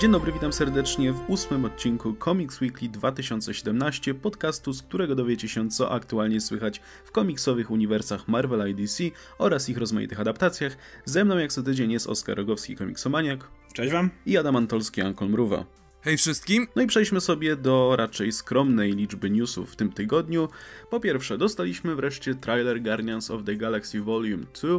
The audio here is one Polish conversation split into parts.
Dzień dobry, witam serdecznie w ósmym odcinku Comics Weekly 2017, podcastu, z którego dowiecie się, co aktualnie słychać w komiksowych uniwersach Marvel i DC oraz ich rozmaitych adaptacjach. Ze mną jak co tydzień jest Oskar Rogowski, komiksomaniak. Cześć wam. I Adam Antolski, Ankol Mruwa. Hej wszystkim! No i przejdźmy sobie do raczej skromnej liczby newsów w tym tygodniu. Po pierwsze, dostaliśmy wreszcie trailer Guardians of the Galaxy Volume 2,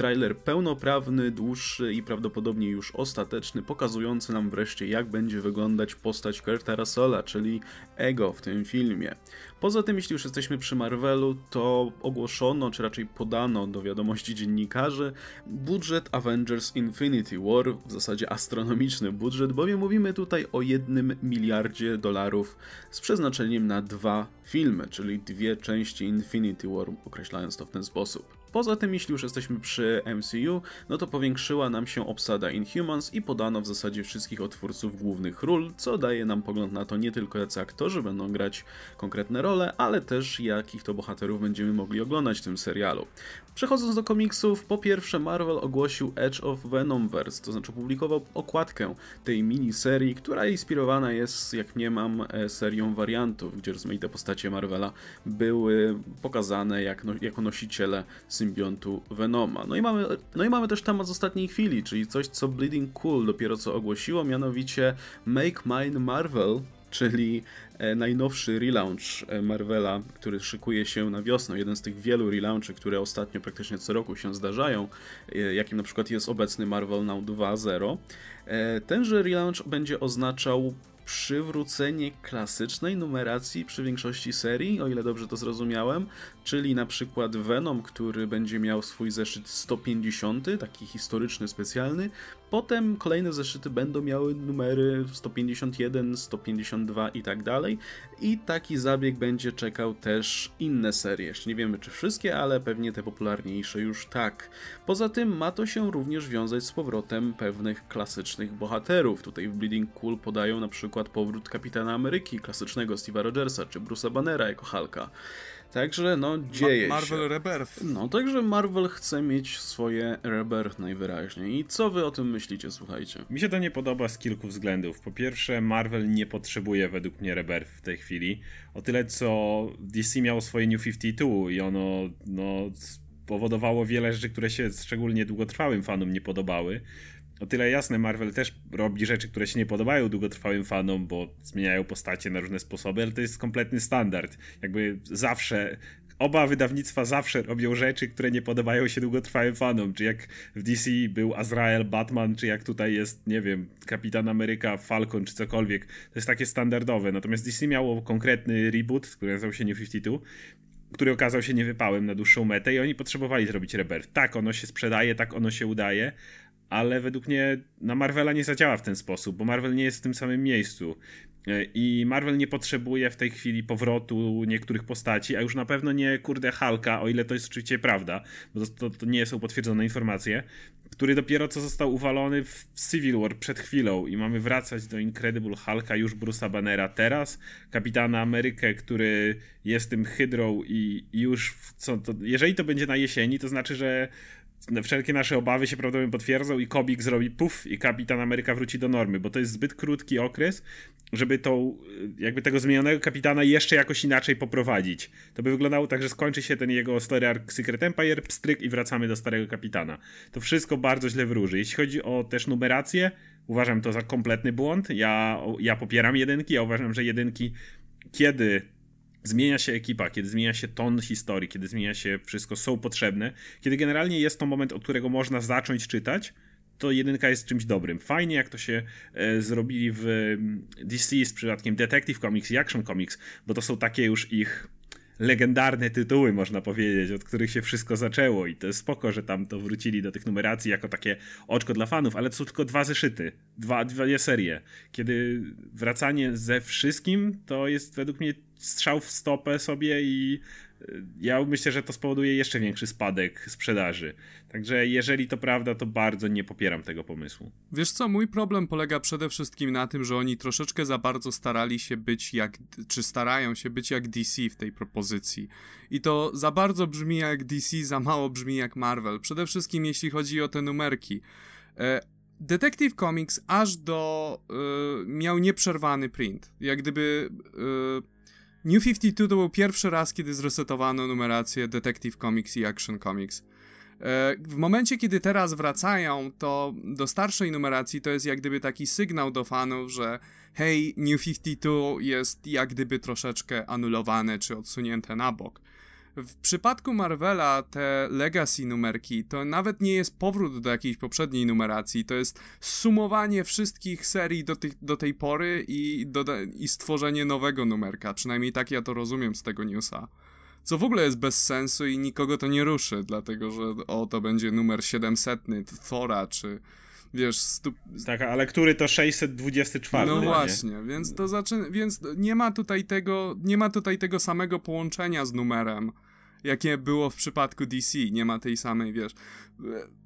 Trailer pełnoprawny, dłuższy i prawdopodobnie już ostateczny, pokazujący nam wreszcie jak będzie wyglądać postać Kurta Russella, czyli Ego w tym filmie. Poza tym, jeśli już jesteśmy przy Marvelu, to ogłoszono, czy raczej podano do wiadomości dziennikarzy, budżet Avengers Infinity War, w zasadzie astronomiczny budżet, bowiem mówimy tutaj o jednym miliardzie dolarów z przeznaczeniem na dwa filmy, czyli dwie części Infinity War, określając to w ten sposób. Poza tym, jeśli już jesteśmy przy MCU, no to powiększyła nam się obsada Inhumans i podano w zasadzie wszystkich otwórców głównych ról, co daje nam pogląd na to nie tylko jacy aktorzy będą grać konkretne role, ale też jakich to bohaterów będziemy mogli oglądać w tym serialu. Przechodząc do komiksów, po pierwsze Marvel ogłosił Edge of Venomverse, to znaczy opublikował okładkę tej miniserii, która inspirowana jest, jak nie mam, e, serią wariantów, gdzie rozmaite postacie Marvela były pokazane jak no, jako nosiciele symbiontu Venoma. No i, mamy, no i mamy też temat z ostatniej chwili, czyli coś, co Bleeding Cool dopiero co ogłosiło, mianowicie Make Mine Marvel, czyli E, najnowszy relaunch e, Marvela, który szykuje się na wiosnę. Jeden z tych wielu relaunchów, które ostatnio praktycznie co roku się zdarzają, e, jakim na przykład jest obecny Marvel Now 2.0. Tenże relaunch będzie oznaczał przywrócenie klasycznej numeracji przy większości serii, o ile dobrze to zrozumiałem, czyli na przykład Venom, który będzie miał swój zeszyt 150, taki historyczny, specjalny, Potem kolejne zeszyty będą miały numery 151, 152 i tak dalej. I taki zabieg będzie czekał też inne serie. Jeszcze nie wiemy czy wszystkie, ale pewnie te popularniejsze już tak. Poza tym ma to się również wiązać z powrotem pewnych klasycznych bohaterów. Tutaj w Bleeding Cool podają na przykład powrót Kapitana Ameryki, klasycznego Steve'a Rogersa czy Bruce'a Bannera jako Hulka. Także no dzieje Ma Marvel się. Rebirth. No, także Marvel chce mieć swoje Rebirth najwyraźniej. I co wy o tym myślicie, słuchajcie? Mi się to nie podoba z kilku względów. Po pierwsze, Marvel nie potrzebuje według mnie Rebirth w tej chwili. O tyle co DC miało swoje New 52 i ono no powodowało wiele rzeczy, które się szczególnie długotrwałym fanom nie podobały o no tyle jasne, Marvel też robi rzeczy, które się nie podobają długotrwałym fanom, bo zmieniają postacie na różne sposoby, ale to jest kompletny standard. Jakby zawsze oba wydawnictwa zawsze robią rzeczy, które nie podobają się długotrwałym fanom. Czy jak w DC był Azrael, Batman, czy jak tutaj jest, nie wiem, Kapitan Ameryka, Falcon, czy cokolwiek. To jest takie standardowe. Natomiast DC miało konkretny reboot, który nazywał się New 52, który okazał się niewypałem na dłuższą metę i oni potrzebowali zrobić rebirth. Tak ono się sprzedaje, tak ono się udaje, ale według mnie na Marvela nie zadziała w ten sposób, bo Marvel nie jest w tym samym miejscu. E, I Marvel nie potrzebuje w tej chwili powrotu niektórych postaci, a już na pewno nie kurde Halka, o ile to jest oczywiście prawda, bo to, to, nie są potwierdzone informacje, który dopiero co został uwalony w Civil War przed chwilą i mamy wracać do Incredible Hulka już Bruce'a Bannera teraz, Kapitana Amerykę, który jest tym hydrą i, i już, co, to, jeżeli to będzie na jesieni, to znaczy, że wszelkie nasze obawy się prawdopodobnie potwierdzą i Kobik zrobi puf i Kapitan Ameryka wróci do normy, bo to jest zbyt krótki okres, żeby tą, jakby tego zmienionego kapitana jeszcze jakoś inaczej poprowadzić. To by wyglądało tak, że skończy się ten jego story arc Secret Empire, pstryk i wracamy do starego kapitana. To wszystko bardzo źle wróży. Jeśli chodzi o też numerację, uważam to za kompletny błąd. Ja, ja popieram jedynki, ja uważam, że jedynki kiedy zmienia się ekipa, kiedy zmienia się ton historii, kiedy zmienia się wszystko, są potrzebne, kiedy generalnie jest to moment, od którego można zacząć czytać, to jedynka jest czymś dobrym. Fajnie, jak to się e, zrobili w mm, DC z przypadkiem Detective Comics i Action Comics, bo to są takie już ich legendarne tytuły, można powiedzieć, od których się wszystko zaczęło i to jest spoko, że tam to wrócili do tych numeracji jako takie oczko dla fanów, ale to są tylko dwa zeszyty, dwa, dwie serie. Kiedy wracanie ze wszystkim to jest według mnie strzał w stopę sobie i ja myślę, że to spowoduje jeszcze większy spadek sprzedaży. Także jeżeli to prawda, to bardzo nie popieram tego pomysłu. Wiesz co, mój problem polega przede wszystkim na tym, że oni troszeczkę za bardzo starali się być jak, czy starają się być jak DC w tej propozycji. I to za bardzo brzmi jak DC, za mało brzmi jak Marvel. Przede wszystkim jeśli chodzi o te numerki. E, Detective Comics aż do. E, miał nieprzerwany print. Jak gdyby. E, New 52 to był pierwszy raz, kiedy zresetowano numerację Detective Comics i Action Comics. E, w momencie, kiedy teraz wracają, to do starszej numeracji to jest jak gdyby taki sygnał do fanów, że hey, New 52 jest jak gdyby troszeczkę anulowane czy odsunięte na bok. W przypadku Marvela te legacy numerki to nawet nie jest powrót do jakiejś poprzedniej numeracji, to jest sumowanie wszystkich serii do, tych, do tej pory i, do, i stworzenie nowego numerka. Przynajmniej tak ja to rozumiem z tego newsa. Co w ogóle jest bez sensu i nikogo to nie ruszy, dlatego że o to będzie numer 700 Thora czy wiesz... Stu... Tak, ale który to 624, No właśnie, więc to zaczyna... Więc nie ma tutaj tego, nie ma tutaj tego samego połączenia z numerem, jakie było w przypadku DC, nie ma tej samej, wiesz...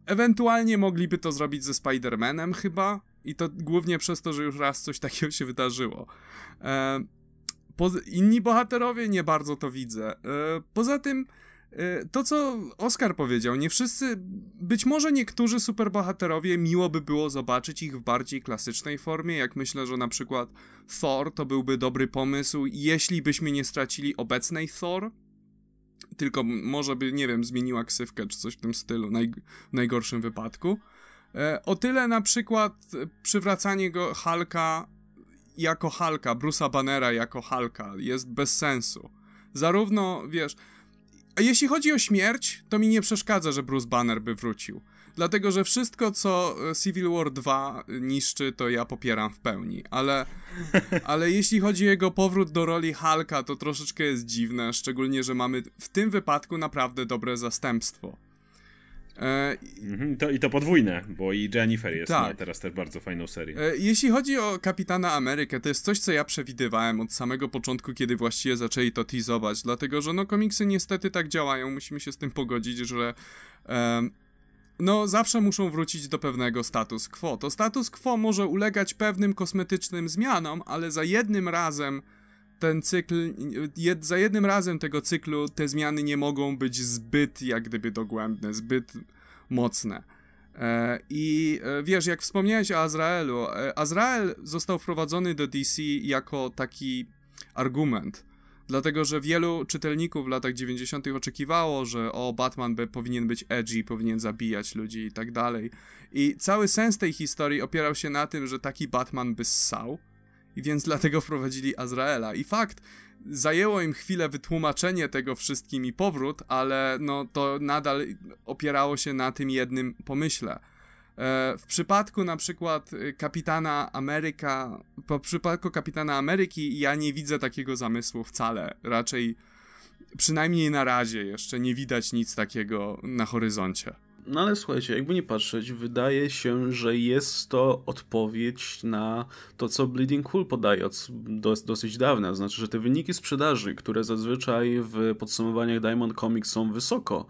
Ewentualnie mogliby to zrobić ze Spider-Manem chyba, i to głównie przez to, że już raz coś takiego się wydarzyło. E, inni bohaterowie nie bardzo to widzę. E, poza tym E, to, co Oscar powiedział, nie wszyscy, być może niektórzy superbohaterowie miło by było zobaczyć ich w bardziej klasycznej formie, jak myślę, że na przykład Thor to byłby dobry pomysł, jeśli byśmy nie stracili obecnej Thor, tylko może by, nie wiem, zmieniła ksywkę czy coś w tym stylu, naj, w najgorszym wypadku. E, o tyle na przykład e, przywracanie go Halka jako Halka, brusa Bannera jako Halka jest bez sensu. Zarówno, wiesz, a jeśli chodzi o śmierć, to mi nie przeszkadza, że Bruce Banner by wrócił. Dlatego, że wszystko, co e, Civil War 2 e, niszczy, to ja popieram w pełni. Ale, ale jeśli chodzi o jego powrót do roli Hulka, to troszeczkę jest dziwne, szczególnie, że mamy w tym wypadku naprawdę dobre zastępstwo. I e, mhm, to, I to podwójne, bo i Jennifer jest tak. teraz też bardzo fajną serię. E, jeśli chodzi o Kapitana Amerykę, to jest coś, co ja przewidywałem od samego początku, kiedy właściwie zaczęli to teasować, dlatego że no komiksy niestety tak działają, musimy się z tym pogodzić, że no zawsze muszą wrócić do pewnego status quo. To status quo może ulegać pewnym kosmetycznym zmianom, ale za jednym razem ten cykl, jed, za jednym razem tego cyklu te zmiany nie mogą być zbyt jak gdyby dogłębne, zbyt mocne. E, I e, wiesz, jak wspomniałeś o Azraelu, e, Azrael został wprowadzony do DC jako taki argument. Dlatego, że wielu czytelników w latach 90. oczekiwało, że o Batman by, powinien być edgy, powinien zabijać ludzi i tak dalej. I cały sens tej historii opierał się na tym, że taki Batman by ssał, i więc dlatego wprowadzili Azraela. I fakt, zajęło im chwilę wytłumaczenie tego wszystkim i powrót, ale no to nadal opierało się na tym jednym pomyśle. E, w przypadku na przykład e, kapitana Ameryka, po przypadku kapitana Ameryki, ja nie widzę takiego zamysłu wcale. Raczej, przynajmniej na razie, jeszcze nie widać nic takiego na horyzoncie. No ale słuchajcie, jakby nie patrzeć, wydaje się, że jest to odpowiedź na to, co Bleeding Cool podaje od dosyć dawna. Znaczy, że te wyniki sprzedaży, które zazwyczaj w podsumowaniach Diamond Comics są wysoko,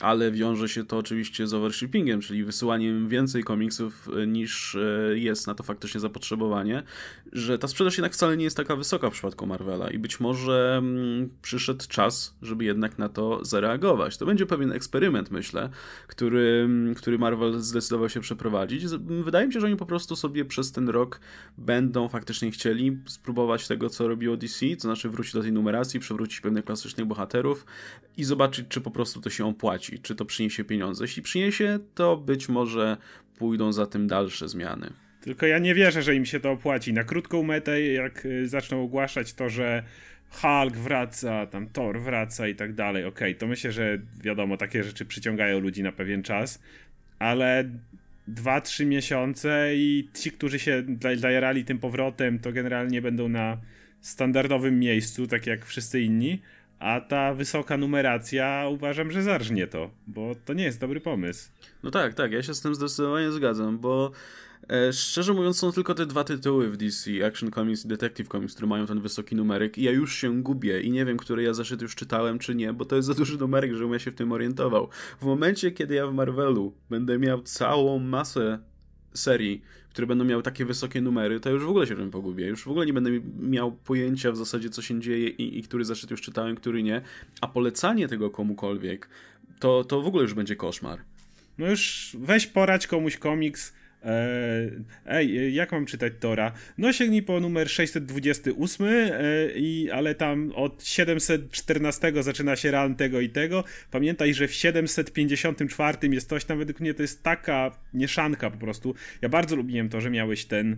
ale wiąże się to oczywiście z overshippingiem, czyli wysyłaniem więcej komiksów e, niż e, jest na to faktycznie zapotrzebowanie, że ta sprzedaż jednak wcale nie jest taka wysoka w przypadku Marvela i być może mm, przyszedł czas, żeby jednak na to zareagować. To będzie pewien eksperyment, myślę, który, mm, który Marvel zdecydował się przeprowadzić. Wydaje mi się, że oni po prostu sobie przez ten rok będą faktycznie chcieli spróbować tego, co robiło DC, to znaczy wrócić do tej numeracji, przywrócić pewnych klasycznych bohaterów i zobaczyć, czy po prostu to się opłaci czy to przyniesie pieniądze. Jeśli przyniesie, to być może pójdą za tym dalsze zmiany. Tylko ja nie wierzę, że im się to opłaci. Na krótką metę, jak y, zaczną ogłaszać to, że Hulk wraca, tam Thor wraca i tak dalej, okej, okay, to myślę, że wiadomo, takie rzeczy przyciągają ludzi na pewien czas, ale 2-3 miesiące i ci, którzy się zajarali tym powrotem, to generalnie będą na standardowym miejscu, tak jak wszyscy inni, a ta wysoka numeracja uważam, że zarżnie to, bo to nie jest dobry pomysł. No tak, tak, ja się z tym zdecydowanie zgadzam, bo e, szczerze mówiąc są tylko te dwa tytuły w DC, Action Comics i Detective Comics, które mają ten wysoki numerik. i ja już się gubię i nie wiem, który ja zeszyt już czytałem czy nie, bo to jest za duży numerek, żebym ja się w tym orientował. W momencie, kiedy ja w Marvelu będę miał całą masę serii, które będą miały takie wysokie numery, to ja już w ogóle się w tym pogubię. Już w ogóle nie będę miał pojęcia w zasadzie, co się dzieje i, i który zeszyt już czytałem, który nie. A polecanie tego komukolwiek, to, to w ogóle już będzie koszmar. No już weź porać komuś komiks, E, ej, e, jak mam czytać Tora? No sięgnij po numer 628, e, i, ale tam od 714 zaczyna się ran tego i tego. Pamiętaj, że w 754 jest coś tam, według mnie to jest taka mieszanka po prostu. Ja bardzo lubiłem to, że miałeś ten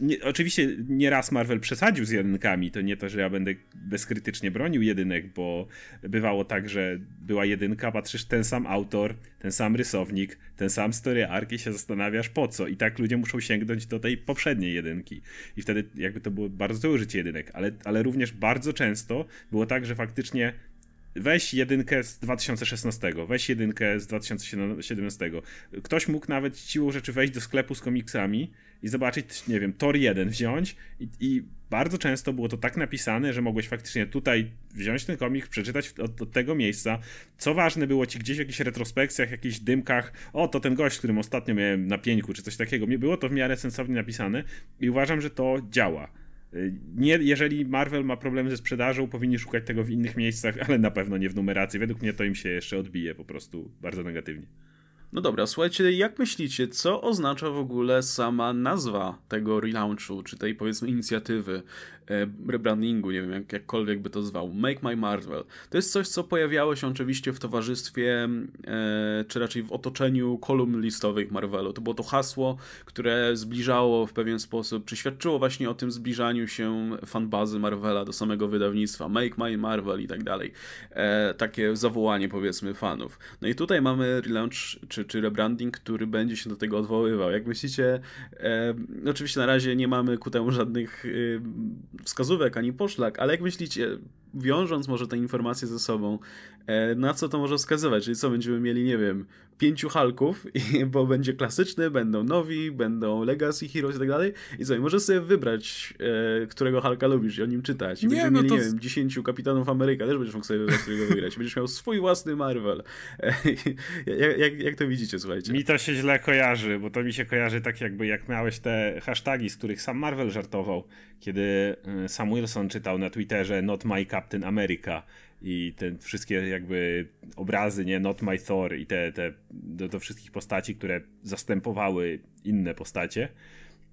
nie, oczywiście nieraz Marvel przesadził z jedynkami, to nie to, że ja będę bezkrytycznie bronił jedynek, bo bywało tak, że była jedynka, patrzysz ten sam autor, ten sam rysownik, ten sam story arc i się zastanawiasz po co i tak ludzie muszą sięgnąć do tej poprzedniej jedynki i wtedy jakby to było bardzo duże życie jedynek, ale, ale również bardzo często było tak, że faktycznie weź jedynkę z 2016, weź jedynkę z 2017. Ktoś mógł nawet siłą rzeczy wejść do sklepu z komiksami i zobaczyć, nie wiem, tor 1 wziąć i, i bardzo często było to tak napisane, że mogłeś faktycznie tutaj wziąć ten komik, przeczytać od, od, tego miejsca. Co ważne, było ci gdzieś w jakichś retrospekcjach, jakichś dymkach, o to ten gość, którym ostatnio miałem na pieńku, czy coś takiego. Było to w miarę sensownie napisane i uważam, że to działa. Y, nie, jeżeli Marvel ma problemy ze sprzedażą, powinni szukać tego w innych miejscach, ale na pewno nie w numeracji. Według mnie to im się jeszcze odbije po prostu bardzo negatywnie. No dobra, słuchajcie, jak myślicie, co oznacza w ogóle sama nazwa tego relaunchu, czy tej powiedzmy inicjatywy? E, rebrandingu, nie wiem, jak, jakkolwiek by to zwał. Make My Marvel. To jest coś, co pojawiało się oczywiście w towarzystwie, mm, e, czy raczej w otoczeniu kolumn listowych Marvelu. To było to hasło, które zbliżało w pewien sposób, czy świadczyło właśnie o tym zbliżaniu się fanbazy Marvela do samego wydawnictwa. Make My Marvel i tak dalej. E, takie zawołanie, powiedzmy, fanów. No i tutaj mamy relaunch, czy, czy rebranding, który będzie się do tego odwoływał. Jak myślicie, e, oczywiście na razie nie mamy ku temu żadnych y, wskazówek, ani poszlak, ale jak myślicie, wiążąc może te informacje ze sobą, e, na co to może wskazywać? Czyli co, będziemy mieli, nie wiem, pięciu Hulków, bo będzie klasyczny, będą nowi, będą Legacy Heroes i tak dalej. I co, i możesz sobie wybrać, e, którego Hulka lubisz i o nim czytać. I nie, będziemy no mieli, to... nie wiem, dziesięciu Kapitanów Ameryka, też będziesz mógł sobie wybrać, którego wygrać. Będziesz miał swój własny Marvel. E, jak, jak, jak to widzicie, słuchajcie? Mi to się źle kojarzy, bo to mi się kojarzy tak jakby jak miałeś te hashtagi, z których sam Marvel żartował, kiedy y, Sam Wilson czytał na Twitterze Not My Cup Captain America i te wszystkie jakby obrazy, nie, Not My Thor i te, te do, do wszystkich postaci, które zastępowały inne postacie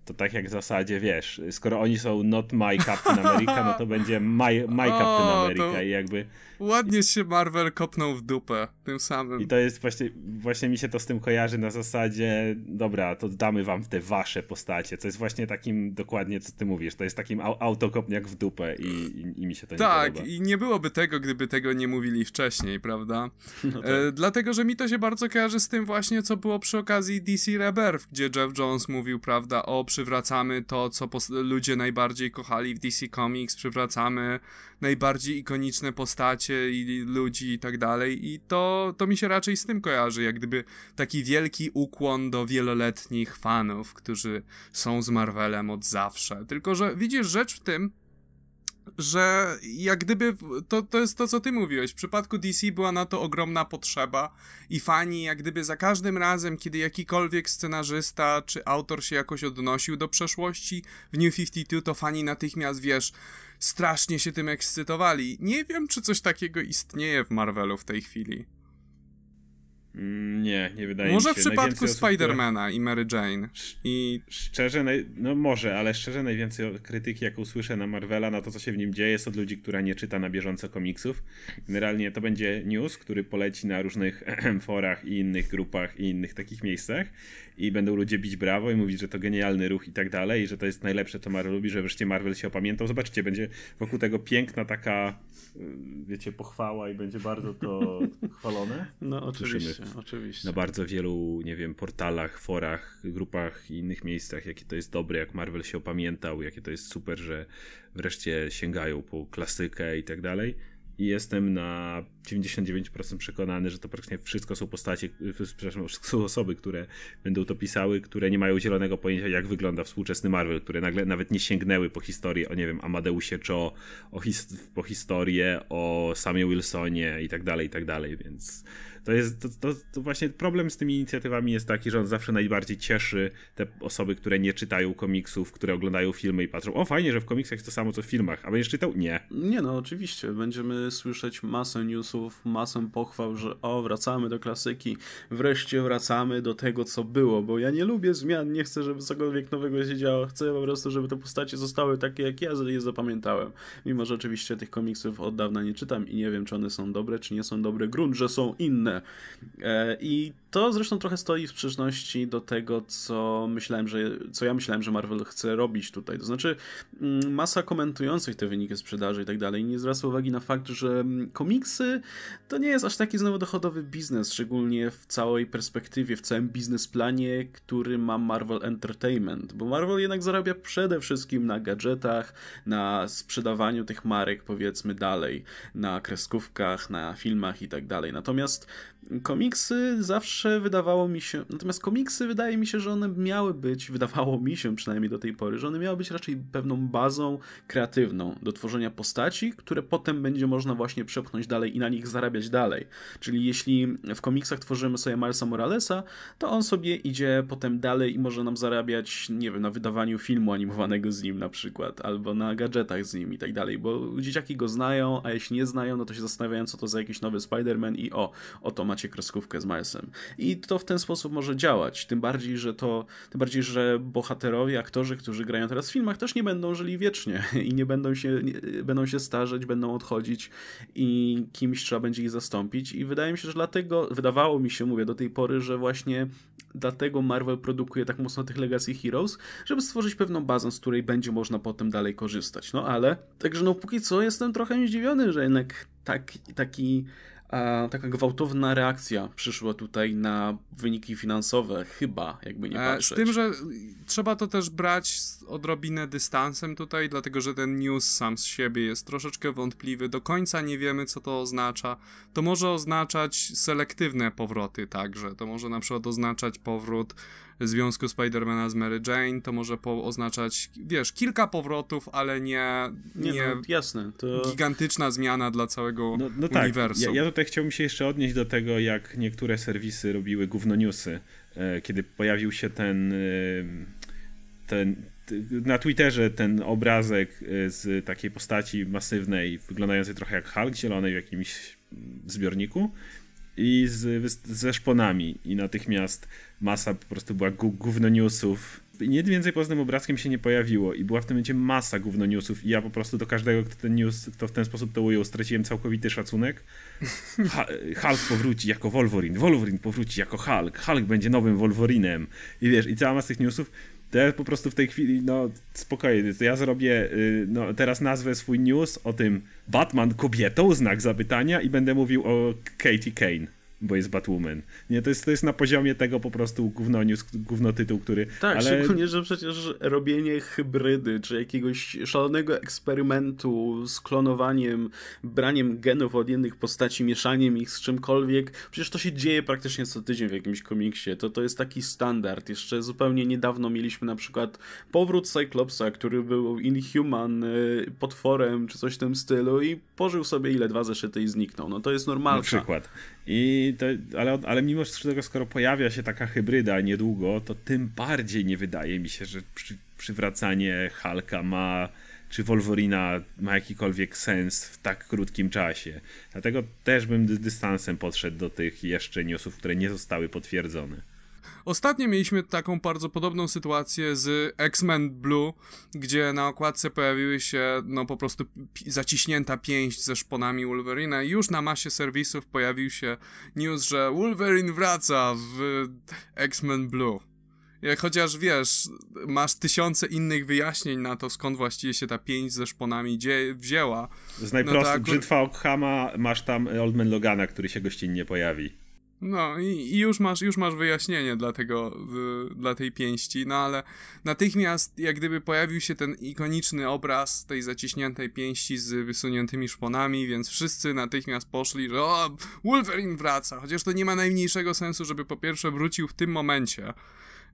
to tak jak w zasadzie, wiesz, skoro oni są not my Captain America, no to będzie my, my Captain America i jakby... Ładnie się Marvel kopnął w dupę tym samym. I to jest właśnie, właśnie mi się to z tym kojarzy na zasadzie, dobra, to damy wam te wasze postacie, co jest właśnie takim dokładnie, co ty mówisz, to jest takim autokopniak w dupę i, i, i mi się to tak, nie Tak, i nie byłoby tego, gdyby tego nie mówili wcześniej, prawda? No e, tak. e, dlatego, że mi to się bardzo kojarzy z tym właśnie, co było przy okazji DC Rebirth, gdzie Jeff Jones mówił, prawda, o przywracamy to, co ludzie najbardziej kochali w DC Comics, przywracamy najbardziej ikoniczne postacie i ludzi i tak dalej. I to, to mi się raczej z tym kojarzy, jak gdyby taki wielki ukłon do wieloletnich fanów, którzy są z Marvelem od zawsze. Tylko, że widzisz rzecz w tym, że jak gdyby to, to jest to, co ty mówiłeś. W przypadku DC była na to ogromna potrzeba i fani, jak gdyby za każdym razem, kiedy jakikolwiek scenarzysta czy autor się jakoś odnosił do przeszłości w New 52, to fani natychmiast wiesz, strasznie się tym ekscytowali. Nie wiem, czy coś takiego istnieje w Marvelu w tej chwili. Mm, nie, nie wydaje może mi się. Może w przypadku Spidermana które... i Mary Jane. I... Szczerze, naj... no może, ale szczerze najwięcej krytyki, jaką słyszę na Marvela, na to, co się w nim dzieje, jest od ludzi, która nie czyta na bieżąco komiksów. Generalnie to będzie news, który poleci na różnych forach i innych grupach i innych takich miejscach i będą ludzie bić brawo i mówić, że to genialny ruch i tak dalej, i że to jest najlepsze, To Marvel lubi, że wreszcie Marvel się opamiętał. Zobaczcie, będzie wokół tego piękna taka, y, wiecie, pochwała i będzie bardzo to chwalone. No oczywiście oczywiście, Na bardzo wielu, nie wiem, portalach, forach, grupach i innych miejscach, jakie to jest dobre, jak Marvel się opamiętał, jakie to jest super, że wreszcie sięgają po klasykę i tak dalej. I jestem na 99% przekonany, że to praktycznie wszystko są postacie, przepraszam, są osoby, które będą to pisały, które nie mają zielonego pojęcia, jak wygląda współczesny Marvel, które nagle nawet nie sięgnęły po historię o, nie wiem, Amadeusie Cho, o his po historię o samie Wilsonie i tak dalej, i tak dalej, więc to jest, to, to, to, właśnie problem z tymi inicjatywami jest taki, że on zawsze najbardziej cieszy te osoby, które nie czytają komiksów, które oglądają filmy i patrzą, o fajnie, że w komiksach jest to samo, co w filmach, a będziesz czytał? Nie. Nie, no oczywiście, będziemy słyszeć masę newsów masą pochwał, że o, wracamy do klasyki, wreszcie wracamy do tego, co było, bo ja nie lubię zmian, nie chcę, żeby cokolwiek nowego się działo, chcę po prostu, żeby te postacie zostały takie, jak ja je zapamiętałem. Mimo, że oczywiście tych komiksów od dawna nie czytam i nie wiem, czy one są dobre, czy nie są dobre, grunt, że są inne. E, I to zresztą trochę stoi w sprzeczności do tego, co myślałem, że, co ja myślałem, że Marvel chce robić tutaj. To znaczy, mm, masa komentujących te wyniki sprzedaży i tak dalej nie zwraca uwagi na fakt, że mm, komiksy to nie jest aż taki znowu dochodowy biznes, szczególnie w całej perspektywie, w całym biznesplanie, który ma Marvel Entertainment, bo Marvel jednak zarabia przede wszystkim na gadżetach, na sprzedawaniu tych marek powiedzmy dalej, na kreskówkach, na filmach i tak dalej. Natomiast komiksy zawsze wydawało mi się, natomiast komiksy wydaje mi się, że one miały być, wydawało mi się przynajmniej do tej pory, że one miały być raczej pewną bazą kreatywną do tworzenia postaci, które potem będzie można właśnie przepchnąć dalej i na nie nich zarabiać dalej. Czyli jeśli w komiksach tworzymy sobie Milesa Moralesa, to on sobie idzie potem dalej i może nam zarabiać, nie wiem, na wydawaniu filmu animowanego z nim na przykład, albo na gadżetach z nim i tak dalej, bo dzieciaki go znają, a jeśli nie znają, no to się zastanawiają, co to za jakiś nowy Spider-Man i o, oto macie kreskówkę z Milesem. I to w ten sposób może działać, tym bardziej, że to, tym bardziej, że bohaterowie, aktorzy, którzy grają teraz w filmach, też nie będą żyli wiecznie i nie będą się, nie, będą się starzeć, będą odchodzić i kimś trzeba będzie ich zastąpić i wydaje mi się, że dlatego, wydawało mi się, mówię, do tej pory, że właśnie dlatego Marvel produkuje tak mocno tych Legacy Heroes, żeby stworzyć pewną bazę, z której będzie można potem dalej korzystać. No ale, także no póki co jestem trochę zdziwiony, że jednak tak, taki taka gwałtowna reakcja przyszła tutaj na wyniki finansowe, chyba, jakby nie e, patrzeć. Z tym, że trzeba to też brać z odrobinę dystansem tutaj, dlatego że ten news sam z siebie jest troszeczkę wątpliwy, do końca nie wiemy, co to oznacza. To może oznaczać selektywne powroty także, to może na przykład oznaczać powrót związku Spidermana z Mary Jane, to może oznaczać, wiesz, kilka powrotów, ale nie, nie, nie no, jasne, to... gigantyczna zmiana dla całego no, no tak, uniwersum. Tak. Ja, ja tutaj chciałbym się jeszcze odnieść do tego, jak niektóre serwisy robiły gówno newsy, e, kiedy pojawił się ten, e, ten na Twitterze ten obrazek e, z takiej postaci masywnej, wyglądającej trochę jak Hulk, zielonej w jakimś mm, zbiorniku i z, ze szponami i natychmiast masa po prostu była gówno newsów. I nic więcej poza obrazkiem się nie pojawiło i była w tym momencie masa gówno newsów i ja po prostu do każdego, kto ten news, kto w ten sposób to ujął, straciłem całkowity szacunek. Ha Hulk powróci jako Wolverine, Wolverine powróci jako Hulk, Hulk będzie nowym Wolverinem i wiesz, i cała masa tych newsów. To ja po prostu w tej chwili, no spokojnie, to ja zrobię, y, no teraz nazwę swój news o tym Batman kobietą, znak zapytania i będę mówił o Katie Kane bo jest Batwoman. Nie, to jest, to jest na poziomie tego po prostu gówno, news, gówno tytuł, który... Tak, ale... szczególnie, że przecież robienie hybrydy, czy jakiegoś szalonego eksperymentu z klonowaniem, braniem genów od jednych postaci, mieszaniem ich z czymkolwiek, przecież to się dzieje praktycznie co tydzień w jakimś komiksie. To, to jest taki standard. Jeszcze zupełnie niedawno mieliśmy na przykład powrót Cyclopsa, który był Inhuman y, potworem, czy coś w tym stylu i pożył sobie ile dwa zeszyty i zniknął. No to jest normalne. Na przykład. I to, ale, ale mimo wszystko, skoro pojawia się taka hybryda niedługo, to tym bardziej nie wydaje mi się, że przy, przywracanie Halka ma czy Wolverina ma jakikolwiek sens w tak krótkim czasie. Dlatego też bym z dystansem podszedł do tych jeszcze newsów, które nie zostały potwierdzone. Ostatnio mieliśmy taką bardzo podobną sytuację z X-Men Blue, gdzie na okładce pojawiły się no po prostu zaciśnięta pięść ze szponami Wolverina i już na masie serwisów pojawił się news, że Wolverine wraca w X-Men Blue. E, chociaż wiesz, masz tysiące innych wyjaśnień na to, skąd właściwie się ta pięć ze szponami dzie- wzięła. Z najprostszych no tak, brzytwa masz tam Oldman Logana, który się gościnnie pojawi. No i, i, już, masz, już masz wyjaśnienie dla, tego, y, dla tej pięści, no ale natychmiast jak gdyby pojawił się ten ikoniczny obraz tej zaciśniętej pięści z wysuniętymi szponami, więc wszyscy natychmiast poszli, że o, Wolverine wraca, chociaż to nie ma najmniejszego sensu, żeby po pierwsze wrócił w tym momencie,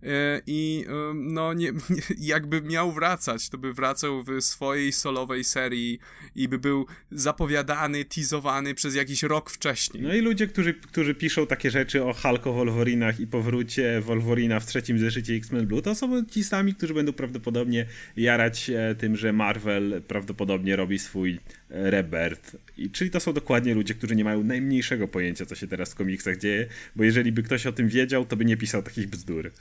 E, i e, no nie, jakby miał wracać, to by wracał w swojej solowej serii i by był zapowiadany, teasowany przez jakiś rok wcześniej. No i ludzie, którzy, którzy piszą takie rzeczy o Hulku Wolworinach i powrócie Wolworina w trzecim zeszycie X-Men Blue, to są ci sami, którzy będą prawdopodobnie jarać e, tym, że Marvel prawdopodobnie robi swój Rebert. I, czyli to są dokładnie ludzie, którzy nie mają najmniejszego pojęcia, co się teraz w komiksach dzieje, bo jeżeli by ktoś o tym wiedział, to by nie pisał takich bzdur.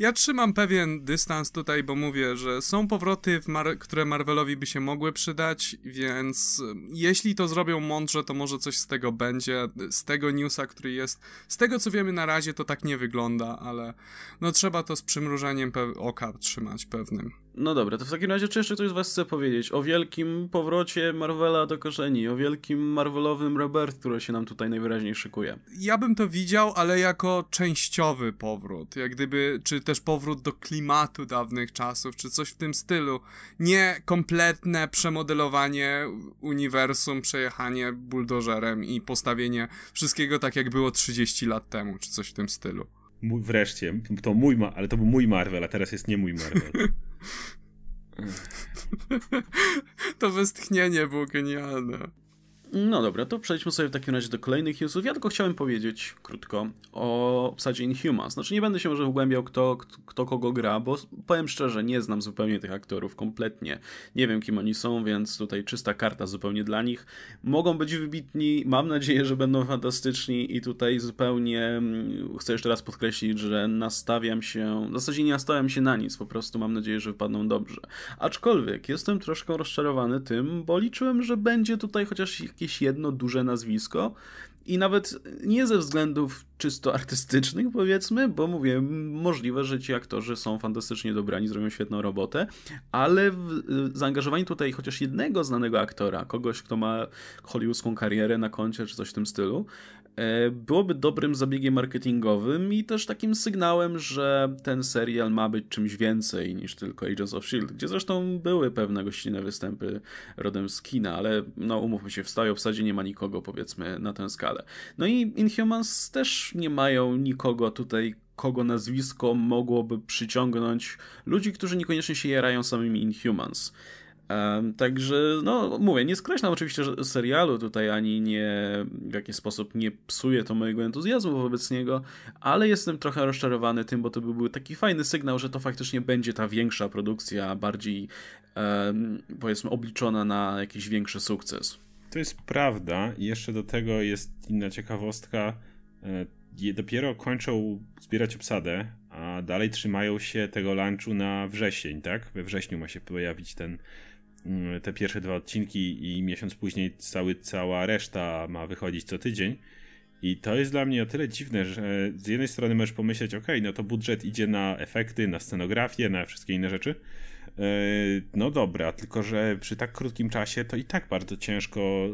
Ja trzymam pewien dystans tutaj, bo mówię, że są powroty, Mar które Marvelowi by się mogły przydać, więc jeśli to zrobią mądrze, to może coś z tego będzie, z tego newsa, który jest. Z tego, co wiemy na razie, to tak nie wygląda, ale no trzeba to z przymrużeniem oka trzymać pewnym. No dobra, to w takim razie czy jeszcze ktoś z was chce powiedzieć o wielkim powrocie Marvela do korzeni, o wielkim Marvelowym Robert, który się nam tutaj najwyraźniej szykuje? Ja bym to widział, ale jako częściowy powrót, jak gdyby, czy też powrót do klimatu dawnych czasów, czy coś w tym stylu. Nie kompletne przemodelowanie uniwersum, przejechanie buldożerem i postawienie wszystkiego tak, jak było 30 lat temu, czy coś w tym stylu. Mój, wreszcie, to mój, ale to był mój Marvel, a teraz jest nie mój Marvel. to westchnienie było genialne. No dobra, to przejdźmy sobie w takim razie do kolejnych newsów. Ja tylko chciałem powiedzieć krótko o obsadzie Inhumans. Znaczy nie będę się może wgłębiał kto, kto kogo gra, bo powiem szczerze, nie znam zupełnie tych aktorów kompletnie. Nie wiem kim oni są, więc tutaj czysta karta zupełnie dla nich. Mogą być wybitni, mam nadzieję, że będą fantastyczni i tutaj zupełnie mm, chcę jeszcze raz podkreślić, że nastawiam się, w zasadzie nie nastawiam się na nic, po prostu mam nadzieję, że wypadną dobrze. Aczkolwiek jestem troszkę rozczarowany tym, bo liczyłem, że będzie tutaj chociaż jakieś jedno duże nazwisko. I nawet nie ze względów czysto artystycznych, powiedzmy, bo mówię, możliwe, że ci aktorzy są fantastycznie dobrani, zrobią świetną robotę, ale y, zaangażowanie tutaj chociaż jednego znanego aktora, kogoś, kto ma hollywoodzką karierę na koncie czy coś w tym stylu, E, byłoby dobrym zabiegiem marketingowym i też takim sygnałem, że ten serial ma być czymś więcej niż tylko Agents of S.H.I.E.L.D., gdzie zresztą były pewne gościnne występy rodem z kina, ale no umówmy się, w stałej obsadzie nie ma nikogo powiedzmy na tę skalę. No i Inhumans też nie mają nikogo tutaj kogo nazwisko mogłoby przyciągnąć ludzi, którzy niekoniecznie się jarają samymi Inhumans. Także, no mówię, nie skreślam oczywiście serialu tutaj, ani nie w jakiś sposób nie psuję to mojego entuzjazmu wobec niego, ale jestem trochę rozczarowany tym, bo to by był taki fajny sygnał, że to faktycznie będzie ta większa produkcja, bardziej powiedzmy obliczona na jakiś większy sukces. To jest prawda i jeszcze do tego jest inna ciekawostka. E, dopiero kończą zbierać obsadę, a dalej trzymają się tego lunchu na wrzesień, tak? We wrześniu ma się pojawić ten Mm, te pierwsze dwa odcinki i miesiąc później cały, cała reszta ma wychodzić co tydzień. I to jest dla mnie o tyle dziwne, że z jednej strony możesz pomyśleć, ok, no to budżet idzie na efekty, na scenografię, na wszystkie inne rzeczy. E, no dobra, tylko że przy tak krótkim czasie to i tak bardzo ciężko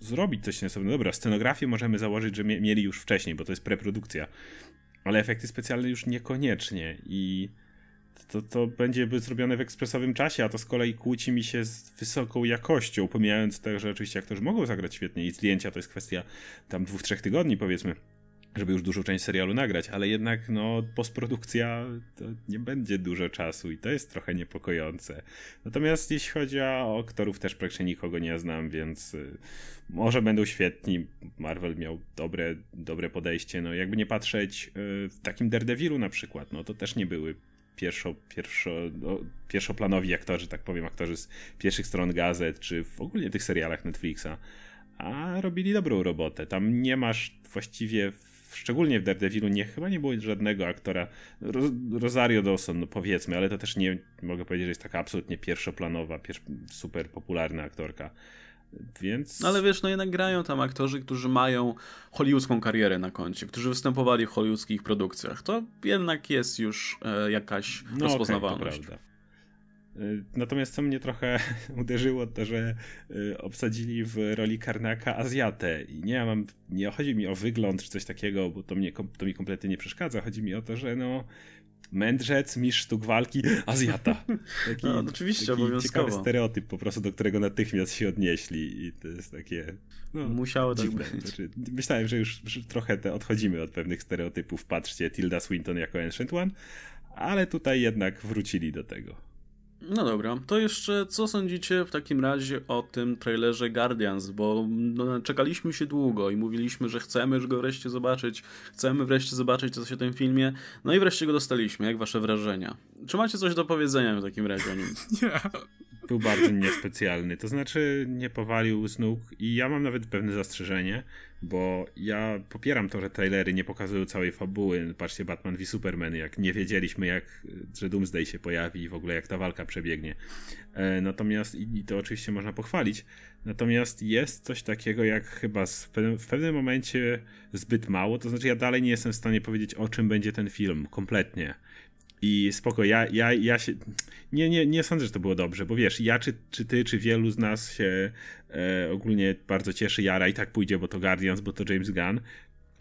zrobić coś sensownego. Dobra, scenografię możemy założyć, że mieli już wcześniej, bo to jest preprodukcja, ale efekty specjalne już niekoniecznie i to, to będzie zrobione w ekspresowym czasie, a to z kolei kłóci mi się z wysoką jakością, pomijając też, że oczywiście aktorzy mogą zagrać świetnie i zdjęcia to jest kwestia tam dwóch, trzech tygodni powiedzmy, żeby już dużą część serialu nagrać, ale jednak no postprodukcja to nie będzie dużo czasu i to jest trochę niepokojące. Natomiast jeśli chodzi o aktorów, też praktycznie nikogo nie znam, więc y, może będą świetni. Marvel miał dobre, dobre podejście, no jakby nie patrzeć y, w takim Daredevilu na przykład, no to też nie były pierwszo, pierwszo, no, pierwszoplanowi aktorzy, tak powiem, aktorzy z pierwszych stron gazet, czy w ogólnie tych serialach Netflixa, a robili dobrą robotę. Tam nie masz właściwie, szczególnie w Daredevilu, nie, chyba nie było żadnego aktora. Rosario Dawson, no powiedzmy, ale to też nie, mogę powiedzieć, że jest taka absolutnie pierwszoplanowa, pier, super popularna aktorka. Więc... No ale wiesz, no jednak grają tam aktorzy, którzy mają hollywoodzką karierę na koncie, którzy występowali w hollywoodzkich produkcjach. To jednak jest już e, jakaś no rozpoznawalność. Okay, e, Natomiast co mnie trochę uderzyło, to że e, obsadzili w roli Karnaka Azjatę i nie, mam, nie chodzi mi o wygląd czy coś takiego, bo to, mnie, to mi kompletnie nie przeszkadza. Chodzi mi o to, że no, mędrzec, mistrz sztuk walki, Azjata. Taki, no, oczywiście, taki ciekawy stereotyp po prostu, do którego natychmiast się odnieśli i to jest takie... No, Musiało tak być. Znaczy, myślałem, że już, już trochę te odchodzimy od pewnych stereotypów. Patrzcie, Tilda Swinton jako Ancient One, ale tutaj jednak wrócili do tego. No dobra, to jeszcze co sądzicie w takim razie o tym trailerze Guardians, bo no, czekaliśmy się długo i mówiliśmy, że chcemy już go wreszcie zobaczyć, chcemy wreszcie zobaczyć co się w tym filmie, no i wreszcie go dostaliśmy, jak wasze wrażenia? Czy macie coś do powiedzenia w takim razie o nim? Nie, był bardzo niespecjalny. To znaczy, nie powalił z nóg i ja mam nawet pewne zastrzeżenie, bo ja popieram to, że trailery nie pokazują całej fabuły. No, patrzcie, Batman v Superman, jak nie wiedzieliśmy, jak, że Doomsday się pojawi i w ogóle jak ta walka przebiegnie. E, natomiast, i to oczywiście można pochwalić, natomiast jest coś takiego, jak chyba w pewnym momencie zbyt mało. To znaczy, ja dalej nie jestem w stanie powiedzieć, o czym będzie ten film kompletnie. I spoko, ja, ja, ja się. Nie, nie, nie sądzę, że to było dobrze, bo wiesz, ja czy, czy ty, czy wielu z nas się e, ogólnie bardzo cieszy, jara i tak pójdzie, bo to Guardians, bo to James Gunn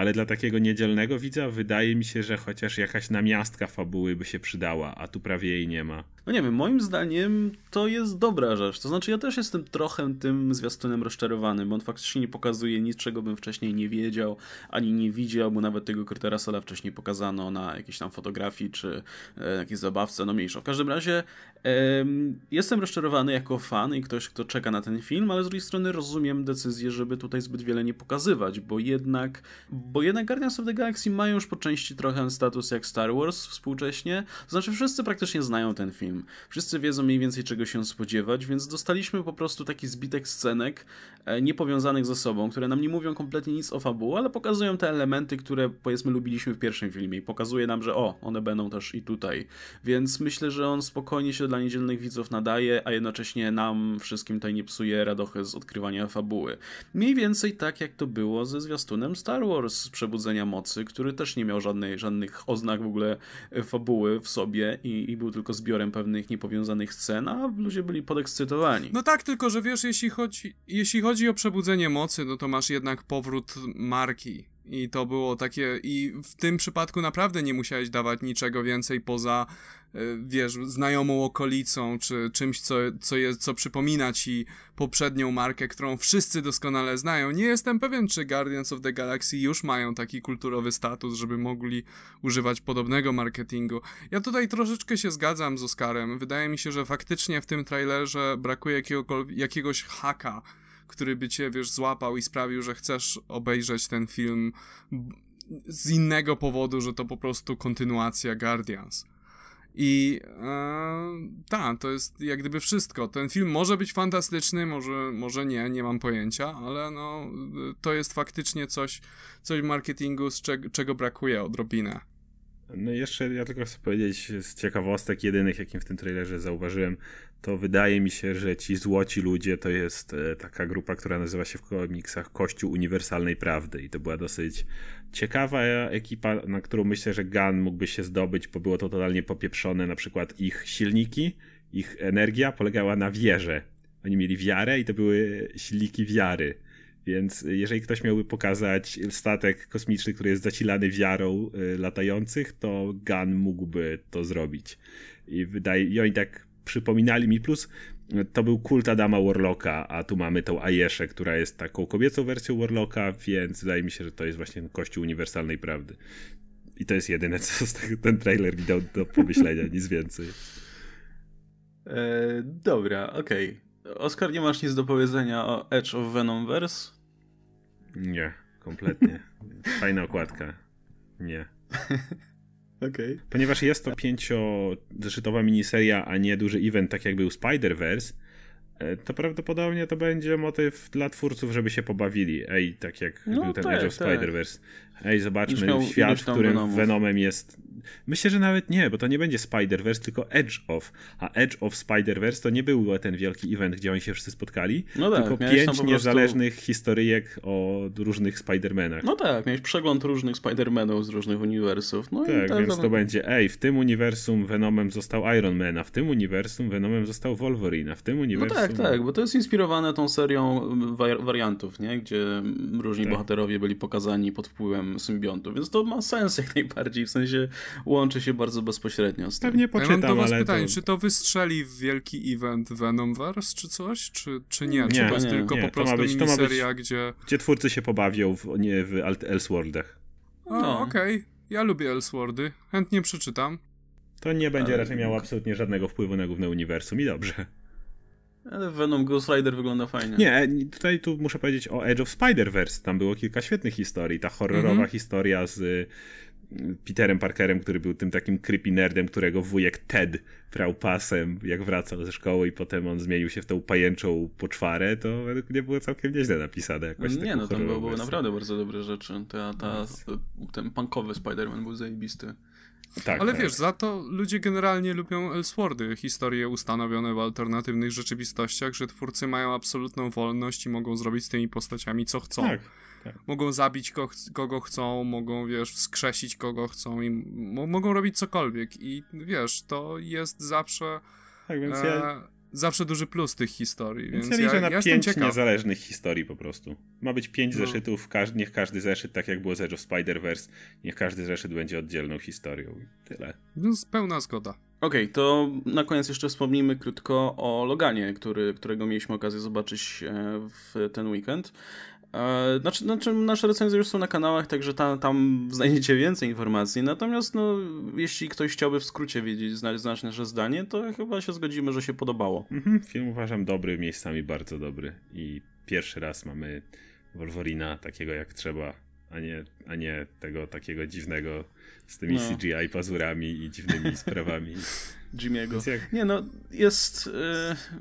ale dla takiego niedzielnego widza wydaje mi się, że chociaż jakaś namiastka fabuły by się przydała, a tu prawie jej nie ma. No nie wiem, moim zdaniem to jest dobra rzecz. To znaczy, ja też jestem trochę tym zwiastunem rozczarowany, bo on faktycznie nie pokazuje niczego, bym wcześniej nie wiedział, ani nie widział, bo nawet tego Curtera Sola wcześniej pokazano na jakiejś tam fotografii, czy e, jakiejś zabawce, no mniejszo. W każdym razie e, jestem rozczarowany jako fan i ktoś, kto czeka na ten film, ale z drugiej strony rozumiem decyzję, żeby tutaj zbyt wiele nie pokazywać, bo jednak bo jednak Guardians of the Galaxy mają już po części trochę status jak Star Wars współcześnie. To znaczy wszyscy praktycznie znają ten film. Wszyscy wiedzą mniej więcej czego się spodziewać, więc dostaliśmy po prostu taki zbitek scenek e, niepowiązanych ze sobą, które nam nie mówią kompletnie nic o fabule, ale pokazują te elementy, które powiedzmy lubiliśmy w pierwszym filmie i pokazuje nam, że o, one będą też i tutaj. Więc myślę, że on spokojnie się dla niedzielnych widzów nadaje, a jednocześnie nam wszystkim tutaj nie psuje radochy z odkrywania fabuły. Mniej więcej tak jak to było ze zwiastunem Star Wars z Przebudzenia Mocy, który też nie miał żadnej, żadnych oznak w ogóle e, fabuły w sobie i, i był tylko zbiorem pewnych niepowiązanych scen, a ludzie byli podekscytowani. No tak, tylko że wiesz, jeśli chodzi, jeśli chodzi o Przebudzenie Mocy, no to masz jednak powrót marki i to było takie. I w tym przypadku naprawdę nie musiałeś dawać niczego więcej poza, e, wiesz, znajomą okolicą, czy czymś, co, co, jest, co przypomina ci poprzednią markę, którą wszyscy doskonale znają. Nie jestem pewien, czy Guardians of the Galaxy już mają taki kulturowy status, żeby mogli używać podobnego marketingu. Ja tutaj troszeczkę się zgadzam z Oskarem. Wydaje mi się, że faktycznie w tym trailerze brakuje jakiegoś haka który by cię, wiesz, złapał i sprawił, że chcesz obejrzeć ten film z innego powodu, że to po prostu kontynuacja Guardians. I e, tak, to jest jak gdyby wszystko. Ten film może być fantastyczny, może, może nie, nie mam pojęcia, ale no, to jest faktycznie coś, coś w marketingu, z czeg czego brakuje odrobinę. No jeszcze ja tylko chcę powiedzieć z ciekawostek jedynych, jakim w tym trailerze zauważyłem, to wydaje mi się, że ci złoci ludzie to jest e, taka grupa, która nazywa się w komiksach Kościół Uniwersalnej Prawdy i to była dosyć ciekawa ekipa, na którą myślę, że Gun mógłby się zdobyć, bo było to totalnie popieprzone, na przykład ich silniki, ich energia polegała na wierze. Oni mieli wiarę i to były silniki wiary więc y, jeżeli ktoś miałby pokazać statek kosmiczny, który jest zacilany wiarą y, latających, to Gun mógłby to zrobić. I wydaje, i oni tak przypominali mi, plus y, to był kult Adama Warlocka, a tu mamy tą Ajeszę, która jest taką kobiecą wersją Warlocka, więc wydaje mi się, że to jest właśnie kościół uniwersalnej prawdy. I to jest jedyne, co ten trailer mi dał do pomyślenia, nic więcej. E, dobra, okej. Okay. Oskar, nie masz nic do powiedzenia o Edge of Venomverse? Nie, kompletnie. Fajna okładka. Nie. Okay. Ponieważ jest to pięciozeszytowa miniseria, a nie duży event, tak jak był Spider-Verse, e, to prawdopodobnie to będzie motyw dla twórców, żeby się pobawili. Ej, tak jak no był ten tak, Edge of tak. Spider-Verse. Ej, zobaczmy miał, świat, w którym Venomów. Venomem jest. Myślę, że nawet nie, bo to nie będzie Spider-Verse, tylko Edge of. A Edge of Spider-Verse to nie był ten wielki event, gdzie oni się wszyscy spotkali. No tak, tylko pięć prostu... niezależnych historyjek o różnych Spider-Manach. No tak, miałeś przegląd różnych Spider-Manów z różnych uniwersów. No tak, tak więc to będzie, ej, w tym uniwersum Venomem został Iron Man, a w tym uniwersum Venomem został Wolverine, a w tym uniwersum. No tak, tak, bo to jest inspirowane tą serią wari- wariantów, nie? gdzie różni tak. bohaterowie byli pokazani pod wpływem symbiontu, więc to ma sens jak najbardziej, w sensie łączy się bardzo bezpośrednio z tym. Pewnie poczytam, ja mam do was pytanie, to... czy to wystrzeli w wielki event Venomverse czy coś, czy, czy nie? nie czy to jest nie, tylko nie, po prostu to ma być, to ma być, gdzie... Gdzie twórcy się pobawią, w, nie w Elseworldach. O, no. okej. Okay. Ja lubię Elseworldy, chętnie przeczytam. To nie będzie raczej miało absolutnie żadnego wpływu na główne uniwersum i dobrze. Ale Venom Ghost Rider wygląda fajnie. Nie, tutaj tu muszę powiedzieć o Edge of Spider-Verse. Tam było kilka świetnych historii. Ta horrorowa mm -hmm. historia z y, Peterem Parkerem, który był tym takim creepy nerdem, którego wujek Ted prał pasem, jak wracał ze szkoły i potem on zmienił się w tą pajęczą poczwarę, to według mnie było całkiem nieźle napisane. Jakoś nie, no tam były, naprawdę bardzo dobre rzeczy. Ta, ta, no. ten punkowy Spider-Man był zajebisty. Tak, Ale tak. wiesz, za to ludzie generalnie lubią Elswordy, historie ustanowione w alternatywnych rzeczywistościach, że twórcy mają absolutną wolność i mogą zrobić z tymi postaciami co chcą. Tak, tak. Mogą zabić ko kogo chcą, mogą, wiesz, wskrzesić kogo chcą i mogą robić cokolwiek. I wiesz, to jest zawsze... Tak, więc e ja zawsze duży plus tych historii. Więc, więc ja, ja na ja pięć niezależnych historii po prostu. Ma być pięć no. zeszytów, każdy, niech każdy zeszyt, tak jak było z Edge of Spider-Verse, niech każdy zeszyt będzie oddzielną historią. Tyle. Więc no, pełna zgoda. Okej, okay, to na koniec jeszcze wspomnijmy krótko o Loganie, który, którego mieliśmy okazję zobaczyć e, w ten weekend. E, znaczy, znaczy nasze recenzje już są na kanałach, także tam, tam znajdziecie więcej informacji. Natomiast no, jeśli ktoś chciałby w skrócie wiedzieć, znać, znać nasze zdanie, to chyba się zgodzimy, że się podobało. Mhm, film uważam dobry, miejscami bardzo dobry. I pierwszy raz mamy Wolverina takiego jak trzeba, a nie, a nie tego takiego dziwnego z tymi no. CGI pazurami i dziwnymi sprawami. Jimmy'ego. Jak... Nie no, jest.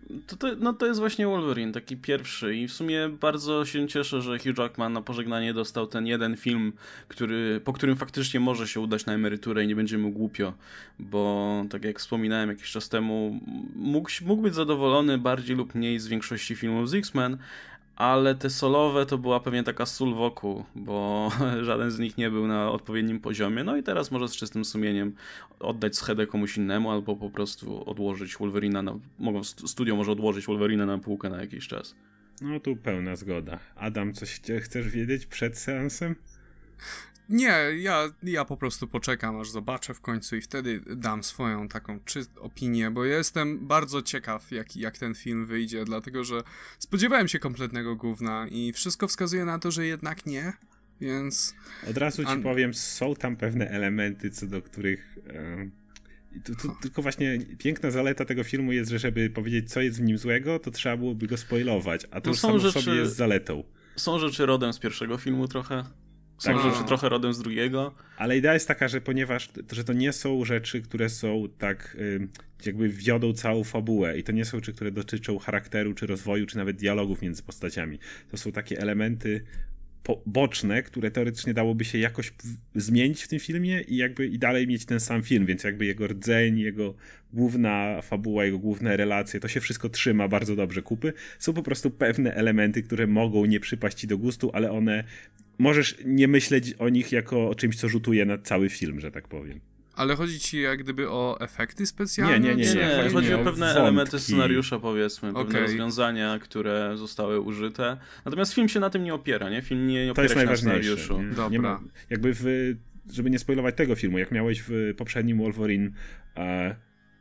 Yy, to, to, no, to jest właśnie Wolverine, taki pierwszy. I w sumie bardzo się cieszę, że Hugh Jackman na pożegnanie dostał ten jeden film, który, po którym faktycznie może się udać na emeryturę i nie będzie mu głupio. Bo tak jak wspominałem jakiś czas temu, mógł, mógł być zadowolony bardziej lub mniej z większości filmów z X-Men, ale te solowe to była pewnie taka sól wokół, bo żaden z nich nie był na odpowiednim poziomie. No i teraz może z czystym sumieniem oddać schedę komuś innemu, albo po prostu odłożyć Wolverina na. Mogą, studio może odłożyć Wolverina na półkę na jakiś czas. No tu pełna zgoda. Adam, coś chcesz wiedzieć przed seansem? Nie, ja, ja po prostu poczekam, aż zobaczę w końcu i wtedy dam swoją taką czy opinię, bo jestem bardzo ciekaw, jak, jak ten film wyjdzie, dlatego że spodziewałem się kompletnego gówna i wszystko wskazuje na to, że jednak nie, więc... Od razu ci An... powiem, są tam pewne elementy, co do których... Yy... Tu, tu, tylko właśnie piękna zaleta tego filmu jest, że żeby powiedzieć, co jest w nim złego, to trzeba byłoby go spoilować, a to no już samo rzeczy, w sobie jest zaletą. Są rzeczy rodem z pierwszego filmu trochę, są tak. rzeczy trochę rodem z drugiego. Ale idea jest taka, że ponieważ że to nie są rzeczy, które są tak jakby wiodą całą fabułę i to nie są rzeczy, które dotyczą charakteru, czy rozwoju, czy nawet dialogów między postaciami. To są takie elementy boczne, które teoretycznie dałoby się jakoś zmienić w tym filmie i jakby i dalej mieć ten sam film, więc jakby jego rdzeń, jego główna fabuła, jego główne relacje, to się wszystko trzyma bardzo dobrze kupy. Są po prostu pewne elementy, które mogą nie przypaść ci do gustu, ale one możesz nie myśleć o nich jako o czymś, co rzutuje na cały film, że tak powiem. Ale chodzi ci jak gdyby o efekty specjalne? Nie, nie, nie. nie. nie. Chodzi o pewne wątki. elementy scenariusza, powiedzmy, pewne okay. rozwiązania, które zostały użyte. Natomiast film się na tym nie opiera, nie? Film nie opiera się na scenariuszu. Nie, Dobra. Nie ma, jakby w, żeby nie spoilować tego filmu, jak miałeś w poprzednim Wolverine e,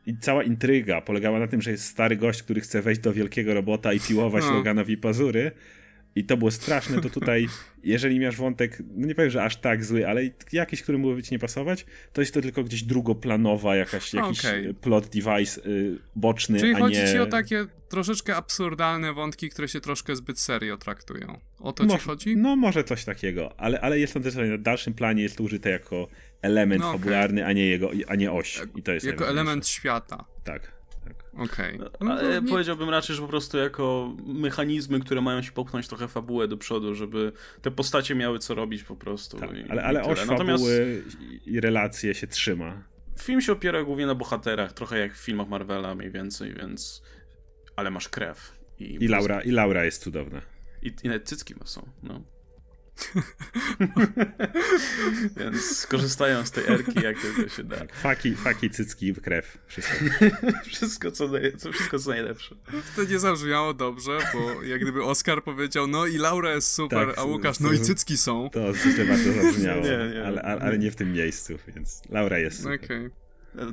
i cała intryga polegała na tym, że jest stary gość, który chce wejść do wielkiego robota i piłować no. Loganowi pazury, i to było straszne, to tutaj, jeżeli miałeś wątek, no nie powiem, że aż tak zły, ale jakiś, który mógłby ci nie pasować, to jest to tylko gdzieś drugoplanowa jakaś, jakiś okay. plot device y, boczny, Czyli a chodzi nie... ci o takie troszeczkę absurdalne wątki, które się troszkę zbyt serio traktują. O to może, ci chodzi? No może coś takiego, ale, ale jest on też na dalszym planie, jest to użyte jako element no, okay. fabularny, a nie jego, a nie oś. I to jest jako element świata. Tak. Tak. Okej. Okay. No, no powiedziałbym raczej, że po prostu jako mechanizmy, które mają się popchnąć trochę fabułę do przodu, żeby te postacie miały co robić po prostu. Tak, i, ale ale i oś Natomiast... fabuły i relacje się trzyma. Film się opiera głównie na bohaterach, trochę jak w filmach Marvela mniej więcej, więc... Ale masz krew. I, I Laura, i Laura jest cudowna. I, i nawet cycki są, no. Więc skorzystają z tej erki, jak tylko się da. Faki, faki, cycki, krew. Wszystko. wszystko, co wszystko, co najlepsze. To nie zabrzmiało dobrze, bo jak gdyby Oskar powiedział, no i Laura jest super, tak, a Łukasz, no i cycki są. To źle bardzo zabrzmiało, nie, nie, no. ale, ale nie w tym miejscu, więc Laura jest super. Okay.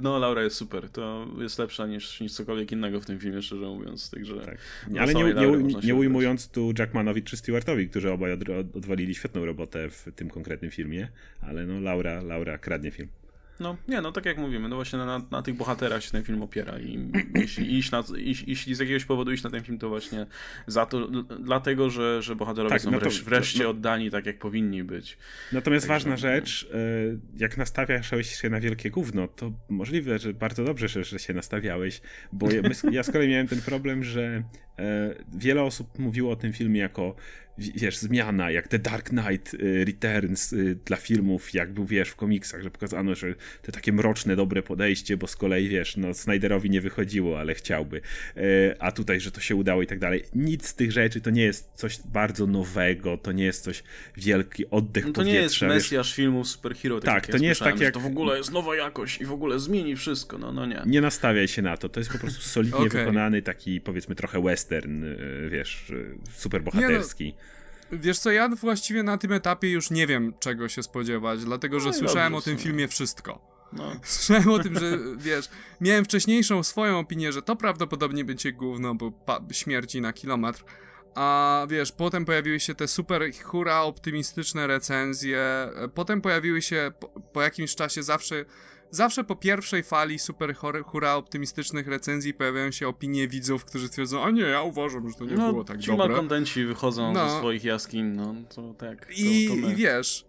No, Laura jest super. To jest lepsza niż, niż cokolwiek innego w tym filmie, szczerze mówiąc. Także tak. Ale nie, nie, nie ujmując tu Jackmanowi czy Stewartowi, którzy obaj od, odwalili świetną robotę w tym konkretnym filmie, ale no, Laura, Laura kradnie film. No, nie, no tak jak mówimy, no właśnie na, na tych bohaterach się ten film opiera i jeśli, iść na, iść, jeśli z jakiegoś powodu iść na ten film, to właśnie za to, dlatego, że, że bohaterowie tak, są no to, wreszcie, wreszcie no, oddani tak, jak powinni być. Natomiast tak, ważna no. rzecz, e, jak nastawiałeś się na wielkie gówno, to możliwe, że bardzo dobrze, że, że się nastawiałeś, bo ja, ja z kolei miałem ten problem, że e, wiele osób mówiło o tym filmie jako wiesz, zmiana, jak The Dark Knight y, Returns y, dla filmów, jak był, wiesz, w komiksach, że pokazano, że te takie mroczne, dobre podejście, bo z kolei, wiesz, no Snyderowi nie wychodziło, ale chciałby, y, a tutaj, że to się udało i tak dalej. Nic z tych rzeczy, to nie jest coś bardzo nowego, to nie jest coś wielki oddech no to powietrza. Tak, to nie jest mesjasz filmów superhero. Tak, tak to nie jest tak jak... To w ogóle jest nowa jakość i w ogóle zmieni wszystko, no, no nie. Nie nastawiaj się na to, to jest po prostu solidnie okay. wykonany taki, powiedzmy, trochę western, wiesz, superbohaterski. Nie, no wiesz co, ja właściwie na tym etapie już nie wiem, czego się spodziewać, dlatego że no słyszałem dobrze, o tym filmie wszystko. No. Słyszałem o tym, że wiesz, miałem wcześniejszą swoją opinię, że to prawdopodobnie będzie gówno, bo śmierci na kilometr. A wiesz, potem pojawiły się te super hura optymistyczne recenzje, potem pojawiły się po, po jakimś czasie zawsze Zawsze po pierwszej fali super hura optymistycznych recenzji pojawiają się opinie widzów, którzy twierdzą, a nie, ja uważam, że to nie no, było tak ci dobre. Ci malkontenci wychodzą no. ze swoich jaskin? no to tak. To, I, to I wiesz,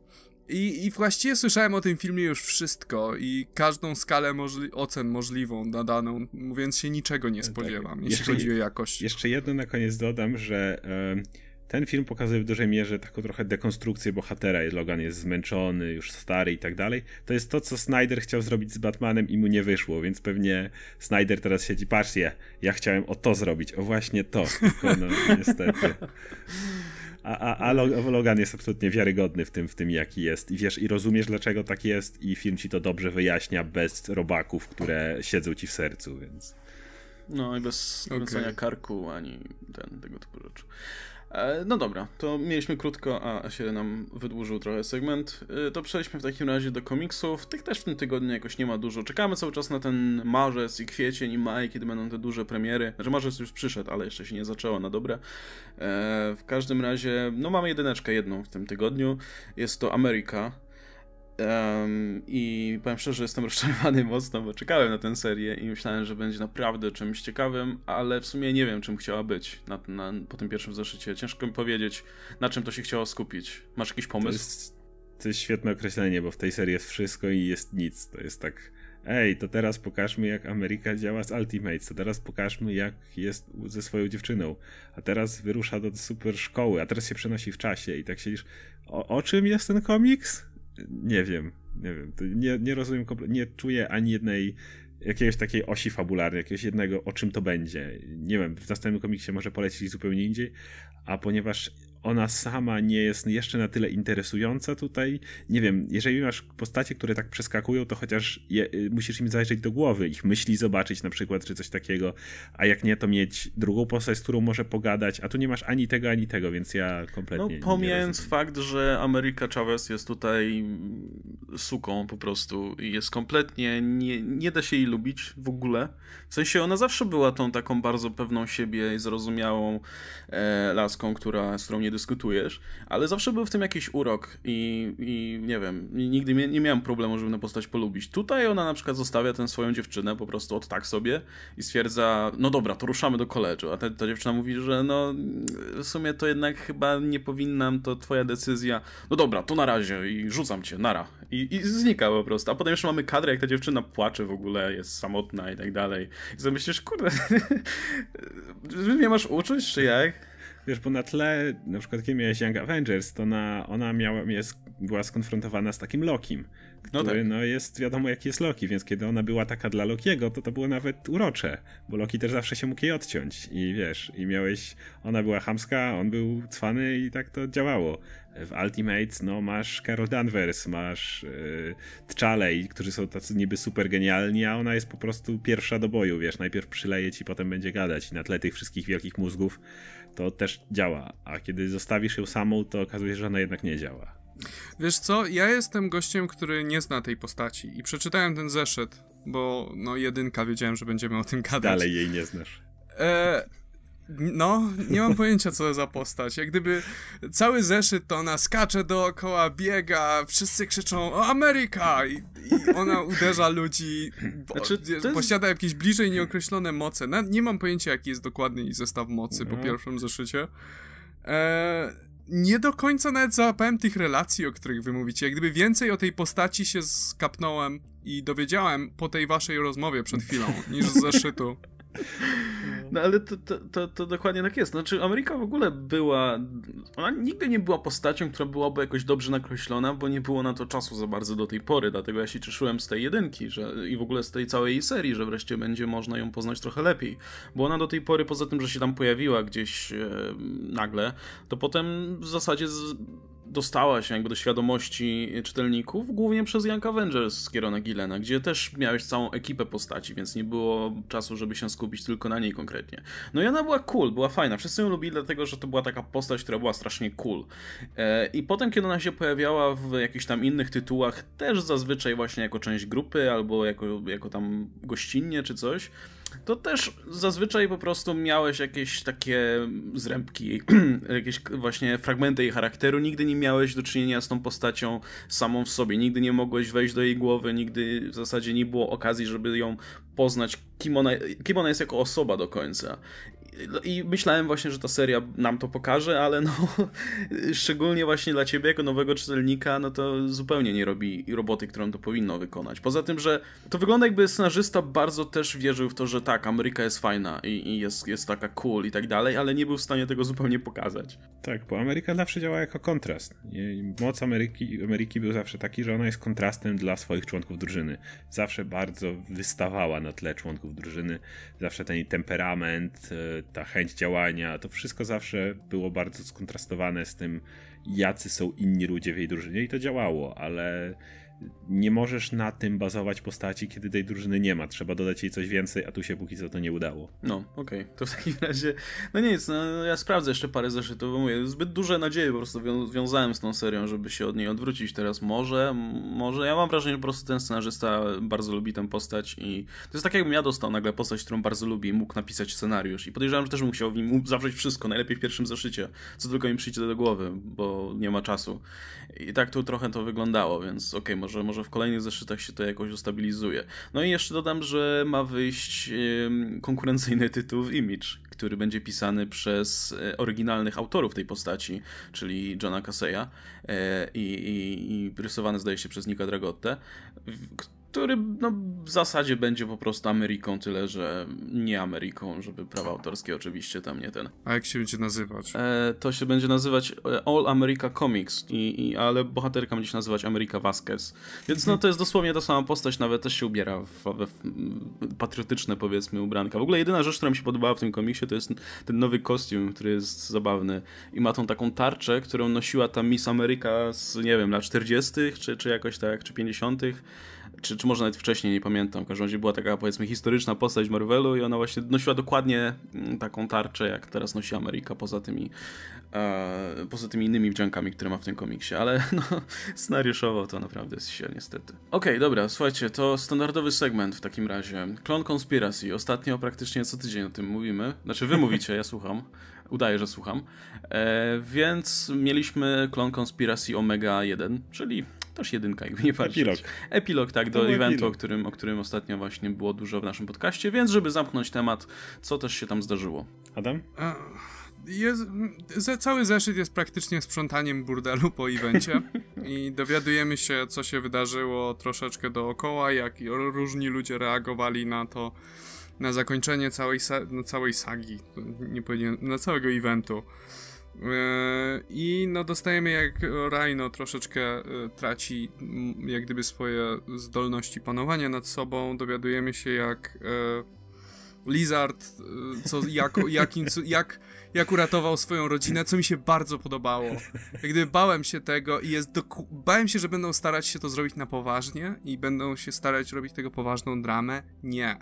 i, I właściwie słyszałem o tym filmie już wszystko i każdą skalę możli ocen możliwą nadaną, mówiąc się niczego nie tak. spodziewam, tak. jeśli jeszcze, chodzi o jakość. Jeszcze jedno na koniec dodam, że... Yy ten film pokazuje w dużej mierze taką trochę dekonstrukcję bohatera. Logan jest zmęczony, już stary i tak dalej. To jest to, co Snyder chciał zrobić z Batmanem i mu nie wyszło, więc pewnie Snyder teraz siedzi, patrzcie, ja chciałem o to zrobić, o właśnie to, no, no niestety. A, a, a Logan jest absolutnie wiarygodny w tym, w tym, jaki jest. I wiesz, i rozumiesz, dlaczego tak jest, i film ci to dobrze wyjaśnia bez robaków, które siedzą ci w sercu, więc. No i bez kręcenia okay. karku ani ten, tego typu rzeczy. E, no dobra, to mieliśmy krótko, a się nam wydłużył trochę segment. E, to przejdźmy w takim razie do komiksów. Tych też w tym tygodniu jakoś nie ma dużo. Czekamy cały czas na ten marzec i kwiecień i maj, kiedy będą te duże premiery. Znaczy marzec już przyszedł, ale jeszcze się nie zaczęła, na dobre. E, w każdym razie, no mamy jedyneczkę jedną w tym tygodniu. Jest to Ameryka Um, I powiem szczerze, że jestem rozczarowany mocno, bo czekałem na tę serię i myślałem, że będzie naprawdę czymś ciekawym, ale w sumie nie wiem, czym chciała być na, na, po tym pierwszym zeszycie. Ciężko mi powiedzieć, na czym to się chciało skupić. Masz jakiś pomysł? To jest, to jest świetne określenie, bo w tej serii jest wszystko i jest nic. To jest tak, ej, to teraz pokażmy, jak Ameryka działa z Ultimates, to teraz pokażmy, jak jest ze swoją dziewczyną, a teraz wyrusza do super szkoły, a teraz się przenosi w czasie i tak siedzisz, o, o czym jest ten komiks? nie wiem, nie wiem, nie, nie rozumiem, nie czuję ani jednej jakiejś takiej osi fabularnej, jakiegoś jednego, o czym to będzie. Nie wiem, w następnym komiksie może polecić zupełnie indziej, a ponieważ ona sama nie jest jeszcze na tyle interesująca tutaj. Nie wiem, jeżeli masz postacie, które tak przeskakują, to chociaż je, y, musisz im zajrzeć do głowy, ich myśli zobaczyć na przykład, czy coś takiego, a jak nie, to mieć drugą postać, z którą może pogadać, a tu nie masz ani tego, ani tego, więc ja kompletnie. No, pomijając fakt, że Ameryka Chavez jest tutaj mm, suką po prostu i jest kompletnie, nie, nie da się jej lubić w ogóle. W sensie ona zawsze była tą taką bardzo pewną siebie i zrozumiałą e, laską, która, z którą nie nie dyskutujesz, ale zawsze był w tym jakiś urok i, i nie wiem, nigdy nie, nie miałem problemu, żeby na postać polubić. Tutaj ona na przykład zostawia tę swoją dziewczynę po prostu od tak sobie i stwierdza, no dobra, to ruszamy do koledżu, a ta, ta dziewczyna mówi, że no w sumie to jednak chyba nie powinnam, to twoja decyzja, no dobra, to na razie i rzucam cię, nara. I, I znika po prostu. A potem jeszcze mamy kadrę, jak ta dziewczyna płacze w ogóle, jest samotna i tak dalej. I sobie myślisz, kurde, nie masz uczyć, czy jak? Wiesz, bo na tle, na przykład kiedy miałeś Young Avengers, to ona, ona miała, jest, była skonfrontowana z takim Lokim, no który no, tak. no jest, wiadomo jaki jest Loki, więc kiedy ona była taka dla Lokiego, to to było nawet urocze, bo Loki też zawsze się mógł jej odciąć i wiesz, i miałeś, ona była hamska, on był cwany i tak to działało. W Ultimates, no masz Carol Danvers, masz yy, e, T'Challey, którzy są tacy niby super genialni, a ona jest po prostu pierwsza do boju, wiesz, najpierw przyleje ci, potem będzie gadać i na tle tych wszystkich wielkich mózgów to też działa, a kiedy zostawisz ją samą, to okazuje się, że ona jednak nie działa. Wiesz co, ja jestem gościem, który nie zna tej postaci i przeczytałem ten zeszyt, bo no jedynka wiedziałem, że będziemy o tym gadać. Dalej jej nie znasz. E, no, nie mam pojęcia, co to za postać. Jak gdyby cały zeszyt to ona skacze dookoła, biega, wszyscy krzyczą Ameryka! I, I, ona uderza ludzi, bo, znaczy, jest... posiada jakieś bliżej nieokreślone moce. Na, nie mam pojęcia, jaki jest dokładny jej zestaw mocy po mhm. pierwszym zeszycie. E, nie do końca nawet załapałem tych relacji, o których wy mówicie. Jak gdyby więcej o tej postaci się skapnąłem i dowiedziałem po tej waszej rozmowie przed chwilą, niż z zeszytu. No ale to, to, to, to, dokładnie tak jest. Znaczy, Ameryka w ogóle była. Ona nigdy nie była postacią, która byłaby jakoś dobrze nakreślona, bo nie było na to czasu za bardzo do tej pory. Dlatego ja się cieszyłem z tej jedynki że, i w ogóle z tej całej serii, że wreszcie będzie można ją poznać trochę lepiej. Bo ona do tej pory, poza tym, że się tam pojawiła gdzieś e, nagle, to potem w zasadzie. Z dostała się jakby do świadomości czytelników, głównie przez Young Avengers z Kierona Gillena, gdzie też miałeś całą ekipę postaci, więc nie było czasu, żeby się skupić tylko na niej konkretnie. No i ona była cool, była fajna, wszyscy ją lubili dlatego, że to była taka postać, która była strasznie cool. E, I potem, kiedy ona się pojawiała w jakichś tam innych tytułach, też zazwyczaj właśnie jako część grupy albo jako, jako tam gościnnie czy coś, to też zazwyczaj po prostu miałeś jakieś takie zrębki, jakieś właśnie fragmenty jej charakteru. Nigdy nie miałeś do czynienia z tą postacią samą w sobie. Nigdy nie mogłeś wejść do jej głowy, nigdy w zasadzie nie było okazji, żeby ją poznać, kim ona, kim ona jest jako osoba do końca. No I myślałem właśnie, że ta seria nam to pokaże, ale no, szczególnie właśnie dla ciebie, jako nowego czytelnika, no to zupełnie nie robi roboty, którą to powinno wykonać. Poza tym, że to wygląda jakby scenarzysta bardzo też wierzył w to, że tak, Ameryka jest fajna i, i jest, jest taka cool i tak dalej, ale nie był w stanie tego zupełnie pokazać. Tak, bo Ameryka zawsze działa jako kontrast. Moc Ameryki, Ameryki był zawsze taki, że ona jest kontrastem dla swoich członków drużyny. Zawsze bardzo wystawała na tle członków drużyny. Zawsze ten temperament, e, ta chęć działania, to wszystko zawsze było bardzo skontrastowane z tym, jacy są inni ludzie w jej drużynie i to działało, ale nie możesz na tym bazować postaci, kiedy tej drużyny nie ma. Trzeba dodać jej coś więcej, a tu się póki co to nie udało. No, okej. Okay. To w takim razie, no nic, no, no, ja sprawdzę jeszcze parę zeszytów, bo mówię, zbyt duże nadzieje po prostu wiązałem z tą serią, żeby się od niej odwrócić teraz. Może, może, ja mam wrażenie, że po prostu ten scenarzysta bardzo lubi tę postać i to jest tak jakbym ja dostał nagle postać, którą bardzo lubi i mógł napisać scenariusz i podejrzewam, że też musiał w nim zawrzeć wszystko, najlepiej w pierwszym zeszycie, co tylko im przyjdzie do głowy, bo nie ma czasu. I tak tu trochę to wyglądało, więc okej, okay, może, może w kolejnych zeszytach się to jakoś ustabilizuje. No i jeszcze dodam, że ma wyjść konkurencyjny tytuł w Image, który będzie pisany przez e, oryginalnych autorów tej postaci, czyli Johna Casseya e, i, i, i rysowany zdaje się przez Nika Dragotte, który no, w zasadzie będzie po prostu Ameryką, tyle że nie Ameryką, żeby prawa autorskie oczywiście tam nie ten. A jak się będzie nazywać? E, to się będzie nazywać e, All America Comics, i, i ale bohaterka będzie się nazywać America Vasquez. Więc no to jest dosłownie ta sama postać, nawet też się ubiera w, w, patriotyczne powiedzmy ubranka. W ogóle jedyna rzecz, która mi się podobała w tym komiksie, to jest ten nowy kostium, który jest zabawny i ma tą taką tarczę, którą nosiła ta Miss America z, nie wiem, lat 40. czy, czy jakoś tak, czy 50 czy, czy może nawet wcześniej, nie pamiętam. W każdym razie była taka, powiedzmy, historyczna postać Marvelu i ona właśnie nosiła dokładnie mm, taką tarczę, jak teraz nosi Ameryka, poza tymi, e, poza tymi innymi wdziankami, które ma w tym komiksie. Ale no, scenariuszowo to naprawdę jest się niestety. Okej, okay, dobra, słuchajcie, to standardowy segment w takim razie. Klon Conspiracy. Ostatnio praktycznie co tydzień o tym mówimy. Znaczy wy mówicie, ja słucham udaję, że słucham. E, więc mieliśmy klon konspiracji Omega 1, czyli też jedynka, jakby nie patrzeć. Epilog. Epilog, tak, to do eventu, o którym, o którym ostatnio właśnie było dużo w naszym podcaście, więc żeby zamknąć temat, co też się tam zdarzyło. Adam? cały zeszyt jest praktycznie sprzątaniem burdelu po evencie i dowiadujemy się, co się wydarzyło troszeczkę dookoła, jak różni ludzie reagowali na to, na zakończenie całej, na całej sagi, nie powiedziałem, na całego eventu. I no dostajemy jak Rhino troszeczkę e, traci jak gdyby swoje zdolności panowania nad sobą. Dowiadujemy się jak e, Lizard, y, co, jak, jakim, jak, jak uratował swoją rodzinę, co mi się bardzo podobało. Jak gdyby bałem się tego i jest bałem się, że będą starać się to zrobić na poważnie i będą się starać robić tego poważną dramę. Nie.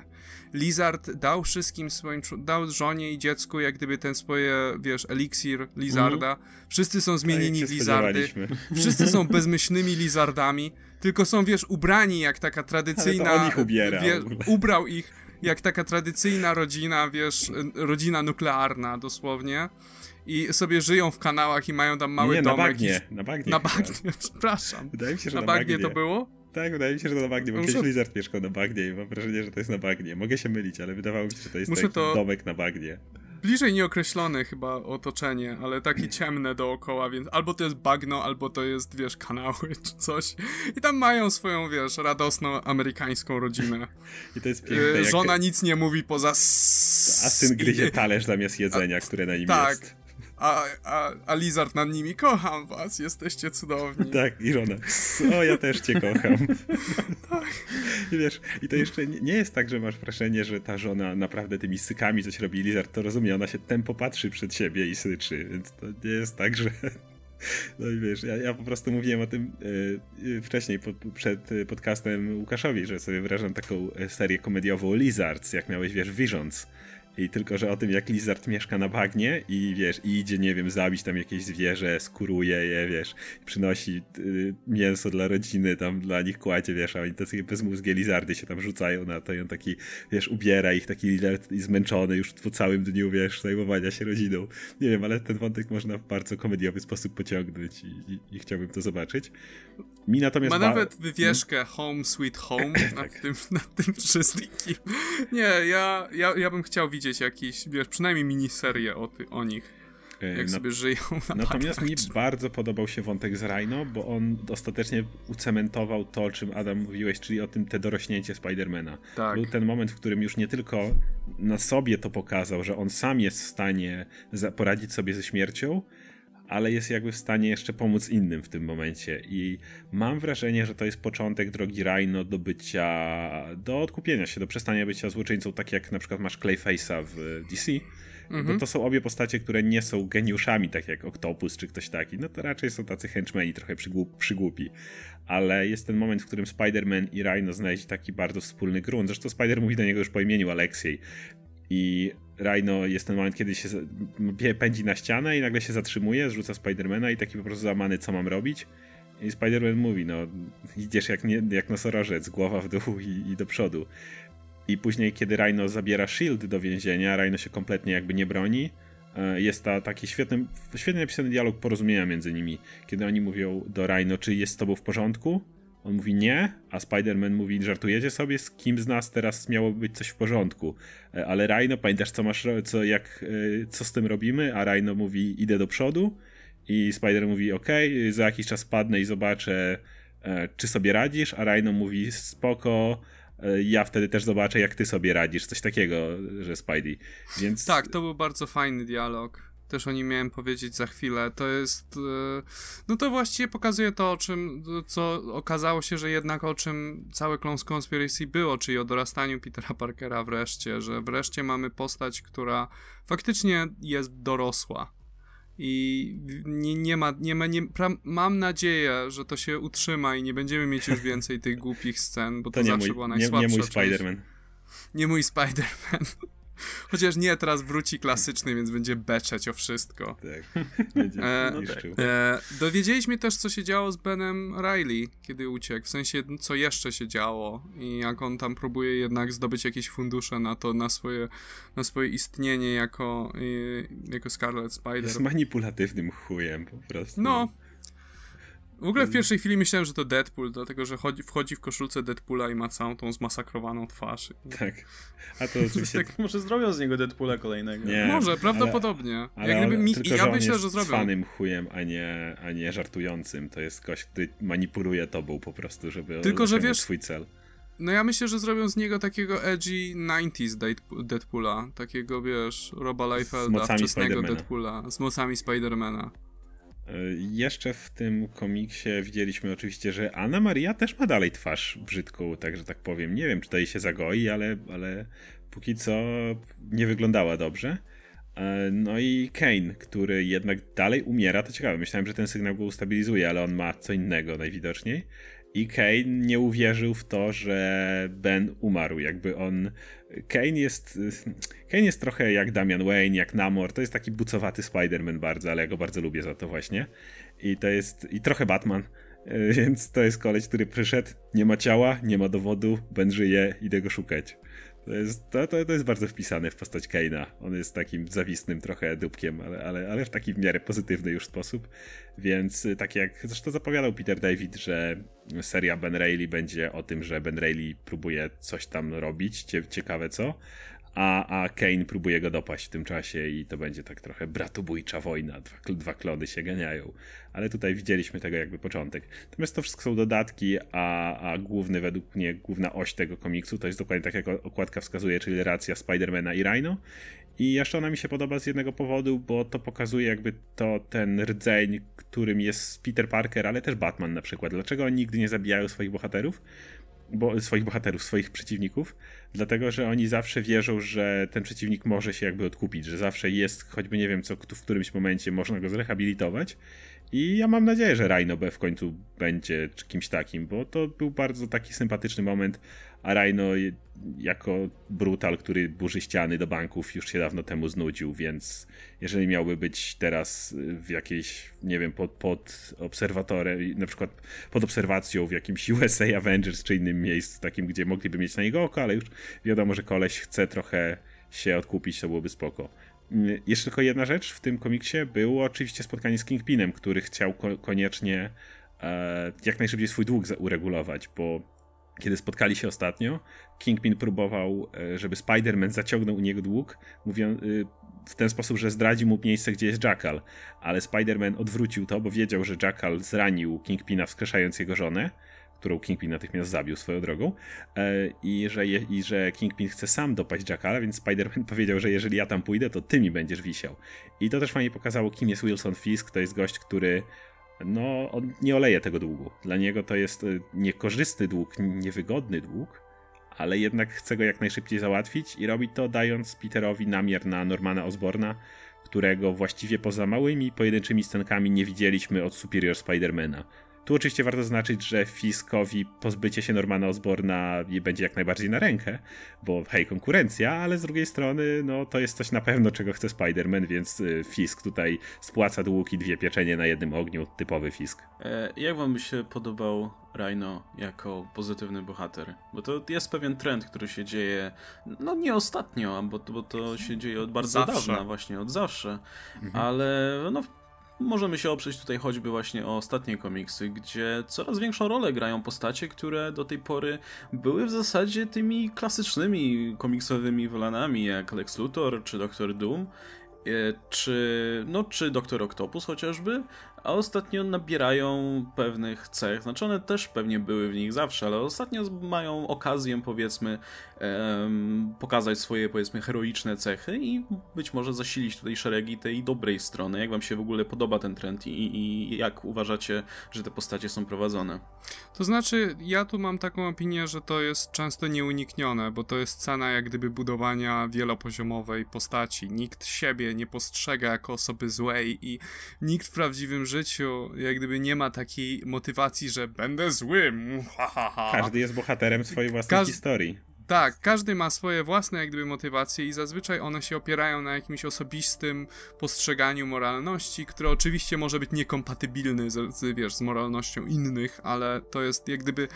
Lizard dał wszystkim swoim, dał żonie i dziecku jak gdyby ten swoje, wiesz, eliksir Lizarda. Mhm. Wszyscy są zmienieni w no Lizardy. Wszyscy są bezmyślnymi Lizardami, tylko są, wiesz, ubrani jak taka tradycyjna... Ale to on ich ubiera. Wie, ubrał ich jak taka tradycyjna rodzina, wiesz, rodzina nuklearna dosłownie. I sobie żyją w kanałach i mają tam mały Nie, domek. Na bagnie, na bagnie. Na bagnie, przepraszam. Wydaje mi się, że na, na bagnie, bagnie to było? Tak, wydaje mi się, że to na bagnie, bo Muszę... kiedyś Lizard mieszkał na bagnie i mam wrażenie, że to jest na bagnie. Mogę się mylić, ale wydawało mi się, że to jest Muszę to... domek na bagnie bliżej nieokreślone chyba otoczenie, ale takie ciemne dookoła, więc albo to jest bagno, albo to jest, wiesz, kanały czy coś. I tam mają swoją, wiesz, radosną amerykańską rodzinę. I to jest y, piękne. Żona jak... nic nie mówi poza... A syn gryzie talerz zamiast jedzenia, a, które na nim tak, jest. Tak, a, a, a Lizard nad nimi, kocham was, jesteście cudowni. Tak, Irona, o ja też cię kocham. tak. I wiesz, i to jeszcze nie, jest tak, że masz wrażenie, że ta żona naprawdę tymi sykami coś robi Lizard, to rozumie, ona się tempo patrzy przed siebie i syczy, więc to nie jest tak, że no i wiesz, ja, ja, po prostu mówiłem o tym e, e, wcześniej przed e, podcastem Łukaszowi, że sobie wyrażam taką serię komediową Lizards, jak miałeś, wiesz, Visions. I tylko, że o tym, jak Lizard mieszka na bagnie i wiesz, i idzie, nie wiem, zabić tam jakieś zwierzę, skuruje je, wiesz, przynosi y, mięso dla rodziny, tam dla nich kładzie, wiesz, a oni tacy bezmózgie lizardy się tam rzucają na to i on taki, wiesz, ubiera ich, taki Lizard zmęczony już po całym dniu, wiesz, zajmowania się rodziną. Nie wiem, ale ten wątek można w bardzo komediowy sposób pociągnąć i, i, i chciałbym to zobaczyć. Mi natomiast... Ma nawet hmm? wywieszkę hmm? Home Sweet Home nad, tak. tym, nad tym wszystkim. Nie, ja, ja, ja bym chciał widzieć widzieć jakieś, wiesz, przynajmniej miniserie o, ty, o nich. E, jak no, sobie żyją na no Natomiast mi bardzo podobał się wątek z Rhino, bo on ostatecznie ucementował to, o czym Adam mówiłeś, czyli o tym te dorośnięcie Spidermana. Tak. Był ten moment, w którym już nie tylko na sobie to pokazał, że on sam jest w stanie poradzić sobie ze śmiercią, ale jest jakby w stanie jeszcze pomóc innym w tym momencie. I mam wrażenie, że to jest początek drogi Rhino do bycia, do odkupienia się, do przestania bycia złoczyńcą, tak jak na przykład masz Clayface'a w DC. Mhm. Bo to są obie postacie, które nie są geniuszami, tak jak Octopus czy ktoś taki. No to raczej są tacy henchmeni, trochę przygłup, przygłupi. Ale jest ten moment, w którym Spider-Man i Rhino znaleźli taki bardzo wspólny grunt. Zresztą Spider mówi do niego już po imieniu Aleksiej. I Rhino jest ten moment, kiedy się pędzi na ścianę i nagle się zatrzymuje, zrzuca Spidermana i taki po prostu zamany, co mam robić. I Spiderman mówi, no idziesz jak, nie, jak nosorożec, głowa w dół i, i do przodu. I później, kiedy Rhino zabiera Shield do więzienia, Rhino się kompletnie jakby nie broni. E, jest ta taki świetny, świetny napisany dialog porozumienia między nimi, kiedy oni mówią do Rhino, czy jest z tobą w porządku? On mówi nie, a Spider-Man mówi, żartujecie sobie, z kim z nas teraz miało być coś w porządku. E, ale Rhino, pamiętasz co masz, co, jak, e, co z tym robimy? A Rhino mówi, idę do przodu i Spider mówi, okej, za jakiś czas padnę i zobaczę, e, czy sobie radzisz, a Rhino mówi, spoko, ja wtedy też zobaczę, jak ty sobie radzisz, coś takiego, że Spidey. Więc... Tak, to był bardzo fajny dialog też o nim miałem powiedzieć za chwilę, to jest, e, no to właściwie pokazuje to, o czym, co okazało się, że jednak o czym cały Clones Conspiracy było, czyli o dorastaniu Petera Parkera wreszcie, że wreszcie mamy postać, która faktycznie jest dorosła. I nie, nie ma, nie ma, nie, pra, mam nadzieję, że to się utrzyma i nie będziemy mieć już więcej tych głupich scen, bo to, to zawsze mój, była najsłabsza. Nie, nie mój Spider-Man. Nie mój Spider-Man. Chociaż nie, teraz wróci klasyczny, więc będzie beczeć o wszystko. Tak, będzie e, no tak. E, dowiedzieliśmy też, co się działo z Benem Riley, kiedy uciekł. W sensie, no, co jeszcze się działo i jak on tam próbuje jednak zdobyć jakieś fundusze na to, na swoje, na swoje istnienie jako, jako Scarlet Spider. Jest manipulatywnym chujem po prostu. No, w ogóle w mm. pierwszej chwili myślałem, że to Deadpool, dlatego że chodzi, wchodzi w koszulce Deadpoola i ma całą tą zmasakrowaną twarz. Tak. A to oczywiście... tak... Może zrobią z niego Deadpoola kolejnego. Nie, Może, prawdopodobnie. Ale, ale on, mi... tylko, ja że zrobią myślę, jest że zrobią. fanym chujem, a nie, a nie żartującym. To jest ktoś, który manipuluje tobą po prostu, żeby tylko, że wiesz, swój cel. No ja myślę, że zrobią z niego takiego edgy 90s Deadpoola. Takiego, wiesz, Roba Liefelda, wczesnego Deadpoola z mocami Spidermana. Y, jeszcze w tym komiksie widzieliśmy oczywiście, że Anna Maria też ma dalej twarz brzydką, także tak powiem. Nie wiem, czy to jej się zagoi, ale, ale póki co nie wyglądała dobrze. E, no i Kane, który jednak dalej umiera, to ciekawe. Myślałem, że ten sygnał go ustabilizuje, ale on ma co innego najwidoczniej. I Kane nie uwierzył w to, że Ben umarł. Jakby on. Kane jest. Kane jest trochę jak Damian Wayne, jak Namor. To jest taki bucowaty Spider-Man bardzo, ale ja go bardzo lubię za to właśnie. I to jest. I trochę Batman. E, więc to jest koleś, który przyszedł, nie ma ciała, nie ma dowodu, Ben żyje, idę go szukać. To jest, to, to, to jest bardzo wpisane w postać Keyna, On jest takim zawistnym trochę dupkiem, ale, ale, ale w taki w miarę pozytywny już sposób. Więc y, tak jak zresztą zapowiadał Peter David, że seria Ben Reilly będzie o tym, że Ben Reilly próbuje coś tam robić, ciekawe co, a, a Kane próbuje go dopaść w tym czasie i to będzie tak trochę bratobójcza wojna. Dwa, dwa klony się ganiają. Ale tutaj widzieliśmy tego jakby początek. Natomiast to wszystko są dodatki, a, a główny według mnie, główna oś tego komiksu to jest dokładnie tak jak okładka wskazuje, czyli racja Spidermana i Rhino. I jeszcze ona mi się podoba z jednego powodu, bo to pokazuje jakby to ten rdzeń, którym jest Peter Parker, ale też Batman na przykład. Dlaczego oni nigdy nie zabijają swoich bohaterów? Bo, swoich bohaterów, swoich przeciwników, dlatego że oni zawsze wierzą, że ten przeciwnik może się jakby odkupić, że zawsze jest, choćby nie wiem, co w którymś momencie można go zrehabilitować i ja mam nadzieję, że Rhino B w końcu będzie kimś takim, bo to był bardzo taki sympatyczny moment, a Rhino jako brutal, który burzy ściany do banków już się dawno temu znudził, więc jeżeli miałby być teraz w jakiejś, nie wiem, pod, pod obserwatorem, na przykład pod obserwacją w jakimś USA Avengers czy innym miejscu, takim, gdzie mogliby mieć na niego oko, ale już wiadomo, że koleś chce trochę się odkupić, to byłoby spoko. Jeszcze tylko jedna rzecz w tym komiksie było oczywiście spotkanie z Kingpinem, który chciał ko- koniecznie e, jak najszybciej swój dług uregulować, bo kiedy spotkali się ostatnio, Kingpin próbował, e, żeby Spider-Man zaciągnął u niego dług, mówiąc, e, y, w ten sposób, że zdradzi mu miejsce, gdzie jest Jackal, ale Spider-Man odwrócił to, bo wiedział, że Jackal zranił Kingpina, wskrzeszając jego żonę którą Kingpin natychmiast zabił swoją drogą, e, i że, je, i że Kingpin chce sam dopaść Jacka, więc Spider-Man powiedział, że jeżeli ja tam pójdę, to ty mi będziesz wisiał. I to też fajnie pokazało, kim jest Wilson Fisk, to jest gość, który no, on nie oleje tego długu. Dla niego to jest e, niekorzystny dług, niewygodny dług, ale jednak chce go jak najszybciej załatwić i robi to dając Peterowi namiar na Normana Osborna, którego właściwie poza małymi, pojedynczymi scenkami nie widzieliśmy od Superior Spidermana. Tu oczywiście warto zaznaczyć, że Fiskowi pozbycie się Normana Osborna będzie jak najbardziej na rękę, bo hej, konkurencja, ale z drugiej strony, no to jest coś na pewno, czego chce Spider-Man, więc y, Fisk tutaj spłaca dług i dwie pieczenie na jednym ogniu, typowy Fisk. E, jak wam by się podobał Rhino jako pozytywny bohater? Bo to jest pewien trend, który się dzieje, no nie ostatnio, bo, bo to się dzieje od bardzo zawsze. dawna, właśnie od zawsze, mhm. ale no Możemy się oprzeć tutaj choćby właśnie o ostatnie komiksy, gdzie coraz większą rolę grają postacie, które do tej pory były w zasadzie tymi klasycznymi komiksowymi wolanami, jak Lex Luthor czy Doctor Doom, e, czy, no, czy Doctor Octopus chociażby, a ostatnio nabierają pewnych cech. Znaczy one też pewnie były w nich zawsze, ale ostatnio mają okazję powiedzmy em, pokazać swoje powiedzmy heroiczne cechy i być może zasilić tutaj szeregi tej dobrej strony. Jak wam się w ogóle podoba ten trend i, i jak uważacie, że te postacie są prowadzone? To znaczy ja tu mam taką opinię, że to jest często nieuniknione, bo to jest cena jak gdyby budowania wielopoziomowej postaci. Nikt siebie nie postrzega jako osoby złej i nikt w prawdziwym życiu życiu jak gdyby nie ma takiej motywacji, że będę złym. Każdy jest bohaterem swojej własnej Każ... historii. Tak, każdy ma swoje własne jak gdyby motywacje i zazwyczaj one się opierają na jakimś osobistym postrzeganiu moralności, które oczywiście może być niekompatybilny z, wiesz, z moralnością innych, ale to jest jak gdyby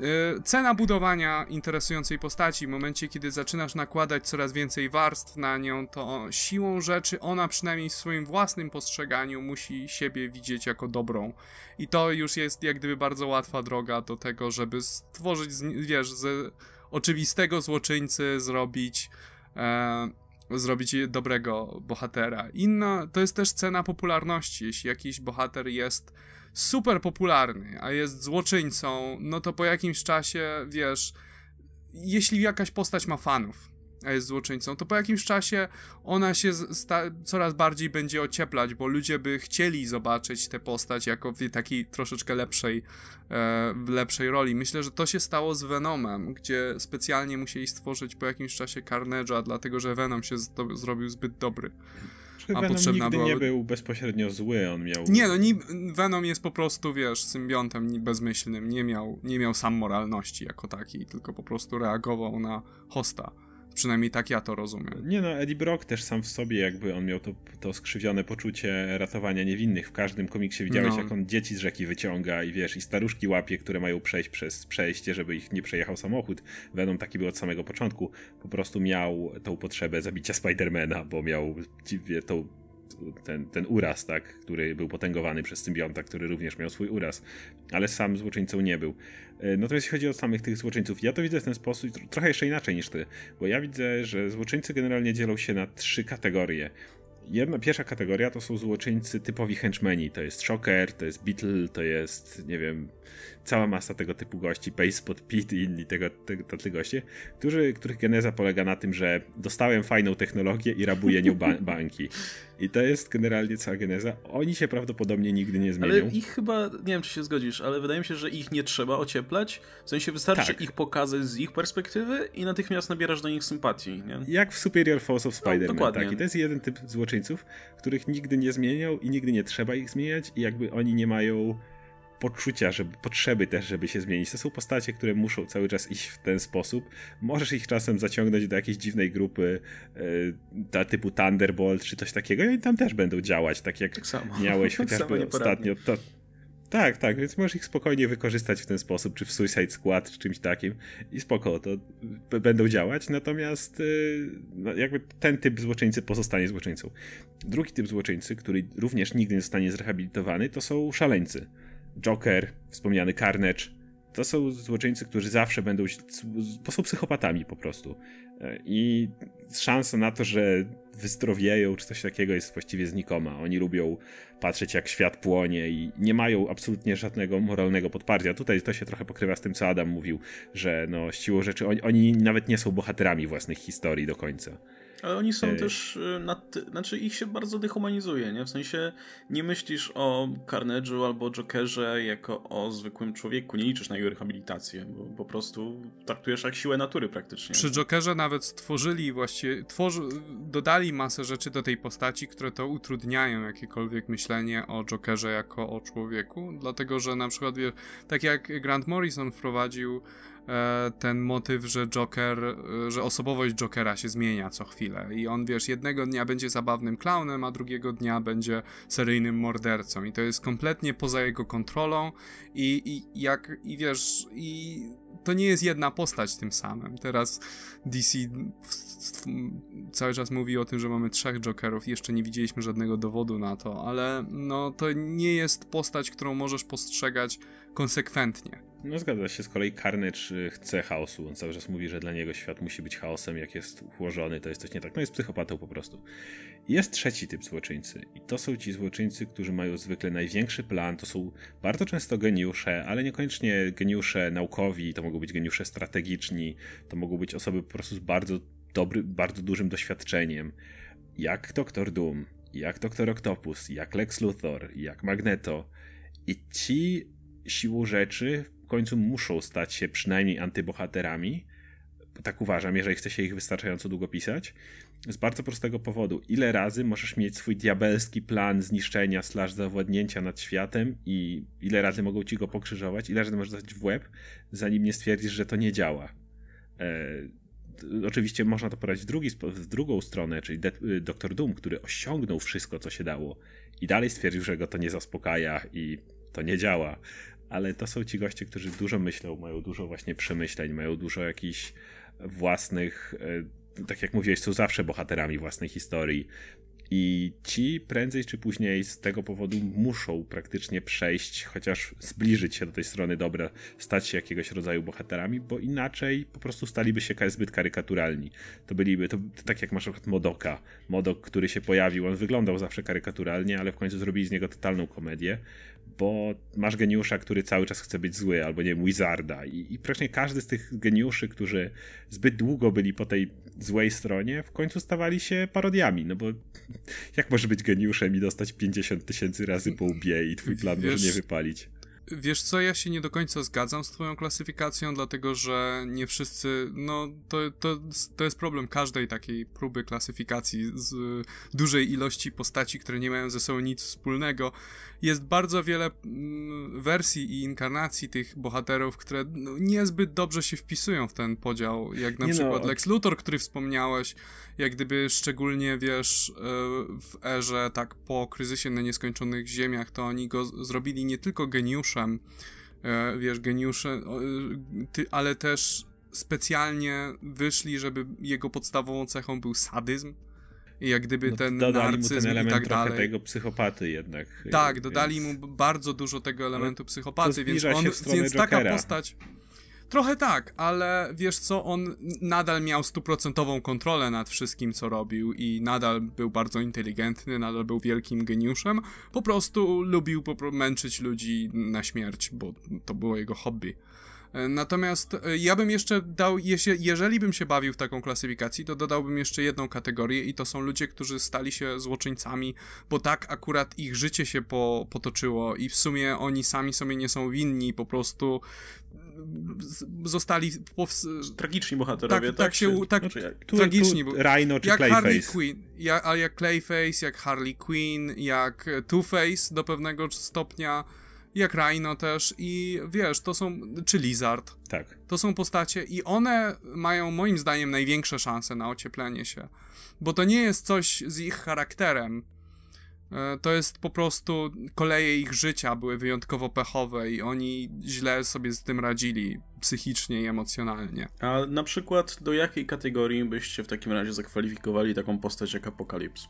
Y, cena budowania interesującej postaci, w momencie kiedy zaczynasz nakładać coraz więcej warstw na nią, to siłą rzeczy ona przynajmniej w swoim własnym postrzeganiu musi siebie widzieć jako dobrą. I to już jest jak gdyby bardzo łatwa droga do tego, żeby stworzyć, wiesz, z oczywistego złoczyńcy zrobić... E zrobić dobrego bohatera. Inna to jest też cena popularności. Jeśli jakiś bohater jest super popularny, a jest złoczyńcą, no to po jakimś czasie, wiesz, jeśli jakaś postać ma fanów, jest złoczyńcą, to po jakimś czasie ona się coraz bardziej będzie ocieplać, bo ludzie by chcieli zobaczyć tę postać jako w takiej troszeczkę lepszej, e, lepszej roli. Myślę, że to się stało z Venomem, gdzie specjalnie musieli stworzyć po jakimś czasie Carnage'a, dlatego że Venom się zrobił zbyt dobry. Czy znaczy, a Venom potrzebna nigdy była... nie był bezpośrednio zły, on miał... Nie, no nie. Venom jest po prostu, wiesz, symbiontem bezmyślnym, nie miał, nie miał sam moralności jako taki, tylko po prostu reagował na hosta. Przynajmniej tak ja to rozumiem. Nie no, Eddie Brock też sam w sobie jakby on miał to, to skrzywione poczucie ratowania niewinnych. W każdym komiksie widziałeś, no. jak on dzieci z rzeki wyciąga i wiesz, i staruszki łapie, które mają przejść przez przejście, żeby ich nie przejechał samochód. Venom taki był od samego początku. Po prostu miał tą potrzebę zabicia Spidermana, bo miał tą ten, ten uraz, tak, który był potęgowany przez symbionta, który również miał swój uraz, ale sam złoczyńcą nie był. E, Natomiast no jeśli chodzi o samych tych złoczyńców, ja to widzę w ten sposób trochę jeszcze inaczej niż ty, bo ja widzę, że złoczyńcy generalnie dzielą się na trzy kategorie. Jedna, pierwsza kategoria to są złoczyńcy typowi henchmeni. To jest Shocker, to jest Beetle, to jest, nie wiem, cała masa tego typu gości, Payspot, Pit i inni tego, tego, tacy goście, którzy, których geneza polega na tym, że dostałem fajną technologię i rabuję nią ba banki. I to jest generalnie cała geneza. Oni się prawdopodobnie nigdy nie zmienią. Ale ich chyba, nie wiem czy się zgodzisz, ale wydaje mi się, że ich nie trzeba ocieplać. W sensie wystarczy tak. ich pokazać z ich perspektywy i natychmiast nabierasz do nich sympatii. Nie? Jak w Superior Force of no, Spider-Man. No, tak. I to jest jeden typ złoczyńców, których nigdy nie zmieniają i nigdy nie trzeba ich zmieniać i jakby oni nie mają poczucia, żeby, potrzeby też, żeby się zmienić. To są postacie, które muszą cały czas iść w ten sposób. Możesz ich czasem zaciągnąć do jakiejś dziwnej grupy e, ta typu Thunderbolt czy coś takiego i oni tam też będą działać, tak jak tak miałeś tak samo ostatnio. To, tak, tak, więc możesz ich spokojnie wykorzystać w ten sposób, czy w Suicide Squad, czy czymś takim i spoko, to będą działać, natomiast yy, jakby ten typ złoczyńcy pozostanie złoczyńcą. Drugi typ złoczyńcy, który również nigdy nie zostanie zrehabilitowany, to są szaleńcy. Joker, wspomniany Carnage, to są złoczyńcy, którzy zawsze będą, bo są psychopatami po prostu. E, I szansa na to, że wyzdrowieją czy coś takiego jest właściwie znikoma. Oni lubią patrzeć jak świat płonie i nie mają absolutnie żadnego moralnego podparcia. Tutaj to się trochę pokrywa z tym, co Adam mówił, że no siłą rzeczy oni, oni nawet nie są bohaterami własnych historii do końca. Ale oni są też, y, znaczy ich się bardzo dehumanizuje, nie? W sensie nie myślisz o Carnage'u albo Jokerze jako o zwykłym człowieku, nie liczysz na jego rehabilitację, bo po prostu traktujesz jak siłę natury praktycznie. Przy Jokerze nawet stworzyli właściwie, tworzy, dodali masę rzeczy do tej postaci, które to utrudniają jakiekolwiek myślenie o Jokerze jako o człowieku, dlatego że na przykład, tak jak Grant Morrison wprowadził E, ten motyw, że Joker, e, że osobowość Jokera się zmienia co chwilę i on, wiesz, jednego dnia będzie zabawnym clownem, a drugiego dnia będzie seryjnym mordercą i to jest kompletnie poza jego kontrolą i, i jak, i wiesz, i to nie jest jedna postać tym samym. Teraz DC cały czas mówi o tym, że mamy trzech Jokerów, jeszcze nie widzieliśmy żadnego dowodu na to, ale no to nie jest postać, którą możesz postrzegać konsekwentnie no zgadza się, z kolei Carnage chce chaosu. On cały czas mówi, że dla niego świat musi być chaosem, jak jest ułożony, to jest coś nie tak. No jest psychopatą po prostu. Jest trzeci typ złoczyńcy i to są ci złoczyńcy, którzy mają zwykle największy plan. To są bardzo często geniusze, ale niekoniecznie geniusze naukowi, to mogą być geniusze strategiczni, to mogą być osoby po prostu z bardzo dobry, bardzo dużym doświadczeniem. Jak Doktor Doom, jak Doktor Octopus, jak Lex Luthor, jak Magneto. I ci siłą rzeczy końcu muszą stać się przynajmniej antybohaterami. Tak uważam, jeżeli chce się ich wystarczająco długo pisać. Z bardzo prostego powodu. Ile razy możesz mieć swój diabelski plan zniszczenia slash zawładnięcia nad światem i ile razy mogą ci go pokrzyżować, ile razy możesz dostać w łeb, zanim nie stwierdzisz, że to nie działa. Eee, oczywiście można to poradzić w, drugi, w drugą stronę, czyli Dr. Y, Doom, który osiągnął wszystko, co się dało i dalej stwierdził, że go to nie zaspokaja i to nie działa ale to są ci goście, którzy dużo myślą, mają dużo właśnie przemyśleń, mają dużo jakichś własnych, e, tak jak mówiłeś, są zawsze bohaterami własnej historii. I ci prędzej czy później z tego powodu muszą praktycznie przejść, chociaż zbliżyć się do tej strony dobra, stać się jakiegoś rodzaju bohaterami, bo inaczej po prostu staliby się zbyt karykaturalni. To byliby, to tak jak masz na przykład Modoka. Modok, który się pojawił, on wyglądał zawsze karykaturalnie, ale w końcu zrobili z niego totalną komedię bo masz geniusza, który cały czas chce być zły, albo nie wiem, wizarda. I, I praktycznie każdy z tych geniuszy, którzy zbyt długo byli po tej złej stronie, w końcu stawali się parodiami. No bo jak możesz być geniuszem i dostać 50 tysięcy razy po łbie i twój plan Wiesz, może nie wypalić? Wiesz co, ja się nie do końca zgadzam z twoją klasyfikacją, dlatego że nie wszyscy, no to, to, to jest problem każdej takiej próby klasyfikacji z dużej ilości postaci, które nie mają ze sobą nic wspólnego. Jest bardzo wiele mm, wersji i inkarnacji tych bohaterów, które no, niezbyt dobrze się wpisują w ten podział, jak na nie no, przykład no. Lex Luthor, który wspomniałeś, jak gdyby szczególnie, wiesz, e, w erze tak po kryzysie na nieskończonych ziemiach, to oni go zrobili nie tylko geniusza, geniuszem, e, wiesz, geniuszem, e, ale też specjalnie wyszli, żeby jego podstawową cechą był sadyzm. I jak gdyby no, ten narcyzm ten element i tak dalej. tego psychopaty jednak. Tak, dodali więc... mu bardzo dużo tego elementu psychopaty, więc on, więc taka postać Trochę tak, ale wiesz co, on nadal miał stuprocentową kontrolę nad wszystkim, co robił i nadal był bardzo inteligentny, nadal był wielkim geniuszem. Po prostu lubił męczyć ludzi na śmierć, bo to było jego hobby. E, natomiast e, ja bym jeszcze dał, jeżeli bym się bawił w taką klasyfikację, to dodałbym jeszcze jedną kategorię i to są ludzie, którzy stali się złoczyńcami, bo tak akurat ich życie się po, potoczyło i w sumie oni sami sobie nie są winni, po prostu zostali powst- tragiczni bohaterowie, tak? Tak, tak się, tak znaczy, jak, tu, tragiczni. Tu, Rhino czy jak Clayface. Harley Quinn, jak, ale jak Clayface, jak Harley Quinn, jak e, Two-Face do pewnego stopnia, jak Rhino też i wiesz, to są, czy Lizard. Tak. To są postacie i one mają moim zdaniem największe szanse na ocieplenie się, bo to nie jest coś z ich charakterem, E, to jest po prostu koleje ich życia były wyjątkowo pechowe i oni źle sobie z tym radzili psychicznie i emocjonalnie. A na przykład do jakiej kategorii byście w takim razie zakwalifikowali taką postać jak Apokalips?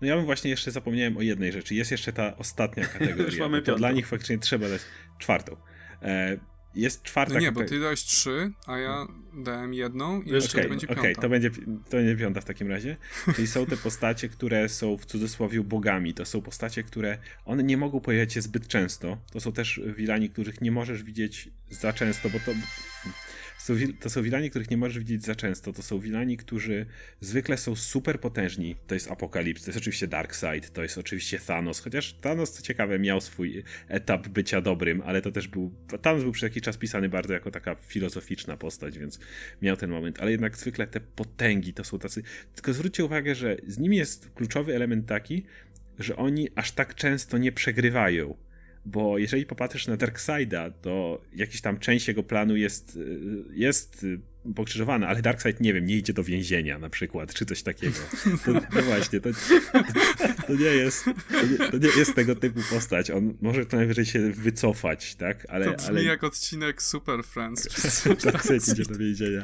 No ja bym właśnie jeszcze zapomniałem o jednej rzeczy. Jest jeszcze ta ostatnia kategoria. Już mamy to dla nich faktycznie trzeba dać czwartą. E, jest czwarta. No nie, bo ty dałeś trzy, a ja dałem jedną i jeszcze okay, to będzie piąta. Okej, okay, to, będzie, to będzie piąta w takim razie. Czyli są te postacie, które są w cudzysłowie bogami. To są postacie, które one nie mogą pojawiać się zbyt często. To są też wilani, których nie możesz widzieć za często, bo to są, to są wilani, których nie możesz widzieć za często. To są wilani, którzy zwykle są super potężni. To jest Apokalips, to jest oczywiście Darkseid, to jest oczywiście Thanos. Chociaż Thanos, co ciekawe, miał swój etap bycia dobrym, ale to też był. Thanos był przez jakiś czas pisany bardzo jako taka filozoficzna postać, więc miał ten moment. Ale jednak zwykle te potęgi to są tacy. Tylko zwróćcie uwagę, że z nimi jest kluczowy element taki, że oni aż tak często nie przegrywają bo jeżeli popatrzysz na Darkseida, to jakiś tam część jego planu jest, y, jest y, pokrzyżowane, ale Darkseid, nie wiem, nie idzie do więzienia na przykład, czy coś takiego. To, no właśnie, to, to, nie jest, to nie, to nie, jest tego typu postać. On może najwyżej się wycofać, tak? Ale, to brzmi ale... jak odcinek Super Friends. Darkseid idzie do więzienia.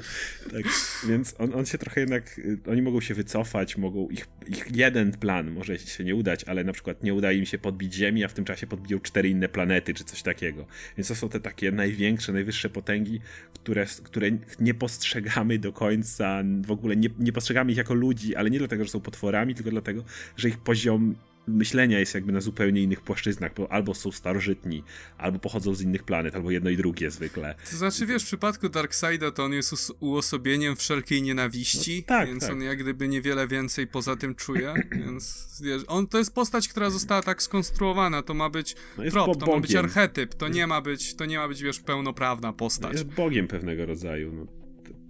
Tak, więc on, on się trochę jednak, oni mogą się wycofać, mogą, ich, ich jeden plan może się nie udać, ale na przykład nie uda im się podbić Ziemi, a w tym czasie podbiją cztery inne planety, czy coś takiego. Więc to są te takie największe, najwyższe potęgi, które, które nie potrafią postrzegamy do końca, w ogóle nie, nie postrzegamy ich jako ludzi, ale nie dlatego, że są potworami, tylko dlatego, że ich poziom myślenia jest jakby na zupełnie innych płaszczyznach, bo albo są starożytni, albo pochodzą z innych planet, albo jedno i drugie zwykle. To znaczy, wiesz, w przypadku Darkseida to on jest uosobieniem wszelkiej nienawiści, no, tak, więc tak. on jak gdyby niewiele więcej poza tym czuje, więc wiesz, on to jest postać, która została tak skonstruowana, to ma być no trop, to ma być archetyp, to nie ma być, to nie ma być, wiesz, pełnoprawna postać. No jest bogiem pewnego rodzaju, no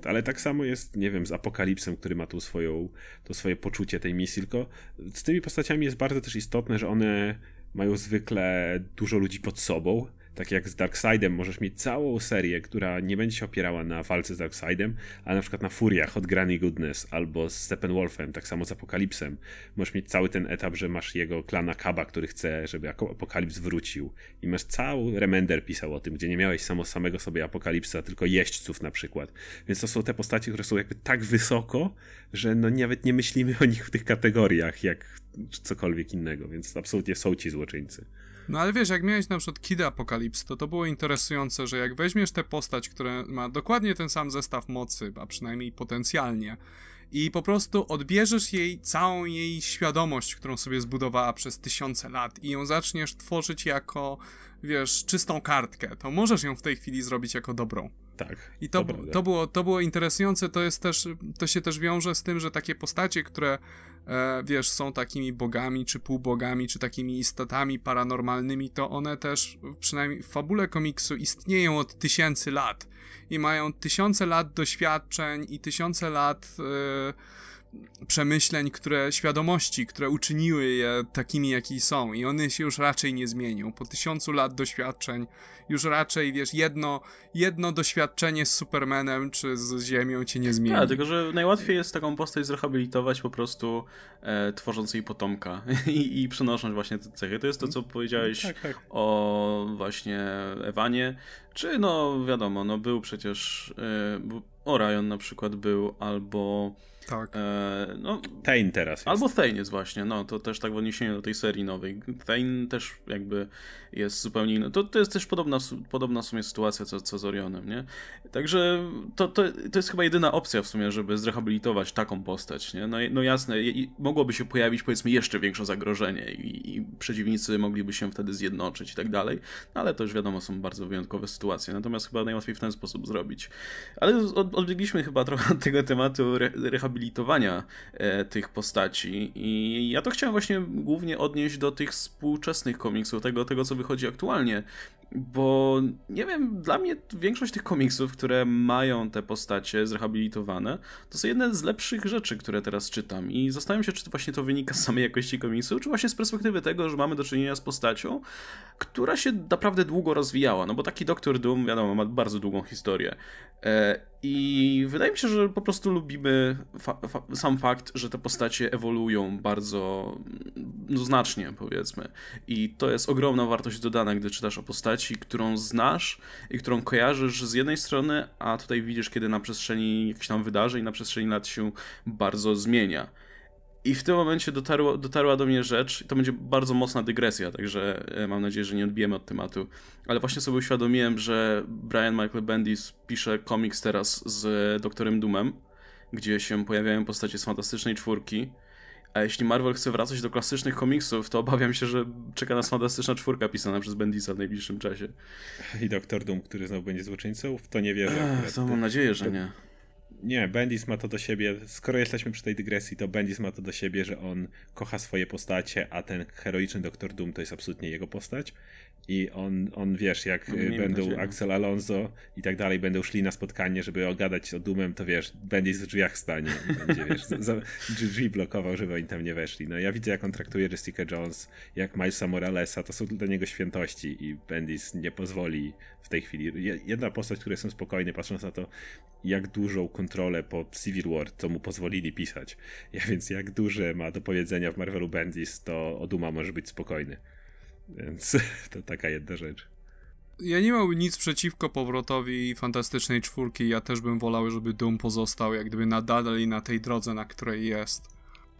ale tak samo jest, nie wiem, z Apokalipsem, który ma tu swoją, to swoje poczucie tej misji, tylko z tymi postaciami jest bardzo też istotne, że one mają zwykle dużo ludzi pod sobą, tak jak z Darkseidem, możesz mieć całą serię, która nie będzie się opierała na walce z Darkseidem, ale na przykład na Furiach od Granny Goodness albo z Steppenwolfem, tak samo z Apokalipsem. Możesz mieć cały ten etap, że masz jego klana Kaba, który chce, żeby Apokalips wrócił. I masz cały Remender pisał o tym, gdzie nie miałeś samo samego sobie Apokalipsa, tylko jeźdźców na przykład. Więc to są te postacie, które są jakby tak wysoko, że no nawet nie myślimy o nich w tych kategoriach, jak cokolwiek innego, więc absolutnie są ci złoczyńcy. No ale wiesz, jak miałeś na przykład Kid Apokalips, to to było interesujące, że jak weźmiesz tę postać, która ma dokładnie ten sam zestaw mocy, a przynajmniej potencjalnie, i po prostu odbierzesz jej całą jej świadomość, którą sobie zbudowała przez tysiące lat i ją zaczniesz tworzyć jako, wiesz, czystą kartkę, to możesz ją w tej chwili zrobić jako dobrą. Tak. I to, to, to, było, to było interesujące, to jest też, to się też wiąże z tym, że takie postacie, które E, wiesz, są takimi bogami, czy półbogami, czy takimi istotami paranormalnymi, to one też, przynajmniej w fabule komiksu, istnieją od tysięcy lat i mają tysiące lat doświadczeń i tysiące lat. E, przemyśleń, które świadomości, które uczyniły je takimi, jaki są, i one się już raczej nie zmienią. Po tysiącu lat doświadczeń, już raczej wiesz, jedno, jedno doświadczenie z Supermanem czy z Ziemią cię nie zmieni. Tak, tylko że najłatwiej jest taką postać zrehabilitować po prostu e, tworząc jej potomka i, i przenosząc właśnie te cechy. To jest to, co mm. powiedziałeś tak, tak. o właśnie Ewanie. Czy no wiadomo, no był przecież. E, Orion na przykład był, albo tak. E, no, Thane teraz jest. Albo Thane jest właśnie, no to też tak w odniesieniu do tej serii nowej. Thane też jakby jest zupełnie inny. To, to jest też podobna, podobna w sumie sytuacja co, co z Orionem, nie? Także to, to, to jest chyba jedyna opcja w sumie, żeby zrehabilitować taką postać, nie? No, no jasne, mogłoby się pojawić powiedzmy jeszcze większe zagrożenie i, i przeciwnicy mogliby się wtedy zjednoczyć i tak dalej, no, ale to już wiadomo są bardzo wyjątkowe sytuacje, natomiast chyba najłatwiej w ten sposób zrobić. Ale od, odbiegliśmy chyba trochę od tego tematu re, rehabilitacji rehabilitowania e, tych postaci. I ja to chciałem właśnie głównie odnieść do tych współczesnych komiksów, tego, tego co wychodzi aktualnie bo nie wiem, dla mnie większość tych komiksów, które mają te postacie zrehabilitowane, to są jedne z lepszych rzeczy, które teraz czytam. I zastanawiam się, czy to właśnie to wynika z samej jakości komiksu, czy właśnie z perspektywy tego, że mamy do czynienia z postacią, która się naprawdę długo rozwijała. No bo taki Doktor Doom, wiadomo, ma bardzo długą historię. E, I wydaje mi się, że po prostu lubimy fa fa sam fakt, że te postacie ewoluują bardzo mm, no, znacznie, powiedzmy. I to jest ogromna wartość dodana, gdy czytasz o postaci postaci, którą znasz i którą kojarzysz z jednej strony, a tutaj widzisz, kiedy na przestrzeni jakichś tam wydarzeń, na przestrzeni lat się bardzo zmienia. I w tym momencie dotarło, dotarła do mnie rzecz, to będzie bardzo mocna dygresja, także e, mam nadzieję, że nie odbijemy od tematu. Ale właśnie sobie uświadomiłem, że Brian Michael Bendis pisze komiks teraz z Doktorem Doomem, gdzie się pojawiają postacie z Fantastycznej Czwórki a jeśli Marvel chce wracać do klasycznych komiksów, to obawiam się, że czeka nas fantastyczna czwórka pisana przez Bendisa w najbliższym czasie. I Doktor Doom, który znowu będzie złoczyńcą? W to nie wierzę. Ech, to mam nadzieję, że nie. Nie, Bendis ma to do siebie, skoro jesteśmy przy tej dygresji, to Bendis ma to do siebie, że on kocha swoje postacie, a ten heroiczny Doktor Doom to jest absolutnie jego postać i on, on wiesz, jak no, będą Axel Alonso i tak dalej, będą szli na spotkanie, żeby ogadać o Dumem, to wiesz, będzie w drzwiach stanie będzie, wiesz, za, drzwi blokował, żeby oni tam nie weszli. No ja widzę, jak on traktuje Jessica Jones, jak Milesa Moralesa, to są dla niego świętości i Bendis nie pozwoli w tej chwili. Jedna postać, której są spokojny, patrząc na to, jak dużą kontrolę po Civil War, co mu pozwolili pisać, ja, więc jak duże ma do powiedzenia w Marvelu Bendis, to o Duma może być spokojny. Więc to taka jedna rzecz. Ja nie miałbym nic przeciwko powrotowi Fantastycznej Czwórki. Ja też bym wolał, żeby Doom pozostał jak gdyby nadal i na tej drodze, na której jest.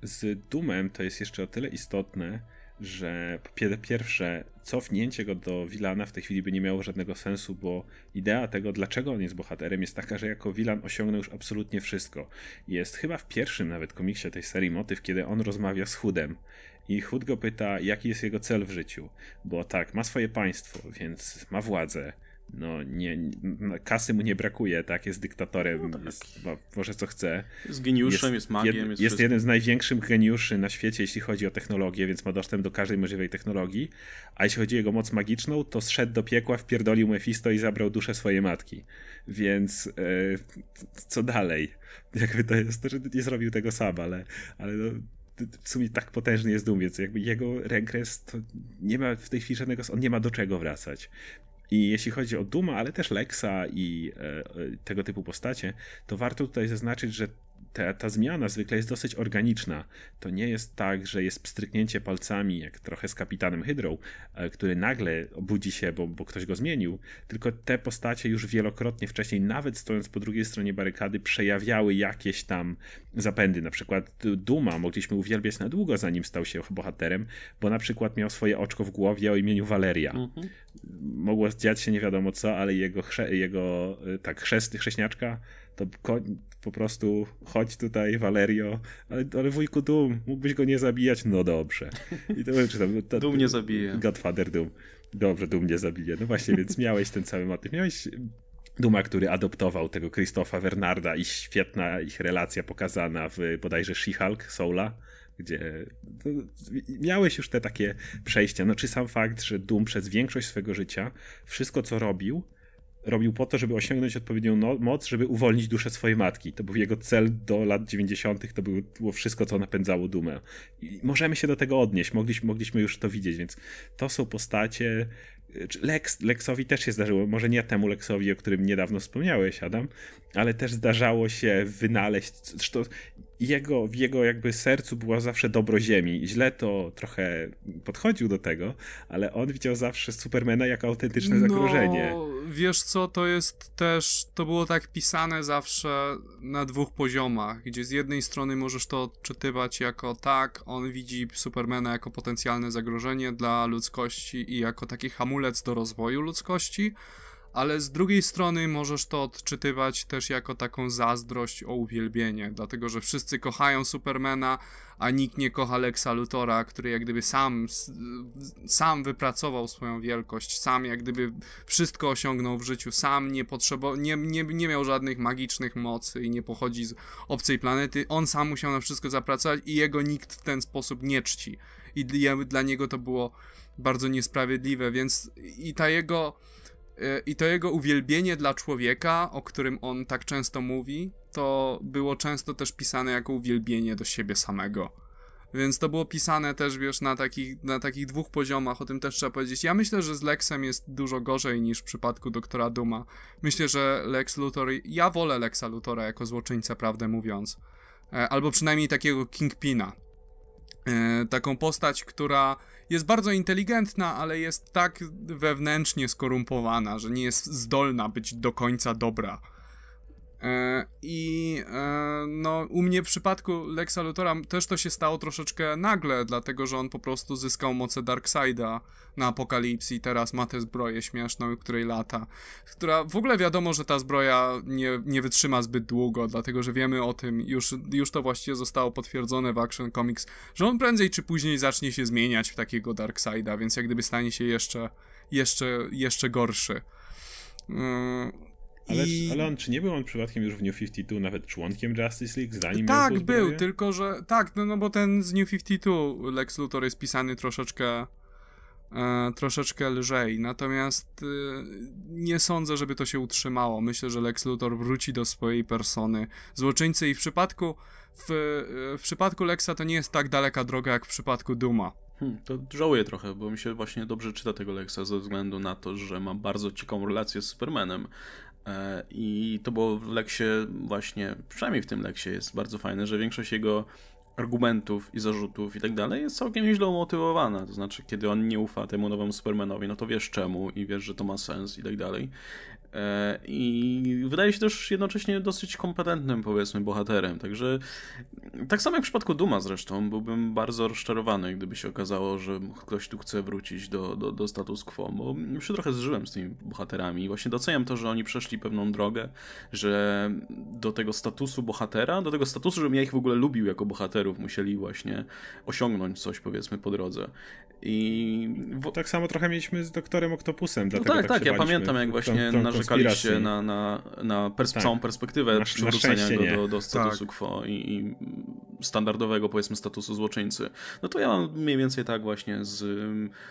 Z Doomem to jest jeszcze o tyle istotne, że po pierwsze cofnięcie go do Wilana w tej chwili by nie miało żadnego sensu, bo idea tego, dlaczego on jest bohaterem, jest taka, że jako Wilan osiągnął już absolutnie wszystko. Jest chyba w pierwszym nawet komiksie tej serii motyw, kiedy on rozmawia z Hudem i Hood go pyta, jaki jest jego cel w życiu, bo tak, ma swoje państwo, więc ma władzę, no nie, kasy mu nie brakuje, tak, jest dyktatorem, no tak. Jest, może co chce. Jest geniuszem, jest, jest magiem. Jed, jest, jest jednym z największych geniuszy na świecie, jeśli chodzi o technologię, więc ma dostęp do każdej możliwej technologii, a jeśli chodzi o jego moc magiczną, to zszedł do piekła, wpierdolił Mephisto i zabrał duszę swojej matki, więc e, co dalej? Jakby to jest, nie zrobił tego sam, ale, ale no, w sumie tak potężny jest Doom, więc jakby jego regres to nie ma w tej chwili żadnego, on nie ma do czego wracać. I jeśli chodzi o Duma, ale też Lexa i e, e tego typu postacie, to warto tutaj zaznaczyć, że ta, ta zmiana zwykle jest dosyć organiczna. To nie jest tak, że jest pstryknięcie palcami, jak trochę z kapitanem Hydrą, e, który nagle obudzi się, bo, bo ktoś go zmienił, tylko te postacie już wielokrotnie wcześniej, nawet stojąc po drugiej stronie barykady, przejawiały jakieś tam zapędy. Na przykład Duma mogliśmy uwielbiać na długo, zanim stał się bohaterem, bo na przykład miał swoje oczko w głowie o imieniu Valeria. Mhm. Mogło zdziać się nie wiadomo co, ale jego, chrze- jego e, tak, chrzest, chrześniaczka to po prostu chodź tutaj, Valerio, ale, ale wujku Dum, mógłbyś go nie zabijać? No dobrze. I to czy tam, ta, Dum nie zabije. Godfather Dum. Dobrze, Dum nie zabije. No właśnie, więc miałeś ten cały motyw. Miałeś Duma, który adoptował tego Krzysztofa Wernarda i świetna ich relacja pokazana w bodajże She-Hulk, Soula gdzie miałeś już te takie przejścia. No czy sam fakt, że Dum przez większość swojego życia wszystko co robił, robił po to, żeby osiągnąć odpowiednią no moc, żeby uwolnić duszę swojej matki. To był jego cel do lat 90., to było wszystko, co napędzało dumę. I możemy się do tego odnieść, mogliśmy, mogliśmy już to widzieć, więc to są postacie. Lex, Lexowi też się zdarzyło, może nie temu Lexowi, o którym niedawno wspomniałeś, Adam, ale też zdarzało się wynaleźć. Zresztą jego, w jego jakby sercu była zawsze dobro ziemi. Źle to trochę podchodził do tego, ale on widział zawsze Supermana jako autentyczne no, zagrożenie. No, wiesz co, to jest też, to było tak pisane zawsze na dwóch poziomach, gdzie z jednej strony możesz to odczytywać jako tak, on widzi Supermana jako potencjalne zagrożenie dla ludzkości i jako taki hamulec do rozwoju ludzkości, ale z drugiej strony możesz to odczytywać też jako taką zazdrość o uwielbienie, dlatego że wszyscy kochają Supermana, a nikt nie kocha Lexa Lutora, który jak gdyby sam, sam wypracował swoją wielkość, sam jak gdyby wszystko osiągnął w życiu, sam nie, potrzebo- nie, nie, nie miał żadnych magicznych mocy i nie pochodzi z obcej planety, on sam musiał na wszystko zapracować i jego nikt w ten sposób nie czci. I dla niego to było bardzo niesprawiedliwe, więc i ta jego E, i to jego uwielbienie dla człowieka, o którym on tak często mówi, to było często też pisane jako uwielbienie do siebie samego. Więc to było pisane też, wiesz, na takich, na takich dwóch poziomach, o tym też trzeba powiedzieć. Ja myślę, że z Lexem jest dużo gorzej niż w przypadku doktora Duma. Myślę, że Lex Luthor, ja wolę Lexa Luthora jako złoczyńcę, prawdę mówiąc. E, albo przynajmniej takiego Kingpina. E, taką postać, która jest bardzo inteligentna, ale jest tak wewnętrznie skorumpowana, że nie jest zdolna być do końca dobra. E, I e, no, u mnie w przypadku Lexa Luthora też to się stało troszeczkę nagle, dlatego że on po prostu zyskał moce Darkseida na apokalipsy i teraz ma tę zbroję śmieszną, której lata. Która w ogóle wiadomo, że ta zbroja nie, nie wytrzyma zbyt długo, dlatego że wiemy o tym, już, już to właściwie zostało potwierdzone w Action Comics, że on prędzej czy później zacznie się zmieniać w takiego Darkseida, więc jak gdyby stanie się jeszcze, jeszcze, jeszcze gorszy. Yy i... Ale on, czy nie był on przypadkiem już w New 52 nawet członkiem Justice League, zanim Tak, był, tylko że, tak, no, no bo ten z New 52 Lex Luthor jest pisany troszeczkę e, troszeczkę lżej, natomiast e, nie sądzę, żeby to się utrzymało. Myślę, że Lex Luthor wróci do swojej persony złoczyńcy i w przypadku w, e, w przypadku Lexa to nie jest tak daleka droga jak w przypadku Duma. Hmm, to żałuję trochę, bo mi się właśnie dobrze czyta tego Lexa ze względu na to, że ma bardzo ciekawą relację z Supermanem. E, I to było w leksie, właśnie, przynajmniej w tym leksie jest bardzo fajne, że większość jego argumentów i zarzutów i tak dalej jest całkiem nieźle umotywowana. To znaczy, kiedy on nie ufa temu nowemu Supermanowi, no to wiesz czemu i wiesz, że to ma sens i tak dalej. E, I wydaje się też jednocześnie dosyć kompetentnym, powiedzmy, bohaterem. Także tak samo jak w przypadku Duma zresztą, byłbym bardzo rozczarowany, gdyby się okazało, że ktoś tu chce wrócić do, do, do status quo, bo już się trochę zżyłem z tymi bohaterami i właśnie doceniam to, że oni przeszli pewną drogę, że do tego statusu bohatera, do tego statusu, żebym ja ich w ogóle lubił jako bohaterów, musieli właśnie osiągnąć coś, powiedzmy, po drodze. I... Tak samo trochę mieliśmy z doktorem Oktopusem, no tak, tak, tak ja pamiętam, jak właśnie tą, narzekałem czekaliście na, na, na pers- tak. całą perspektywę na, przywrócenia na go do, do statusu tak. quo i, i standardowego, powiedzmy, statusu złoczyńcy. No to ja mam mniej więcej tak właśnie z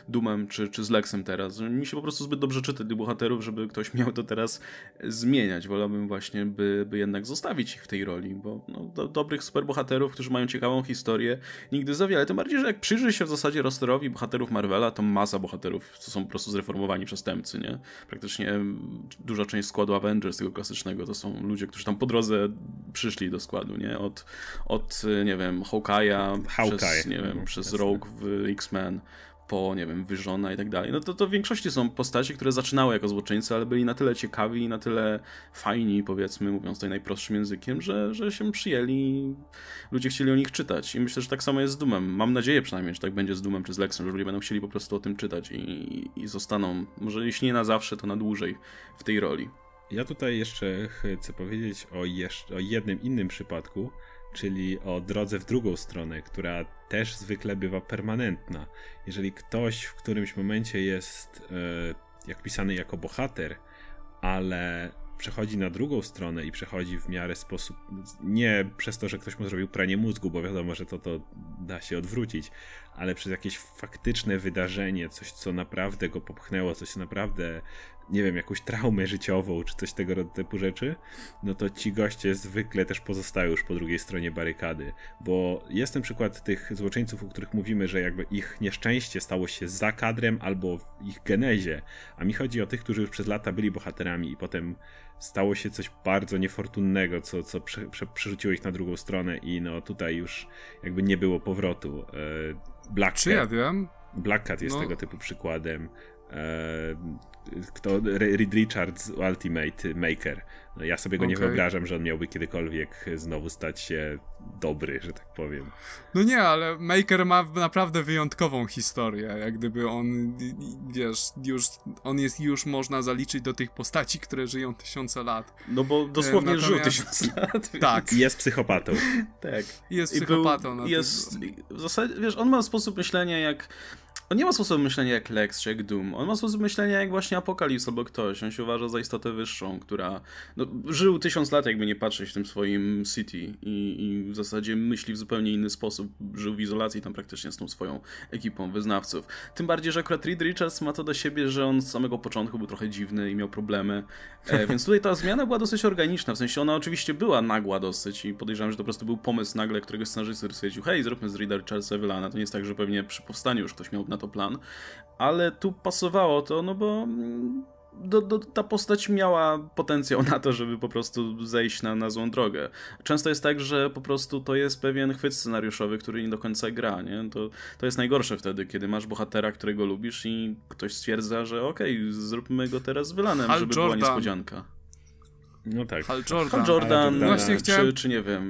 Dumem czy, czy z Lexem teraz. Mi się po prostu zbyt dobrze czyta tych bohaterów, żeby ktoś miał to teraz zmieniać. Wolałbym właśnie, by, by jednak zostawić ich w tej roli, bo no, do, dobrych superbohaterów, którzy mają ciekawą historię, nigdy za wiele. Tym bardziej, że jak przyjrzy się w zasadzie rosterowi bohaterów Marvela, to masa bohaterów to są po prostu zreformowani przestępcy, nie? Praktycznie duża część składu Avengers tego klasycznego to są ludzie, którzy tam po drodze przyszli do składu, nie? Od, od nie wiem, Hawkeye'a, Hawkeye. przez, nie wiem, mhm, przez Rogue w X-Men, po, nie wiem, Wyżona i tak dalej. No to, to w większości są postacie, które zaczynały jako złoczyńcy, ale byli na tyle ciekawi i na tyle fajni, powiedzmy, mówiąc tutaj najprostszym językiem, że, że się przyjęli, ludzie chcieli o nich czytać. I myślę, że tak samo jest z Dumem. Mam nadzieję przynajmniej, że tak będzie z Dumem czy z Lexem, że ludzie będą chcieli po prostu o tym czytać i, i, i zostaną, może jeśli nie na zawsze, to na dłużej w tej roli. Ja tutaj jeszcze chcę powiedzieć o, jeszcze, o jednym innym przypadku, czyli o drodze w drugą stronę, która też zwykle bywa permanentna. Jeżeli ktoś w którymś momencie jest e, jak pisany jako bohater, ale przechodzi na drugą stronę i przechodzi w miarę sposób, nie przez to, że ktoś mu zrobił pranie mózgu, bo wiadomo, że to, to da się odwrócić, ale przez jakieś faktyczne wydarzenie, coś, co naprawdę go popchnęło, coś, co naprawdę nie wiem, jakąś traumę życiową czy coś tego typu rzeczy, no to ci goście zwykle też pozostają już po drugiej stronie barykady, bo jest ten przykład tych złoczyńców, o których mówimy, że jakby ich nieszczęście stało się za kadrem albo w ich genezie, a mi chodzi o tych, którzy już przez lata byli bohaterami i potem stało się coś bardzo niefortunnego, co, co prze, prze, przerzuciło ich na drugą stronę i no tutaj już jakby nie było powrotu. E, Black Cat, Czy ja wiem? Black Cat jest no. tego typu przykładem. E, kto, Reed Richards Ultimate Maker no, ja sobie go okay. nie wyobrażam, że on miałby kiedykolwiek znowu stać się dobry, że tak powiem. No nie, ale Maker ma naprawdę wyjątkową historię. Jak gdyby on, wiesz, już, on jest już można zaliczyć do tych postaci, które żyją tysiące lat. No bo e, dosłownie Natomiast... żył tysiące lat. Tak. Jest psychopatą. tak. Jest psychopatą. Był, no jest, w zasadzie, wiesz, on ma sposób myślenia jak... On nie ma sposobu myślenia jak Lex czy jak Doom. On ma sposób myślenia jak właśnie Apokalips albo ktoś. On się uważa za istotę wyższą, która. No, żył tysiąc lat, jakby nie patrzeć w tym swoim city i, i, w zasadzie myśli w zupełnie inny sposób. Żył w izolacji tam praktycznie z tą swoją ekipą wyznawców. Tym bardziej, że akurat Reed Richards ma to do siebie, że on z samego początku był trochę dziwny i miał problemy, e, więc tutaj ta zmiana była dosyć organiczna, w sensie ona oczywiście była nagła dosyć i podejrzewam, że to po prostu był pomysł nagle, którego scenarzysta stwierdził, hej, zróbmy z Reeda Richardsa Wylana. To nie jest tak, że pewnie przy powstaniu już ktoś miał na to plan, ale tu pasowało to, no bo mm, do, do, ta postać miała potencjał na to, żeby po prostu zejść na, na złą drogę. Często jest tak, że po prostu to jest pewien chwyt scenariuszowy, który nie do końca gra, nie? To, to jest najgorsze wtedy, kiedy masz bohatera, którego lubisz i ktoś stwierdza, że okej, okay, zróbmy go teraz wylanem, Hal żeby Jordan. była niespodzianka. No tak. Hal Jordan. Hal Jordan Właśnie tak, chciałem... czy, czy nie wiem,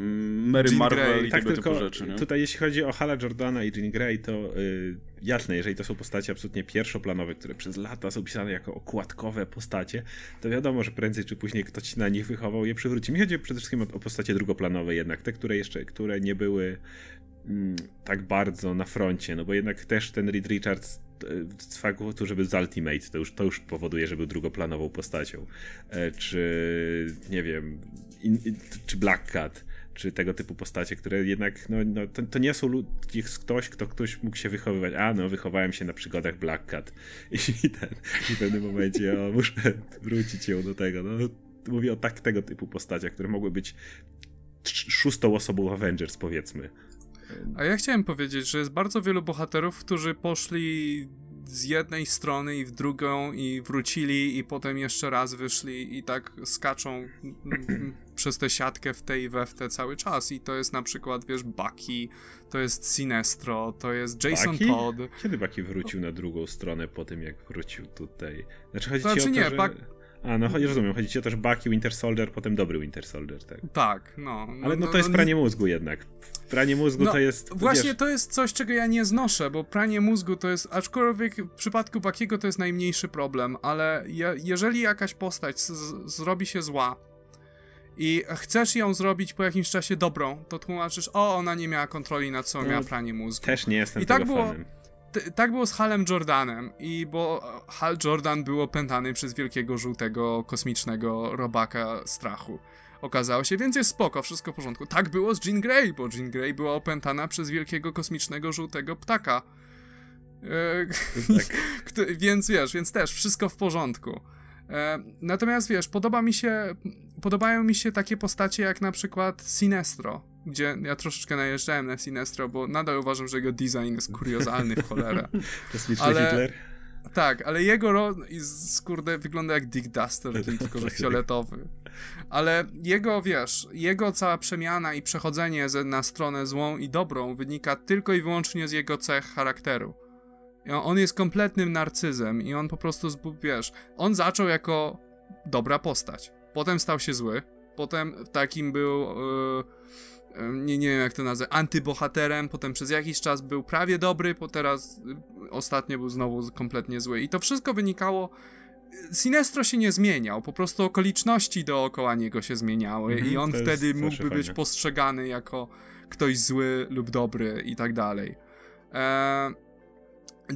Mary Jean Marvel Grey. i tak, tego typu rzeczy. Nie? Tutaj jeśli chodzi o Hala Jordana i Jean Grey, to y, jasne, jeżeli to są postacie absolutnie pierwszoplanowe, które przez lata są pisane jako okładkowe postacie, to wiadomo, że prędzej czy później ktoś na nich wychował je przywróci. Mi chodzi przede wszystkim o, o postacie drugoplanowe jednak, te, które jeszcze, które nie były mm, tak bardzo na froncie, no bo jednak też ten Reed Richards faktu, żeby z Ultimate, to już, to już powoduje, że był drugoplanową postacią. E, czy, nie wiem, in, czy Black Cat, czy tego typu postacie, które jednak, no, no to, to, nie są ludzi, ktoś, kto ktoś mógł się wychowywać. A, no, wychowałem się na przygodach Black Cat. I, ten, i w pewnym momencie, o, muszę wrócić ją do tego. No, mówię o tak tego typu postaciach, które mogły być szóstą osobą Avengers, powiedzmy. A ja chciałem powiedzieć, że jest bardzo wielu bohaterów, którzy poszli z jednej strony i w drugą i wrócili i potem jeszcze raz wyszli i tak skaczą przez tę siatkę w tej i we w te cały czas i to jest na przykład, wiesz, Bucky, to jest Sinestro, to jest Jason Bucky? Todd. Kiedy Bucky wrócił na drugą stronę po tym, jak wrócił tutaj? Znaczy chodzi znaczy, o to, nie, że... Bucky... A, no rozumiem, chodzi ci o to, że Bucky, Winter Soldier, potem dobry Winter Soldier, tak? Tak, no. no Ale no, no to no, jest no pranie mózgu jednak. Pranie mózgu no, to jest. Właśnie wiesz... to jest coś, czego ja nie znoszę, bo pranie mózgu to jest. Aczkolwiek w przypadku Bakiego to jest najmniejszy problem, ale je, jeżeli jakaś postać z, zrobi się zła i chcesz ją zrobić po jakimś czasie dobrą, to tłumaczysz, o, ona nie miała kontroli nad sobą, no, miała pranie mózgu. Też nie jestem I tak było. Fanem. tak było z Halem Jordanem, i bo Hal Jordan był opętany przez wielkiego żółtego kosmicznego robaka strachu. Okazało się, więc jest spoko, wszystko w porządku. Tak było z Jean Grey, bo Jean Grey była opętana przez wielkiego kosmicznego żółtego ptaka. Yy, tak. więc wiesz, więc też wszystko w porządku. E, natomiast wiesz, podoba mi się, podobają mi się takie postacie jak na przykład Sinestro, gdzie ja troszeczkę najeżdżałem na Sinestro, bo nadal uważam, że jego design jest kuriozalny w cholerę. Kosmiczny Ale... Hitler. Tak, ale jego ro... kurde, wygląda jak Dick Duster, tylko że fioletowy. Ale jego, wiesz, jego cała przemiana i przechodzenie na stronę złą i dobrą wynika tylko i wyłącznie z jego cech charakteru. On jest kompletnym narcyzem i on po prostu, wiesz, on zaczął jako dobra postać. Potem stał się zły, potem takim był... Yy nie, nie wiem jak to nazwać, antybohaterem, potem przez jakiś czas był prawie dobry, po teraz y, ostatnio był znowu kompletnie zły. I to wszystko wynikało. Y, Sinestro się nie zmieniał, po prostu okoliczności dookoła niego się zmieniały mm -hmm, i on wtedy mógłby fajnie. być postrzegany jako ktoś zły lub dobry i tak dalej.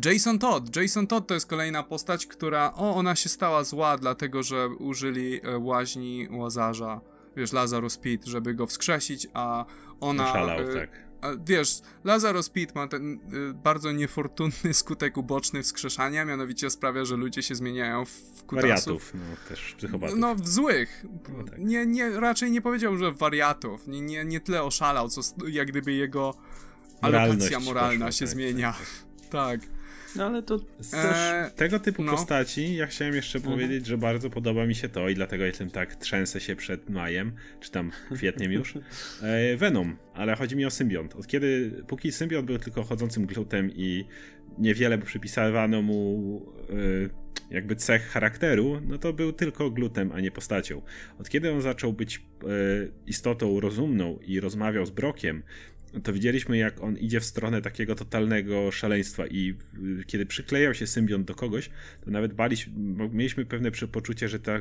Jason Todd. Jason Todd to jest kolejna postać, która, o, ona się stała zła, dlatego że użyli e, łaźni łazarza wiesz, Lazarus Pit, żeby go wskrzesić, a ona... Szalał, y, tak. A, wiesz, Lazarus Pit ma ten y, bardzo niefortunny skutek uboczny wskrzeszania, mianowicie sprawia, że ludzie się zmieniają w kutasów. Wariatów, no też psychopatów. No, w złych. No, tak. nie, nie, raczej nie powiedział, że wariatów. Nie, nie, nie tyle oszalał, co jak gdyby jego alokacja Moralność moralna poszło, się tak, zmienia. tak. tak. tak. No ale to eee, tego typu no. postaci, ja chciałem jeszcze mhm. powiedzieć, że bardzo podoba mi się to i dlatego jestem tak, trzęsę się przed majem, czy tam kwietniem już, e, Venom, ale chodzi mi o symbiont. Od kiedy, póki symbiont był tylko chodzącym glutem i niewiele przypisywano mu e, jakby cech charakteru, no to był tylko glutem, a nie postacią. Od kiedy on zaczął być e, istotą rozumną i rozmawiał z Brokiem, to widzieliśmy, jak on idzie w stronę takiego totalnego szaleństwa i y, kiedy przyklejał się symbiont do kogoś, to nawet baliśmy, mieliśmy pewne przepoczucie, że ta,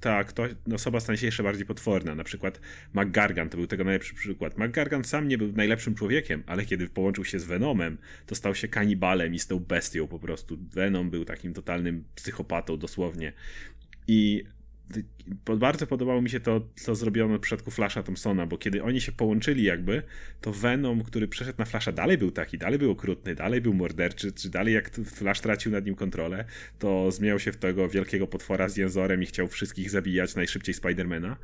ta ktoś, osoba stanie się jeszcze bardziej potworna. Na przykład McGargan to był tego najlepszy przykład. McGargan sam nie był najlepszym człowiekiem, ale kiedy połączył się z Venomem, to stał się kanibalem i z tą bestią po prostu. Venom był takim totalnym psychopatą dosłownie. I bardzo podobało mi się to, co zrobiono w przypadku Flasha Thompsona, bo kiedy oni się połączyli jakby, to Venom, który przeszedł na Flasha, dalej był taki, dalej był okrutny, dalej był morderczy, czy dalej jak Flash tracił nad nim kontrolę, to zmieniał się w tego wielkiego potwora z jęzorem i chciał wszystkich zabijać najszybciej Spidermana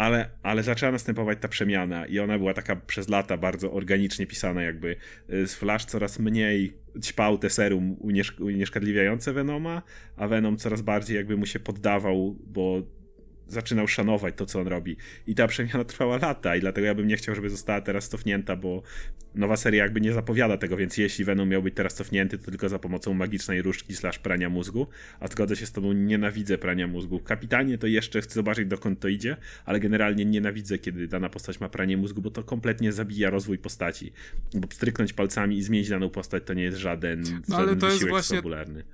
ale, ale zaczęła następować ta przemiana i ona była taka przez lata bardzo organicznie pisana, jakby y, z Flash coraz mniej ćpał te serum unieszkadliwiające Venoma, a Venom coraz bardziej jakby mu się poddawał, bo zaczynał szanować to, co on robi. I ta przemiana trwała lata i dlatego ja bym nie chciał, żeby została teraz cofnięta, bo nowa seria jakby nie zapowiada tego, więc jeśli Venom miał być teraz cofnięty, to tylko za pomocą magicznej różdżki slash prania mózgu, a zgodzę się z tobą, nienawidzę prania mózgu. Kapitanie to jeszcze chcę zobaczyć, dokąd to idzie, ale generalnie nienawidzę, kiedy dana postać ma pranie mózgu, bo to kompletnie zabija rozwój postaci. Bo stryknąć palcami i zmienić daną postać to nie jest żaden, no, żaden ale to jest właśnie fabularny.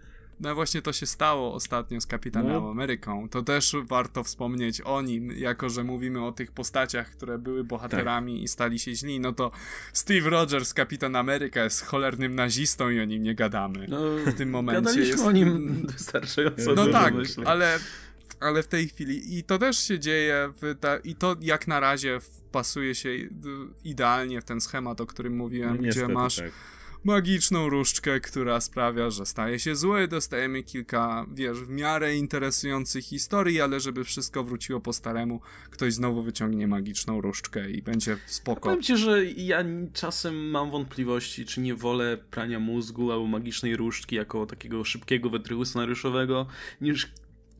No właśnie to się stało ostatnio z Kapitanem no. Ameryką. To też warto wspomnieć o nim, jako że mówimy o tych postaciach, które były bohaterami tak. i stali się źli. No to Steve Rogers, Kapitan Ameryka, jest cholernym nazistą i o nim nie gadamy. No, w tym momencie. Gadaliśmy jest... o nim wystarczająco No tak, myślę. ale ale w tej chwili i to też się dzieje ta, i to jak na razie wpasuje się idealnie w ten schemat, o którym mówiłem, no, gdzie masz tak magiczną różdżkę, która sprawia, że staje się zły. Dostajemy kilka, wiesz, w miarę interesujących historii, ale żeby wszystko wróciło po staremu, ktoś znowu wyciągnie magiczną różdżkę i będzie spoko. Ja powiem ci, że ja czasem mam wątpliwości, czy nie wolę prania mózgu albo magicznej różdżki jako takiego szybkiego wytrychu scenariuszowego, niż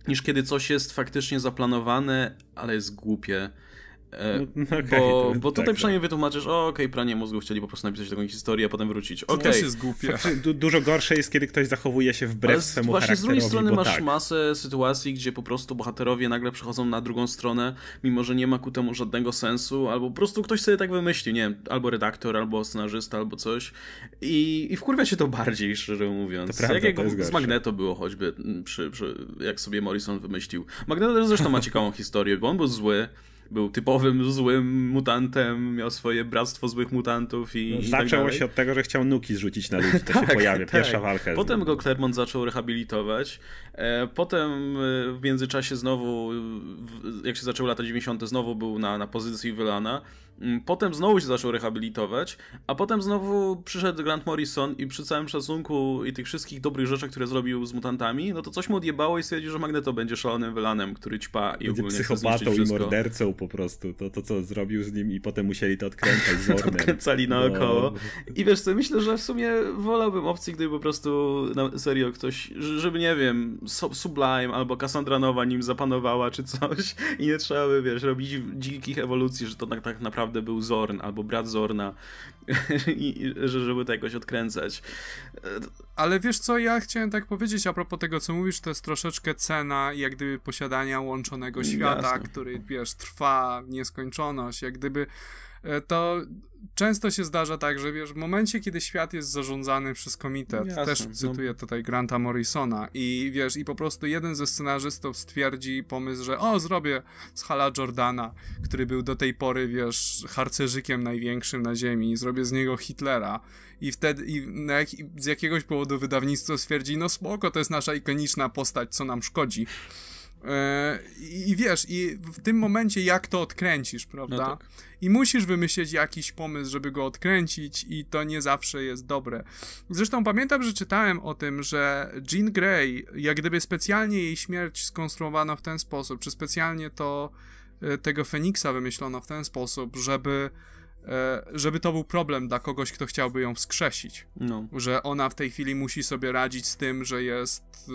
niż kiedy coś jest faktycznie zaplanowane, ale jest głupie. Okay, e, bo, bo tutaj tak, tak. przynajmniej tak. wytłumaczysz, okej, okay, pranie mózgu, chcieli po prostu napisać taką historię, a potem wrócić. ok. Okay. To jest głupie. Du dużo gorsze jest, kiedy ktoś zachowuje się wbrew Ale swemu właśnie Właśnie z drugiej strony masz tak. masę sytuacji, gdzie po prostu bohaterowie nagle przechodzą na drugą stronę, mimo że nie ma ku temu żadnego sensu, albo po prostu ktoś sobie tak wymyślił, nie wiem, albo redaktor, albo scenarzysta, albo coś. I, i wkurwia się to bardziej, szczerze mówiąc. To prawda, jak, jak jest z Magneto było choćby, przy, przy, jak sobie Morrison wymyślił. Magneto zresztą ma ciekawą historię, bo on był zły, był typowym złym mutantem, miał swoje bractwo złych mutantów i. No, i tak zaczęło tak się od tego, że chciał nuki zrzucić na ludzi, to tak, się pojawia, tak. pierwsza walka. Potem go Clermont zaczął rehabilitować. E, potem e, w międzyczasie znowu, jak się zaczęły lata 90., znowu był na, na pozycji Wylana. Mm, potem znowu się zaczął rehabilitować, a potem znowu przyszedł Grant Morrison i przy całym szacunku i tych wszystkich dobrych rzeczy, które zrobił z mutantami, no to coś mu odjebało i stwierdził, że Magneto będzie szalonym wylanem, który ćpa i będzie ogólnie psychopatą i mordercą po prostu. To, to, co zrobił z nim i potem musieli to odkręcać z Warner. odkręcali no. naokoło. No. I wiesz co, myślę, że w sumie wolałbym opcji, gdyby po prostu na serio ktoś, żeby nie wiem, Sublime albo Cassandra Nowa nim zapanowała czy coś i nie trzeba by, wiesz, robić dzikich ewolucji, że to tak, tak naprawdę naprawdę był Zorn albo brat Zorna, i, żeby to jakoś odkręcać. Ale wiesz co, ja chciałem tak powiedzieć a propos tego, co mówisz, to jest troszeczkę cena jak gdyby posiadania łączonego świata, Jasne. który, wiesz, trwa w nieskończoność, jak gdyby E, to często się zdarza tak, że wiesz, w momencie, kiedy świat jest zarządzany przez komitet, Jasne, też no. cytuję no. tutaj Granta Morrisona, i wiesz, i po prostu jeden ze scenarzystów stwierdzi pomysł, że o, zrobię z Hala Jordana, który był do tej pory, wiesz, harcerzykiem największym na ziemi, zrobię z niego Hitlera i wtedy i, i z jakiegoś powodu wydawnictwo stwierdzi, no spoko, to jest nasza ikoniczna postać, co nam szkodzi. E, I, wiesz, i w tym momencie jak to odkręcisz, prawda? No tak. I musisz wymyślić jakiś pomysł, żeby go odkręcić, i to nie zawsze jest dobre. Zresztą pamiętam, że czytałem o tym, że Jean Grey, jak gdyby specjalnie jej śmierć skonstruowano w ten sposób, czy specjalnie to e, tego Feniksa wymyślono w ten sposób, żeby E, żeby to był problem dla kogoś, kto chciałby ją wskrzesić. No. Że ona w tej chwili musi sobie radzić z tym, że jest, y,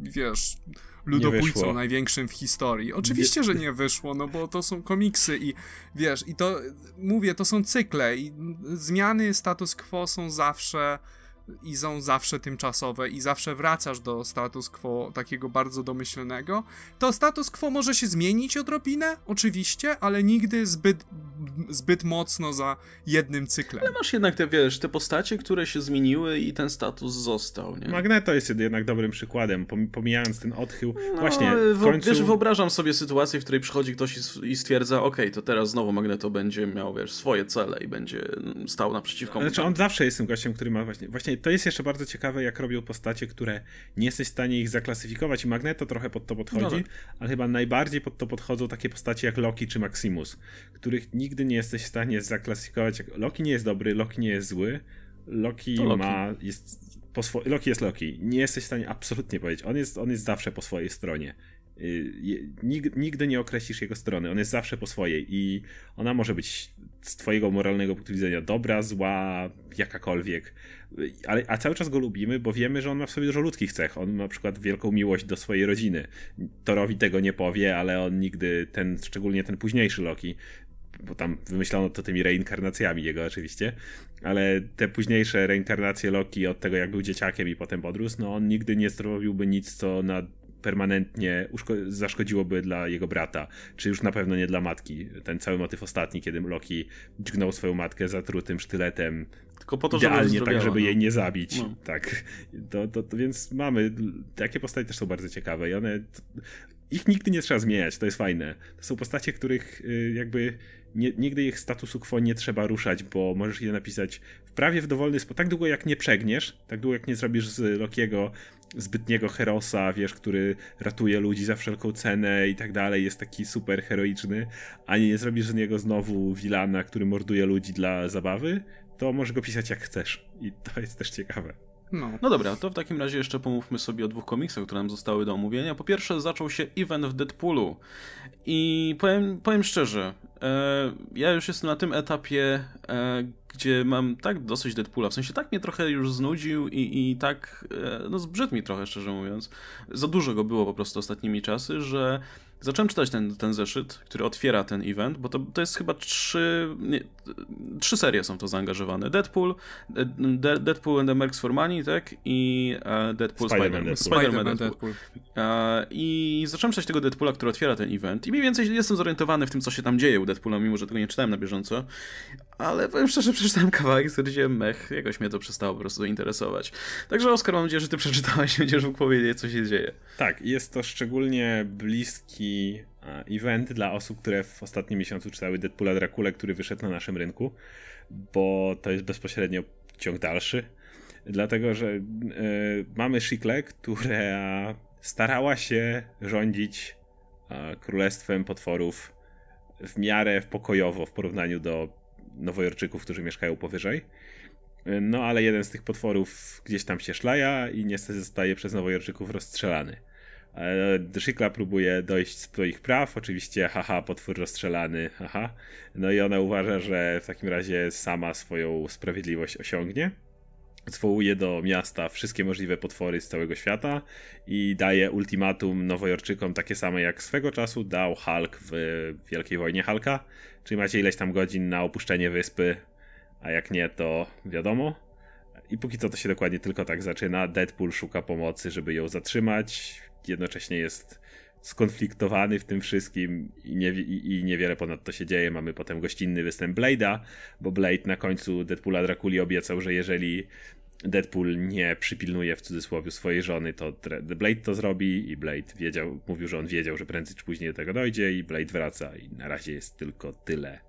wiesz, ludobójcą największym w historii. Oczywiście, nie... że nie wyszło, no bo to są komiksy i wiesz, i to, mówię, to są cykle i zmiany status quo są zawsze i są zawsze tymczasowe i zawsze wracasz do status quo takiego bardzo domyślnego, to status quo może się zmienić odrobinę, oczywiście, ale nigdy zbyt, zbyt mocno za jednym cyklem. Ale masz jednak te, wiesz, te postacie, które się zmieniły i ten status został, nie? Magneto jest jednak dobrym przykładem, pomijając ten odchył. No, Właśnie, w końcu... Wiesz, wyobrażam sobie sytuację, w której przychodzi ktoś i stwierdza, ok, to teraz znowu Magneto będzie miał, wiesz, swoje cele i będzie mm, stał naprzeciwko. Znaczy on zawsze jest tym gościem, który ma właśnie, właśnie to jest jeszcze bardzo ciekawe, jak robią postacie, które nie jesteś w stanie ich zaklasyfikować i Magneto trochę pod to podchodzi, no tak. ale chyba najbardziej pod to podchodzą takie postacie jak Loki czy Maximus, których nigdy nie jesteś w stanie zaklasyfikować. Loki nie jest dobry, Loki nie jest zły, Loki, Loki. ma, jest, swo... Loki jest Loki. Nie jesteś w stanie absolutnie powiedzieć. On jest, on jest zawsze po swojej stronie. Y, nigdy nie określisz jego strony. On jest zawsze po swojej i ona może być z twojego moralnego punktu widzenia dobra, zła, jakakolwiek, ale, a cały czas go lubimy, bo wiemy, że on ma w sobie dużo ludzkich cech. On ma na przykład wielką miłość do swojej rodziny. Torowi tego nie powie, ale on nigdy, ten, szczególnie ten późniejszy Loki, bo tam wymyślono to tymi reinkarnacjami jego oczywiście, ale te późniejsze reinkarnacje Loki od tego, jak był dzieciakiem i potem podrósł, no on nigdy nie zrobiłby nic, co na permanentnie zaszkodziłoby dla jego brata, czy już na pewno nie dla matki. Ten cały motyw ostatni, kiedy Loki dźgnął swoją matkę zatrutym sztyletem tylko po to, Idealnie, tak, żeby tak, no. żeby jej nie zabić. No. Tak. To, to, to, więc mamy. Takie postacie też są bardzo ciekawe i one. Ich nigdy nie trzeba zmieniać, to jest fajne. To są postacie, których y, jakby nie, nigdy ich statusu quo nie trzeba ruszać, bo możesz je napisać w prawie w dowolny sposób. Tak długo jak nie przegniesz, tak długo jak nie zrobisz z Lokiego zbytniego herosa, wiesz, który ratuje ludzi za wszelką cenę i tak dalej, jest taki super heroiczny, ani nie zrobisz z niego znowu Wilana, który morduje ludzi dla zabawy, to możesz go pisać jak chcesz. I to jest też ciekawe. No. no dobra, to w takim razie jeszcze pomówmy sobie o dwóch komiksach, które nam zostały do omówienia. Po pierwsze, zaczął się event w Deadpoolu. I powiem, powiem szczerze, e, ja już jestem na tym etapie, e, gdzie mam tak dosyć Deadpoola. W sensie tak mnie trochę już znudził i, i tak, e, no zbrzyd mi trochę, szczerze mówiąc. Za dużo go było po prostu ostatnimi czasy, że Zacząłem czytać ten, ten zeszyt, który otwiera ten event, bo to, to jest chyba trzy, nie, trzy serie są to zaangażowane. Deadpool, e, De Deadpool and the Mercs for Money, tak? I e, Deadpool, Spider-Man, Spider man Deadpool. Spider Deadpool. E, I zacząłem czytać tego Deadpoola, który otwiera ten event i mniej więcej jestem zorientowany w tym, co się tam dzieje u Deadpoola, mimo że tego nie czytałem na bieżąco. Ale powiem szczerze, przeczytałem kawałek i stwierdziłem, mech, jakoś mnie to przestało po prostu interesować. Także Oskar, mam nadzieję, że ty przeczytałeś i będziesz mógł powiedzieć, co się dzieje. Tak, jest to szczególnie bliski i e, event dla osób, które w ostatnim miesiącu czytały Deadpoola Dracula, który wyszedł na naszym rynku, bo to jest bezpośrednio ciąg dalszy. Dlatego, że y, mamy Shikle, która starała się rządzić y, królestwem potworów w miarę pokojowo w porównaniu do Nowojorczyków, którzy mieszkają powyżej. No ale jeden z tych potworów gdzieś tam się szlaja i niestety zostaje przez Nowojorczyków rozstrzelany. Drzykla e, próbuje dojść swoich praw, oczywiście haha, potwór rozstrzelany, haha. No i ona uważa, że w takim razie sama swoją sprawiedliwość osiągnie. Zwołuje do miasta wszystkie możliwe potwory z całego świata i daje ultimatum nowojorczykom takie same jak swego czasu dał Hulk w Wielkiej Wojnie Hulka. Czyli macie ileś tam godzin na opuszczenie wyspy, a jak nie to wiadomo. I póki co to się dokładnie tylko tak zaczyna. Deadpool szuka pomocy, żeby ją zatrzymać jednocześnie jest skonfliktowany w tym wszystkim i, nie, i, i niewiele ponadto się dzieje. Mamy potem gościnny występ Blade'a, bo Blade na końcu Deadpoola Drakuli obiecał, że jeżeli Deadpool nie przypilnuje w cudzysłowie swojej żony, to Blade to zrobi i Blade wiedział, mówił, że on wiedział, że prędzej czy później do tego dojdzie i Blade wraca i na razie jest tylko tyle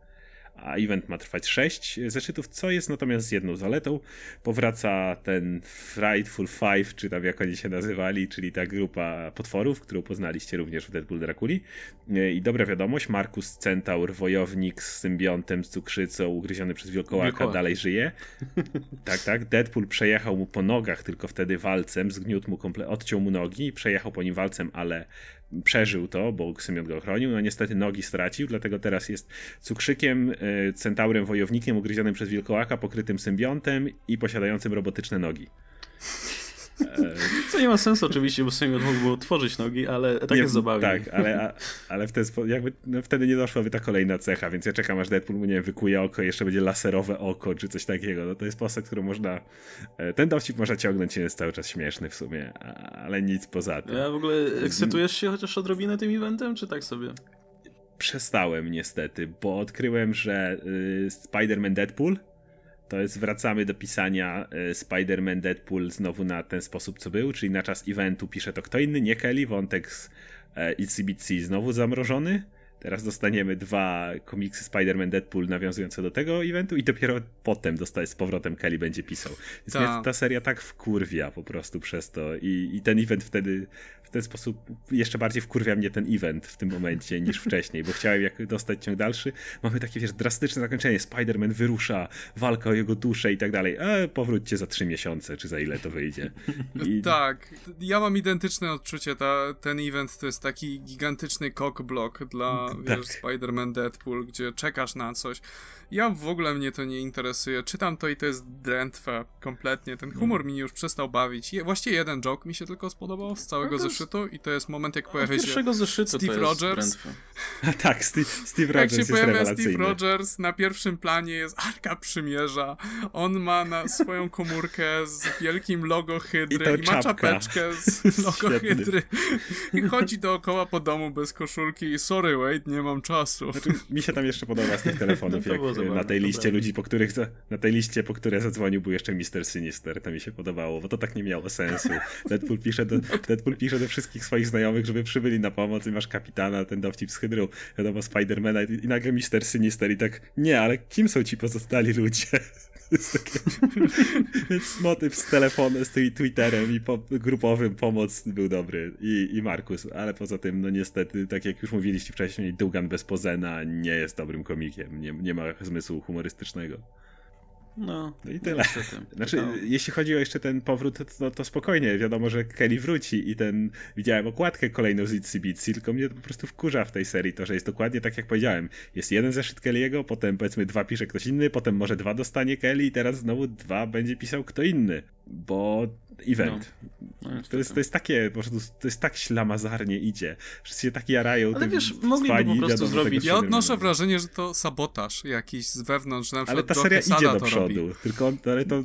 a event ma trwać 6 zeszytów, co jest natomiast jedną zaletą. Powraca ten Frightful Five, czy tam jak oni się nazywali, czyli ta grupa potworów, którą poznaliście również w Deadpool Drakuli. I dobra wiadomość, Markus Centaur, wojownik z symbiontem, z cukrzycą, ugryziony przez wilkołaka, Wilkołak. dalej żyje. tak, tak. Deadpool przejechał mu po nogach, tylko wtedy walcem, zgniótł mu komple- odciął mu nogi i przejechał po nim walcem, ale przeżył to, bo Ksymiot go ochronił. No niestety nogi stracił, dlatego teraz jest cukrzykiem, e, centaurem wojownikiem ugryzionym przez wilkołaka, pokrytym symbiontem i posiadającym robotyczne nogi. Co nie ma sensu oczywiście, bo sobie mógłby otworzyć nogi, ale tak nie, jest zabawnie. Tak, ale, a, ale w ten sposób, jakby no, wtedy nie doszłaby ta kolejna cecha, więc ja czekam aż Deadpool mu, nie wiem, wykuje oko jeszcze będzie laserowe oko, czy coś takiego. No to jest postać, którą można, e, ten dowcip można ciągnąć, jest cały czas śmieszny w sumie, ale nic poza tym. Ja w ogóle ekscytujesz się chociaż odrobinę tym eventem, czy tak sobie? Przestałem niestety, bo odkryłem, że y, Spider-Man Deadpool to jest wracamy do pisania y, Spider-Man Deadpool znowu na ten sposób, co był, czyli na czas eventu pisze to kto inny, nie Kelly, wątek z ECBC znowu zamrożony. Teraz dostaniemy dwa komiksy Spider-Man Deadpool nawiązujące do tego eventu i dopiero potem dostać z powrotem Kelly będzie pisał. Więc ta. ta seria tak wkurwia po prostu przez to i, i ten event wtedy w ten sposób jeszcze bardziej wkurwia mnie ten event w tym momencie niż wcześniej, bo chciałem jak dostać ciąg dalszy. Mamy takie, wiesz, drastyczne zakończenie. Spider-Man wyrusza, walka o jego duszę i tak dalej. E, powróćcie za trzy miesiące, czy za ile to wyjdzie. I... Tak, ja mam identyczne odczucie. Ta, ten event to jest taki gigantyczny cockblock dla tak. wiesz, Spider-Man, Deadpool, gdzie czekasz na coś. Ja w ogóle mnie to nie interesuje. Czytam to i to jest drętwe kompletnie. Ten no. humor hmm. mi już przestał bawić. Je, właściwie jeden joke mi się tylko spodobał z całego no zeszytu i to jest moment, jak pojawia się Steve Rogers. tak, Steve, Steve Rogers Jak się pojawia Steve Rogers, na pierwszym planie jest Arka Przymierza. On ma na swoją komórkę z wielkim logo Hydry i, i ma czapeczkę z logo Hydry. I chodzi dookoła po domu bez koszulki sorry way nie mam czasu. Znaczy, mi się tam jeszcze podoba z tych telefonów, no jak e, na tej liście ludzi, po których, na tej liście, po które zadzwonił był jeszcze Mister Sinister, to mi się podobało, bo to tak nie miało sensu. Deadpool pisze do, Deadpool pisze do wszystkich swoich znajomych, żeby przybyli na pomoc i masz kapitana, ten dowcip z hydru, wiadomo, Spidermana i nagle Mister Sinister i tak, nie, ale kim są ci pozostali ludzie? Takie... Więc motyw z telefonem, z Twitterem i po, grupowym pomoc był dobry. I, I Markus, ale poza tym, no niestety, tak jak już mówiliście wcześniej, Dugan bez Pozena nie jest dobrym komikiem. Nie, nie ma zmysłu humorystycznego. No, no, i no tyle. Znaczy, no. jeśli chodzi o jeszcze ten powrót, to, no to spokojnie, wiadomo, że Kelly wróci i ten, widziałem okładkę kolejną z Itsy tylko mnie to po prostu wkurza w tej serii to, że jest dokładnie tak, jak powiedziałem. Jest jeden zeszyt Kelly'ego, potem powiedzmy dwa pisze ktoś inny, potem może dwa dostanie Kelly i teraz znowu dwa będzie pisał kto inny, bo event. No. No, to, jest, to jest takie, po prostu, to jest tak ślamazarnie idzie. Wszyscy się tak jarają. Ale wiesz, mogliby po prostu zrobić. Ja odnoszę wrażenie, że to sabotaż jakiś z wewnątrz, na przykład Ale ta seria idzie do przodu, tylko on, ale, to,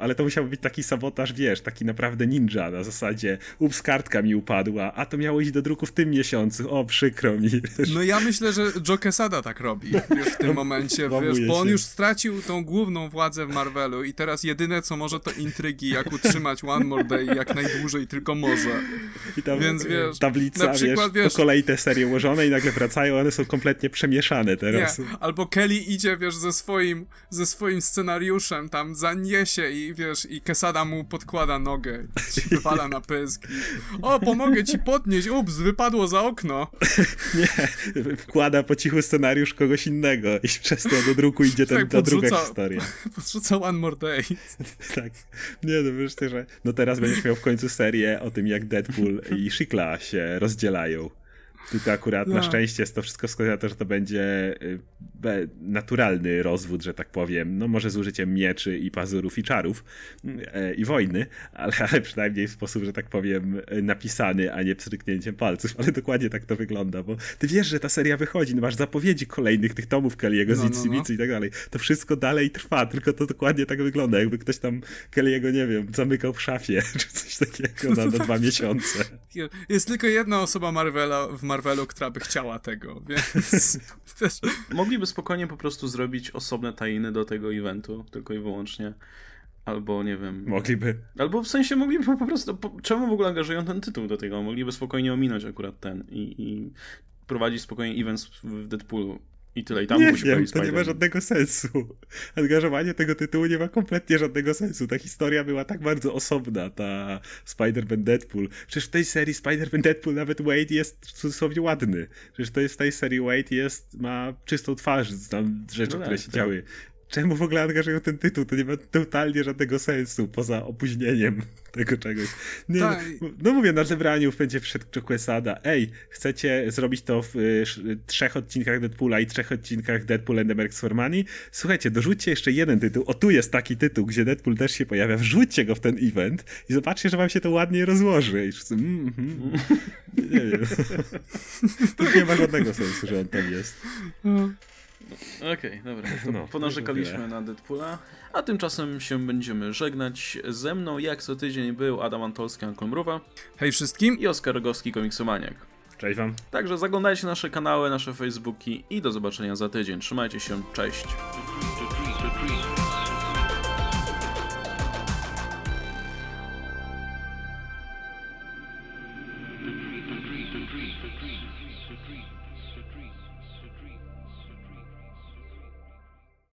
ale to musiał być taki sabotaż, wiesz, taki naprawdę ninja na zasadzie ups, kartka mi upadła, a to miało iść do druku w tym miesiącu, o przykro mi. No ja myślę, że Joe Quesada tak robi już w tym momencie, wiesz, bo on już stracił tą główną władzę w Marvelu i teraz jedyne co może to intrygi, jak utrzymać trzymać One More Day jak najdłużej tylko może. I tam Więc, y, wiesz, tablica, na przykład, wiesz, wiesz, po kolei te serie ułożone i nagle wracają, one są kompletnie przemieszane teraz. Nie. Albo Kelly idzie, wiesz, ze swoim, ze swoim scenariuszem, tam zaniesie i wiesz, i Kesada mu podkłada nogę, ci wywala na pysk. O, pomogę ci podnieść, ups, wypadło za okno. Nie, wkłada po cichu scenariusz kogoś innego i przez to do druku idzie ten, tak, ta druga historia. Podrzuca One More Day. tak, nie no, wiesz, że no teraz będziesz miał w końcu serię o tym, jak Deadpool i Shikla się rozdzielają. Tutaj akurat no. na szczęście jest to wszystko wskazuje na to, że to będzie y, naturalny rozwód, że tak powiem. No może z użyciem mieczy i pazurów i czarów mm, e, i wojny, ale, ale, przynajmniej w sposób, że tak powiem, napisany, a nie przyknięciem palców. Ale dokładnie tak to wygląda, bo ty wiesz, że ta seria wychodzi, no masz zapowiedzi kolejnych tych tomów Kelly'ego z no, no, no. i tak dalej. To wszystko dalej trwa, tylko to dokładnie tak wygląda, jakby ktoś tam Kelly'ego, nie wiem, zamykał w szafie czy coś takiego no na, na tak. dwa miesiące. Jest tylko jedna osoba Marvela w Marvelu, która by chciała tego, więc... Mogliby spokojnie po prostu zrobić osobne tajny do tego eventu, tylko i wyłącznie. Albo nie wiem. Mogliby. Albo w sensie mogliby po prostu. Po, czemu w ogóle angażują ten tytuł do tego? Mogliby spokojnie ominąć akurat ten i, i prowadzić spokojnie event w Deadpoolu. I tyle, i tam nie musi wiem, to nie ma żadnego sensu. Angażowanie tego tytułu nie ma kompletnie żadnego sensu. Ta historia była tak bardzo osobna, ta Spider-Man Deadpool. Przecież w tej serii Spider-Man Deadpool nawet Wade jest w cudzysłowie ładny. Przecież to jest w tej serii Wade jest, ma czystą twarz, tam rzeczy, no które tak, się tak. działy czemu w ogóle angażują ten tytuł? To nie ma totalnie żadnego sensu poza opóźnieniem tego czegoś. Nie, no, tak. no, mówię, na zebraniu będzie wszedł Quesada. Ej, chcecie zrobić to w y, y, trzech odcinkach Deadpoola i trzech odcinkach Deadpool and the Mercs for Money? Słuchajcie, dorzućcie jeszcze jeden tytuł. O, tu jest taki tytuł, gdzie Deadpool też się pojawia. Wrzućcie go w ten event i zobaczcie, że wam się to ładnie rozłoży. I wszyscy, mm, nie wiem. to nie ma żadnego sensu, że on tam jest. No. Okej, okay, dobra. To no, ponarzekaliśmy na Deadpoola, a tymczasem się będziemy żegnać. Ze mną jak co tydzień był Adam Antolski, Ankomrowa. Hej wszystkim. I Oskar Gowski, Komiksomaniak. Cześć wam. Także zaglądajcie nasze kanały, nasze Facebooki i do zobaczenia za tydzień. Trzymajcie się, cześć.